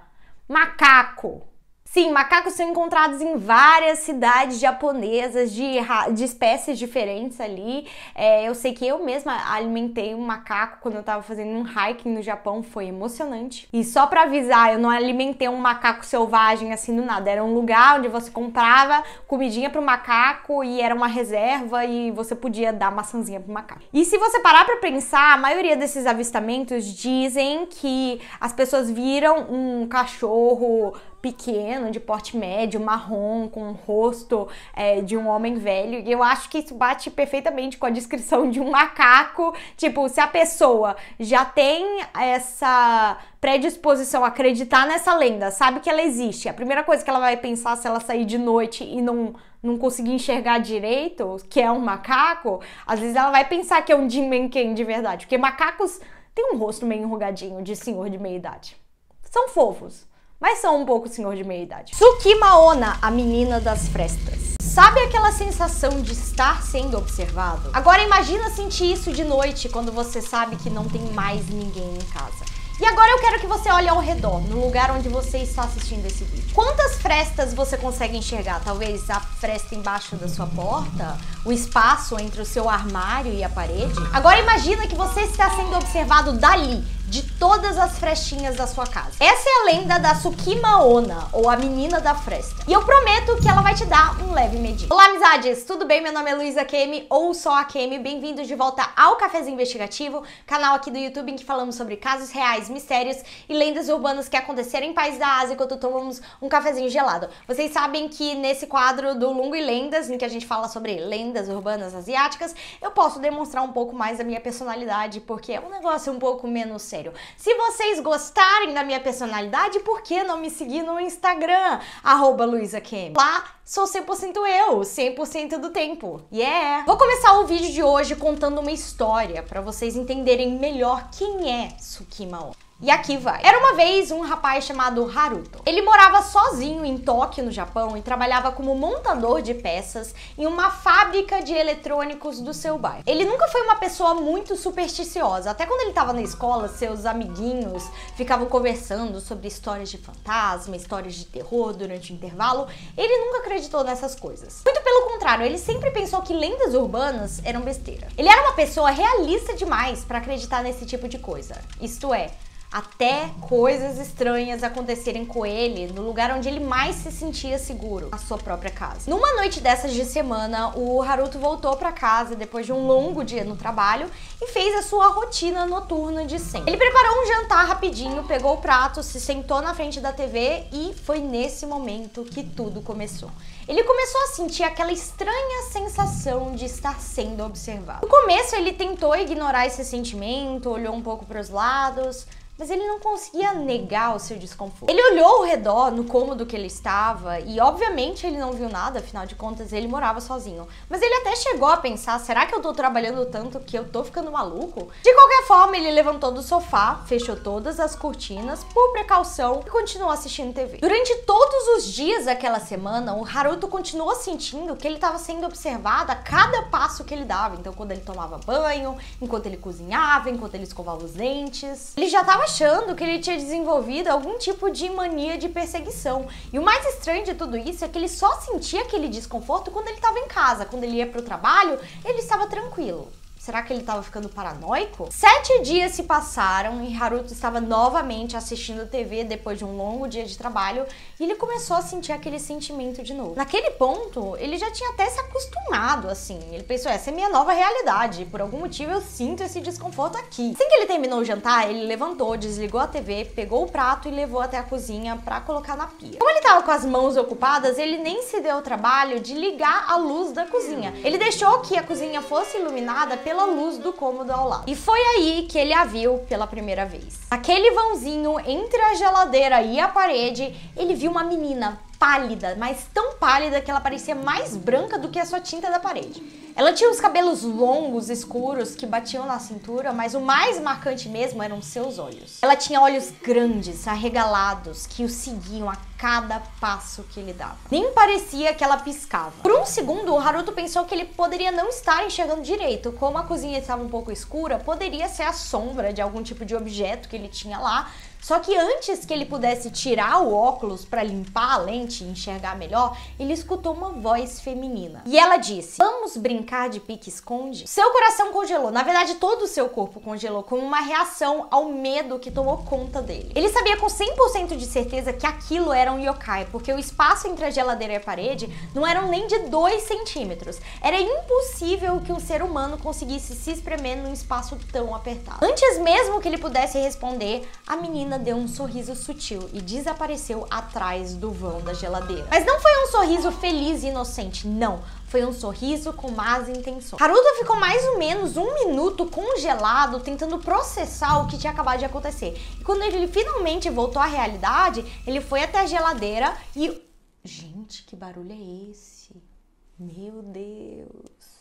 Macaco. Sim, macacos são encontrados em várias cidades japonesas de, de espécies diferentes ali. É, eu sei que eu mesma alimentei um macaco quando eu tava fazendo um hiking no Japão, foi emocionante. E só para avisar, eu não alimentei um macaco selvagem assim do nada. Era um lugar onde você comprava comidinha pro macaco e era uma reserva e você podia dar maçãzinha pro macaco. E se você parar para pensar, a maioria desses avistamentos dizem que as pessoas viram um cachorro pequeno, de porte médio, marrom, com o rosto é, de um homem velho. E eu acho que isso bate perfeitamente com a descrição de um macaco. Tipo, se a pessoa já tem essa predisposição a acreditar nessa lenda, sabe que ela existe, a primeira coisa que ela vai pensar se ela sair de noite e não não conseguir enxergar direito, que é um macaco, às vezes ela vai pensar que é um Jimmy Ken de verdade, porque macacos têm um rosto meio enrugadinho de senhor de meia idade. São fofos, mas são um pouco senhor de meia idade. Sukimaona, a menina das frestas. Sabe aquela sensação de estar sendo observado? Agora imagina sentir isso de noite quando você sabe que não tem mais ninguém em casa. E agora eu quero que você olhe ao redor, no lugar onde você está assistindo esse vídeo. Quantas frestas você consegue enxergar? Talvez a fresta embaixo da sua porta? O espaço entre o seu armário e a parede? Agora imagina que você está sendo observado dali, de todas as frestinhas da sua casa. Essa é a lenda da Sukimaona, ou a menina da fresta. E eu prometo que ela vai te dar um leve medinho. Olá, amizades! Tudo bem? Meu nome é Luísa Kemi, ou só a Kemi. Bem-vindos de volta ao Cafézinho Investigativo, canal aqui do YouTube em que falamos sobre casos reais, mistérios e lendas urbanas que aconteceram em países da Ásia enquanto tomamos um cafezinho gelado. Vocês sabem que nesse quadro do Lungo e Lendas, em que a gente fala sobre lendas urbanas asiáticas, eu posso demonstrar um pouco mais a minha personalidade, porque é um negócio um pouco menos sério sério. Se vocês gostarem da minha personalidade, por que não me seguir no Instagram, arroba Lá sou 100% eu, 100% do tempo. Yeah! Vou começar o vídeo de hoje contando uma história para vocês entenderem melhor quem é Tsukima Ono. E aqui vai. Era uma vez um rapaz chamado Haruto. Ele morava sozinho em Tóquio, no Japão, e trabalhava como montador de peças em uma fábrica de eletrônicos do seu bairro. Ele nunca foi uma pessoa muito supersticiosa. Até quando ele estava na escola, seus amiguinhos ficavam conversando sobre histórias de fantasma, histórias de terror durante o intervalo. Ele nunca acreditou nessas coisas. Muito pelo contrário, ele sempre pensou que lendas urbanas eram besteira. Ele era uma pessoa realista demais para acreditar nesse tipo de coisa. Isto é, até coisas estranhas acontecerem com ele no lugar onde ele mais se sentia seguro, a sua própria casa. Numa noite dessas de semana, o Haruto voltou para casa depois de um longo dia no trabalho e fez a sua rotina noturna de sempre. Ele preparou um jantar rapidinho, pegou o prato, se sentou na frente da TV e foi nesse momento que tudo começou. Ele começou a sentir aquela estranha sensação de estar sendo observado. No começo ele tentou ignorar esse sentimento, olhou um pouco para os lados, mas ele não conseguia uhum. negar o seu desconforto. Ele olhou ao redor, no cômodo que ele estava, e obviamente ele não viu nada, afinal de contas ele morava sozinho. Mas ele até chegou a pensar: será que eu tô trabalhando tanto que eu tô ficando maluco? De qualquer forma, ele levantou do sofá, fechou todas as cortinas, por precaução, e continuou assistindo TV. Durante todos os dias daquela semana, o Haruto continuou sentindo que ele estava sendo observado a cada passo que ele dava. Então, quando ele tomava banho, enquanto ele cozinhava, enquanto ele escovava os dentes. Ele já estava achando que ele tinha desenvolvido algum tipo de mania de perseguição. E o mais estranho de tudo isso é que ele só sentia aquele desconforto quando ele estava em casa. Quando ele ia para o trabalho, ele estava tranquilo. Será que ele estava ficando paranoico? Sete dias se passaram e Haruto estava novamente assistindo TV depois de um longo dia de trabalho e ele começou a sentir aquele sentimento de novo. Naquele ponto, ele já tinha até se acostumado, assim. Ele pensou, é, essa é minha nova realidade, por algum motivo eu sinto esse desconforto aqui. Assim que ele terminou o jantar, ele levantou, desligou a TV, pegou o prato e levou até a cozinha para colocar na pia. Como ele estava com as mãos ocupadas, ele nem se deu o trabalho de ligar a luz da cozinha. Ele deixou que a cozinha fosse iluminada pela luz do cômodo ao lado. E foi aí que ele a viu pela primeira vez. Aquele vãozinho entre a geladeira e a parede, ele viu uma menina pálida, mas tão pálida que ela parecia mais branca do que a sua tinta da parede. Ela tinha os cabelos longos, escuros, que batiam na cintura, mas o mais marcante mesmo eram seus olhos. Ela tinha olhos grandes, arregalados, que o seguiam a cada passo que ele dava. Nem parecia que ela piscava. Por um segundo, o Haruto pensou que ele poderia não estar enxergando direito. Como a cozinha estava um pouco escura, poderia ser a sombra de algum tipo de objeto que ele tinha lá, só que antes que ele pudesse tirar o óculos para limpar a lente e enxergar melhor, ele escutou uma voz feminina. E ela disse: "Vamos brincar de pique-esconde?". Seu coração congelou, na verdade todo o seu corpo congelou como uma reação ao medo que tomou conta dele. Ele sabia com 100% de certeza que aquilo era um yokai, porque o espaço entre a geladeira e a parede não eram nem de 2 centímetros. Era impossível que um ser humano conseguisse se espremer num espaço tão apertado. Antes mesmo que ele pudesse responder, a menina deu um sorriso sutil e desapareceu atrás do vão da geladeira. Mas não foi um sorriso feliz e inocente, não. Foi um sorriso com más intenções. Haruto ficou mais ou menos um minuto congelado, tentando processar o que tinha acabado de acontecer. E quando ele finalmente voltou à realidade, ele foi até a geladeira e. Gente, que barulho é esse? Meu Deus!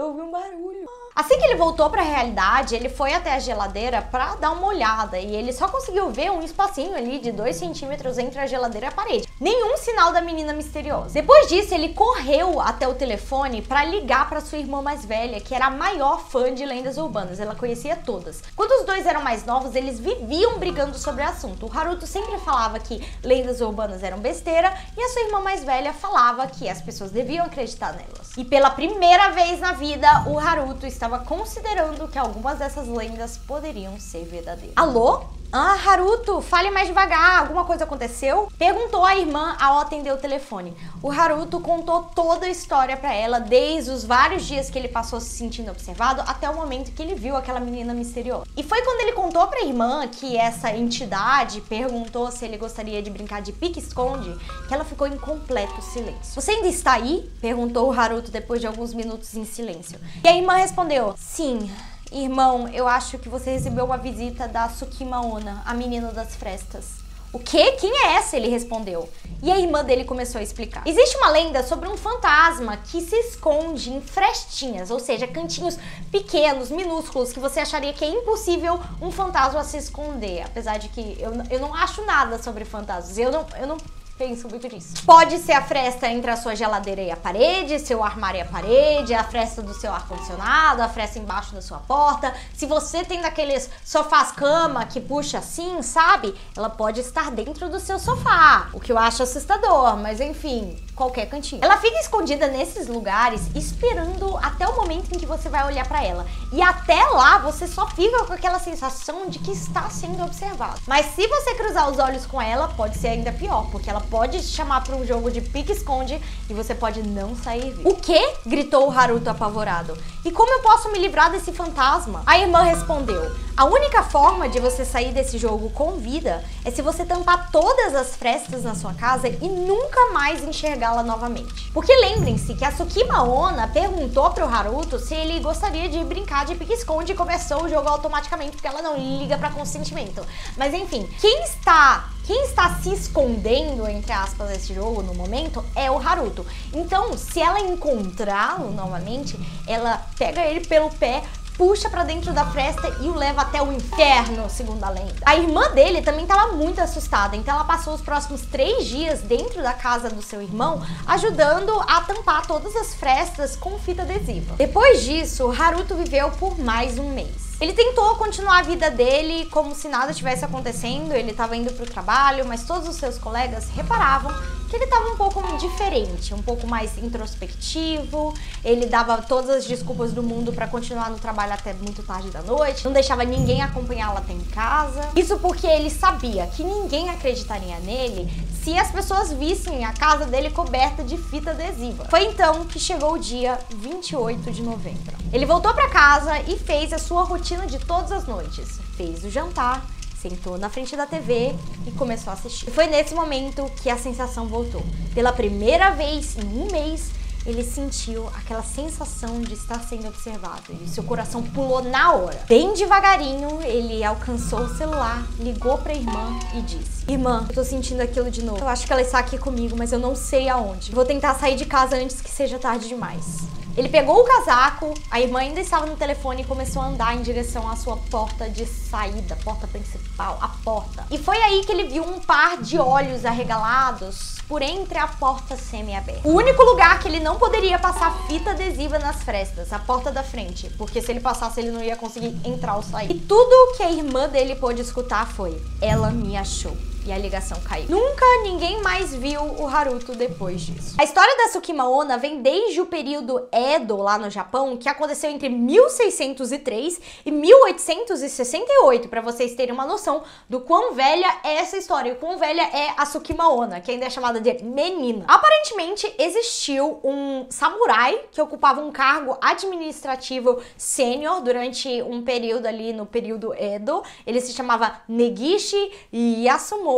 eu ouvi um barulho. Assim que ele voltou para a realidade, ele foi até a geladeira para dar uma olhada e ele só conseguiu ver um espacinho ali de 2 centímetros entre a geladeira e a parede. Nenhum sinal da menina misteriosa. Depois disso, ele correu até o telefone para ligar para sua irmã mais velha, que era a maior fã de lendas urbanas, ela conhecia todas. Quando os dois eram mais novos, eles viviam brigando sobre o assunto. O Haruto sempre falava que lendas urbanas eram besteira e a sua irmã mais velha falava que as pessoas deviam acreditar nelas. E pela primeira vez na vida, vida, o Haruto estava considerando que algumas dessas lendas poderiam ser verdadeiras. Alô? Ah, Haruto, fale mais devagar, alguma coisa aconteceu? Perguntou a irmã ao atender o telefone. O Haruto contou toda a história para ela, desde os vários dias que ele passou se sentindo observado até o momento que ele viu aquela menina misteriosa. E foi quando ele contou para a irmã que essa entidade perguntou se ele gostaria de brincar de pique-esconde que ela ficou em completo silêncio. Você ainda está aí? perguntou o Haruto depois de alguns minutos em silêncio. E a irmã respondeu: Sim, Irmão, eu acho que você recebeu uma visita da Sukimaona, a menina das frestas. O quê? Quem é essa? Ele respondeu. E a irmã dele começou a explicar. Existe uma lenda sobre um fantasma que se esconde em frestinhas, ou seja, cantinhos pequenos, minúsculos, que você acharia que é impossível um fantasma se esconder. Apesar de que eu, eu não acho nada sobre fantasmas. Eu não, eu não pensam muito nisso. Pode ser a fresta entre a sua geladeira e a parede, seu armário e a parede, a fresta do seu ar-condicionado, a fresta embaixo da sua porta. Se você tem daqueles sofás cama que puxa assim, sabe? Ela pode estar dentro do seu sofá, o que eu acho assustador, mas enfim, qualquer cantinho. Ela fica escondida nesses lugares esperando até o momento em que você vai olhar para ela. E até lá você só fica com aquela sensação de que está sendo observado. Mas se você cruzar os olhos com ela, pode ser ainda pior, porque ela pode chamar para um jogo de pique-esconde e você pode não sair vivo. O quê? gritou o Haruto apavorado. E como eu posso me livrar desse fantasma? A irmã respondeu: A única forma de você sair desse jogo com vida é se você tampar todas as frestas na sua casa e nunca mais enxergá-la novamente. Porque lembrem-se que a Tsukima Ona perguntou pro Haruto se ele gostaria de brincar de pique-esconde e começou o jogo automaticamente, porque ela não liga para consentimento. Mas enfim, quem está quem está se escondendo, entre aspas, esse jogo no momento é o Haruto. Então, se ela encontrá-lo novamente, ela pega ele pelo pé, puxa para dentro da fresta e o leva até o inferno, segundo a lenda. A irmã dele também estava muito assustada, então ela passou os próximos três dias dentro da casa do seu irmão, ajudando a tampar todas as frestas com fita adesiva. Depois disso, Haruto viveu por mais um mês. Ele tentou continuar a vida dele como se nada tivesse acontecendo, ele estava indo para o trabalho, mas todos os seus colegas reparavam que ele estava um pouco diferente, um pouco mais introspectivo, ele dava todas as desculpas do mundo para continuar no trabalho até muito tarde da noite, não deixava ninguém acompanhá-lo até em casa. Isso porque ele sabia que ninguém acreditaria nele se as pessoas vissem a casa dele coberta de fita adesiva. Foi então que chegou o dia 28 de novembro. Ele voltou para casa e fez a sua rotina rotina de todas as noites. Fez o jantar, sentou na frente da TV e começou a assistir. E foi nesse momento que a sensação voltou. Pela primeira vez em um mês, ele sentiu aquela sensação de estar sendo observado e seu coração pulou na hora. Bem devagarinho, ele alcançou o celular, ligou para a irmã e disse: "Irmã, eu tô sentindo aquilo de novo. Eu acho que ela está aqui comigo, mas eu não sei aonde. Vou tentar sair de casa antes que seja tarde demais." Ele pegou o casaco, a irmã ainda estava no telefone e começou a andar em direção à sua porta de saída, porta principal, a porta. E foi aí que ele viu um par de olhos arregalados por entre a porta semi-aberta. O único lugar que ele não poderia passar fita adesiva nas frestas, a porta da frente, porque se ele passasse ele não ia conseguir entrar ou sair. E tudo que a irmã dele pôde escutar foi: ela me achou e a ligação caiu. Nunca ninguém mais viu o Haruto depois disso. A história da Tsukima Ona vem desde o período Edo, lá no Japão, que aconteceu entre 1603 e 1868, para vocês terem uma noção do quão velha é essa história, e o quão velha é a Tsukima Ona, que ainda é chamada de menina. Aparentemente, existiu um samurai que ocupava um cargo administrativo sênior durante um período ali no período Edo. Ele se chamava Negishi Yasumo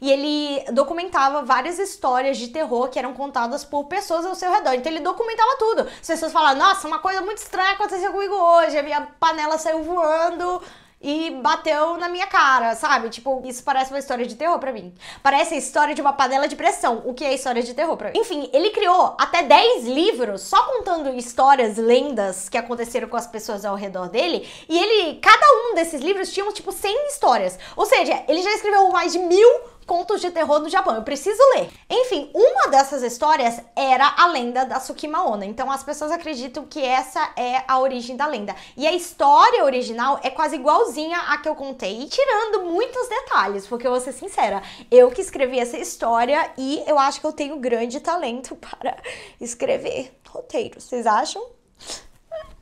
e ele documentava várias histórias de terror que eram contadas por pessoas ao seu redor. Então ele documentava tudo. As pessoas falavam, nossa, uma coisa muito estranha aconteceu comigo hoje, a minha panela saiu voando, e bateu na minha cara, sabe? Tipo, isso parece uma história de terror para mim. Parece a história de uma panela de pressão, o que é história de terror pra mim. Enfim, ele criou até 10 livros só contando histórias, lendas que aconteceram com as pessoas ao redor dele, e ele, cada um desses livros tinha tipo 100 histórias. Ou seja, ele já escreveu mais de mil contos de terror no Japão. Eu preciso ler. Enfim, uma dessas histórias era a lenda da Ona. Então as pessoas acreditam que essa é a origem da lenda. E a história original é quase igualzinha à que eu contei, tirando muitos detalhes, porque eu vou ser sincera, eu que escrevi essa história e eu acho que eu tenho grande talento para escrever roteiro. Vocês acham?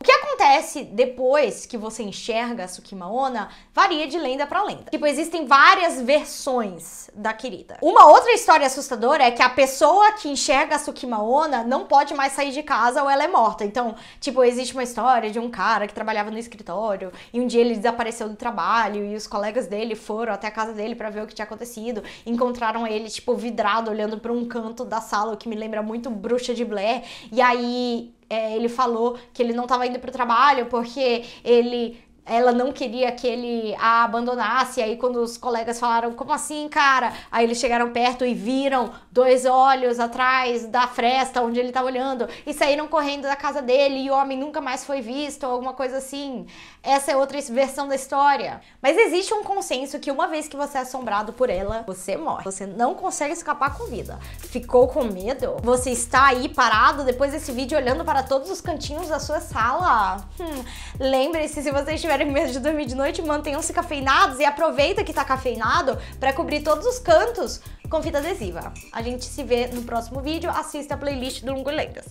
O que acontece depois que você enxerga a Sukimaona varia de lenda para lenda. Tipo, existem várias versões da querida. Uma outra história assustadora é que a pessoa que enxerga a Sukimaona não pode mais sair de casa ou ela é morta. Então, tipo, existe uma história de um cara que trabalhava no escritório e um dia ele desapareceu do trabalho e os colegas dele foram até a casa dele para ver o que tinha acontecido. Encontraram ele, tipo, vidrado, olhando para um canto da sala, o que me lembra muito Bruxa de Blair. E aí é, ele falou que ele não estava indo para o trabalho porque ele ela não queria que ele a abandonasse. Aí, quando os colegas falaram, como assim, cara? Aí eles chegaram perto e viram dois olhos atrás da fresta onde ele tá olhando e saíram correndo da casa dele e o homem nunca mais foi visto, ou alguma coisa assim. Essa é outra versão da história. Mas existe um consenso que uma vez que você é assombrado por ela, você morre. Você não consegue escapar com vida. Ficou com medo? Você está aí parado depois desse vídeo olhando para todos os cantinhos da sua sala? Hum, Lembre-se, se você estiver tiverem medo de dormir de noite, mantenham-se cafeinados e aproveita que tá cafeinado para cobrir todos os cantos com fita adesiva. A gente se vê no próximo vídeo, assista a playlist do Lungo Lendas.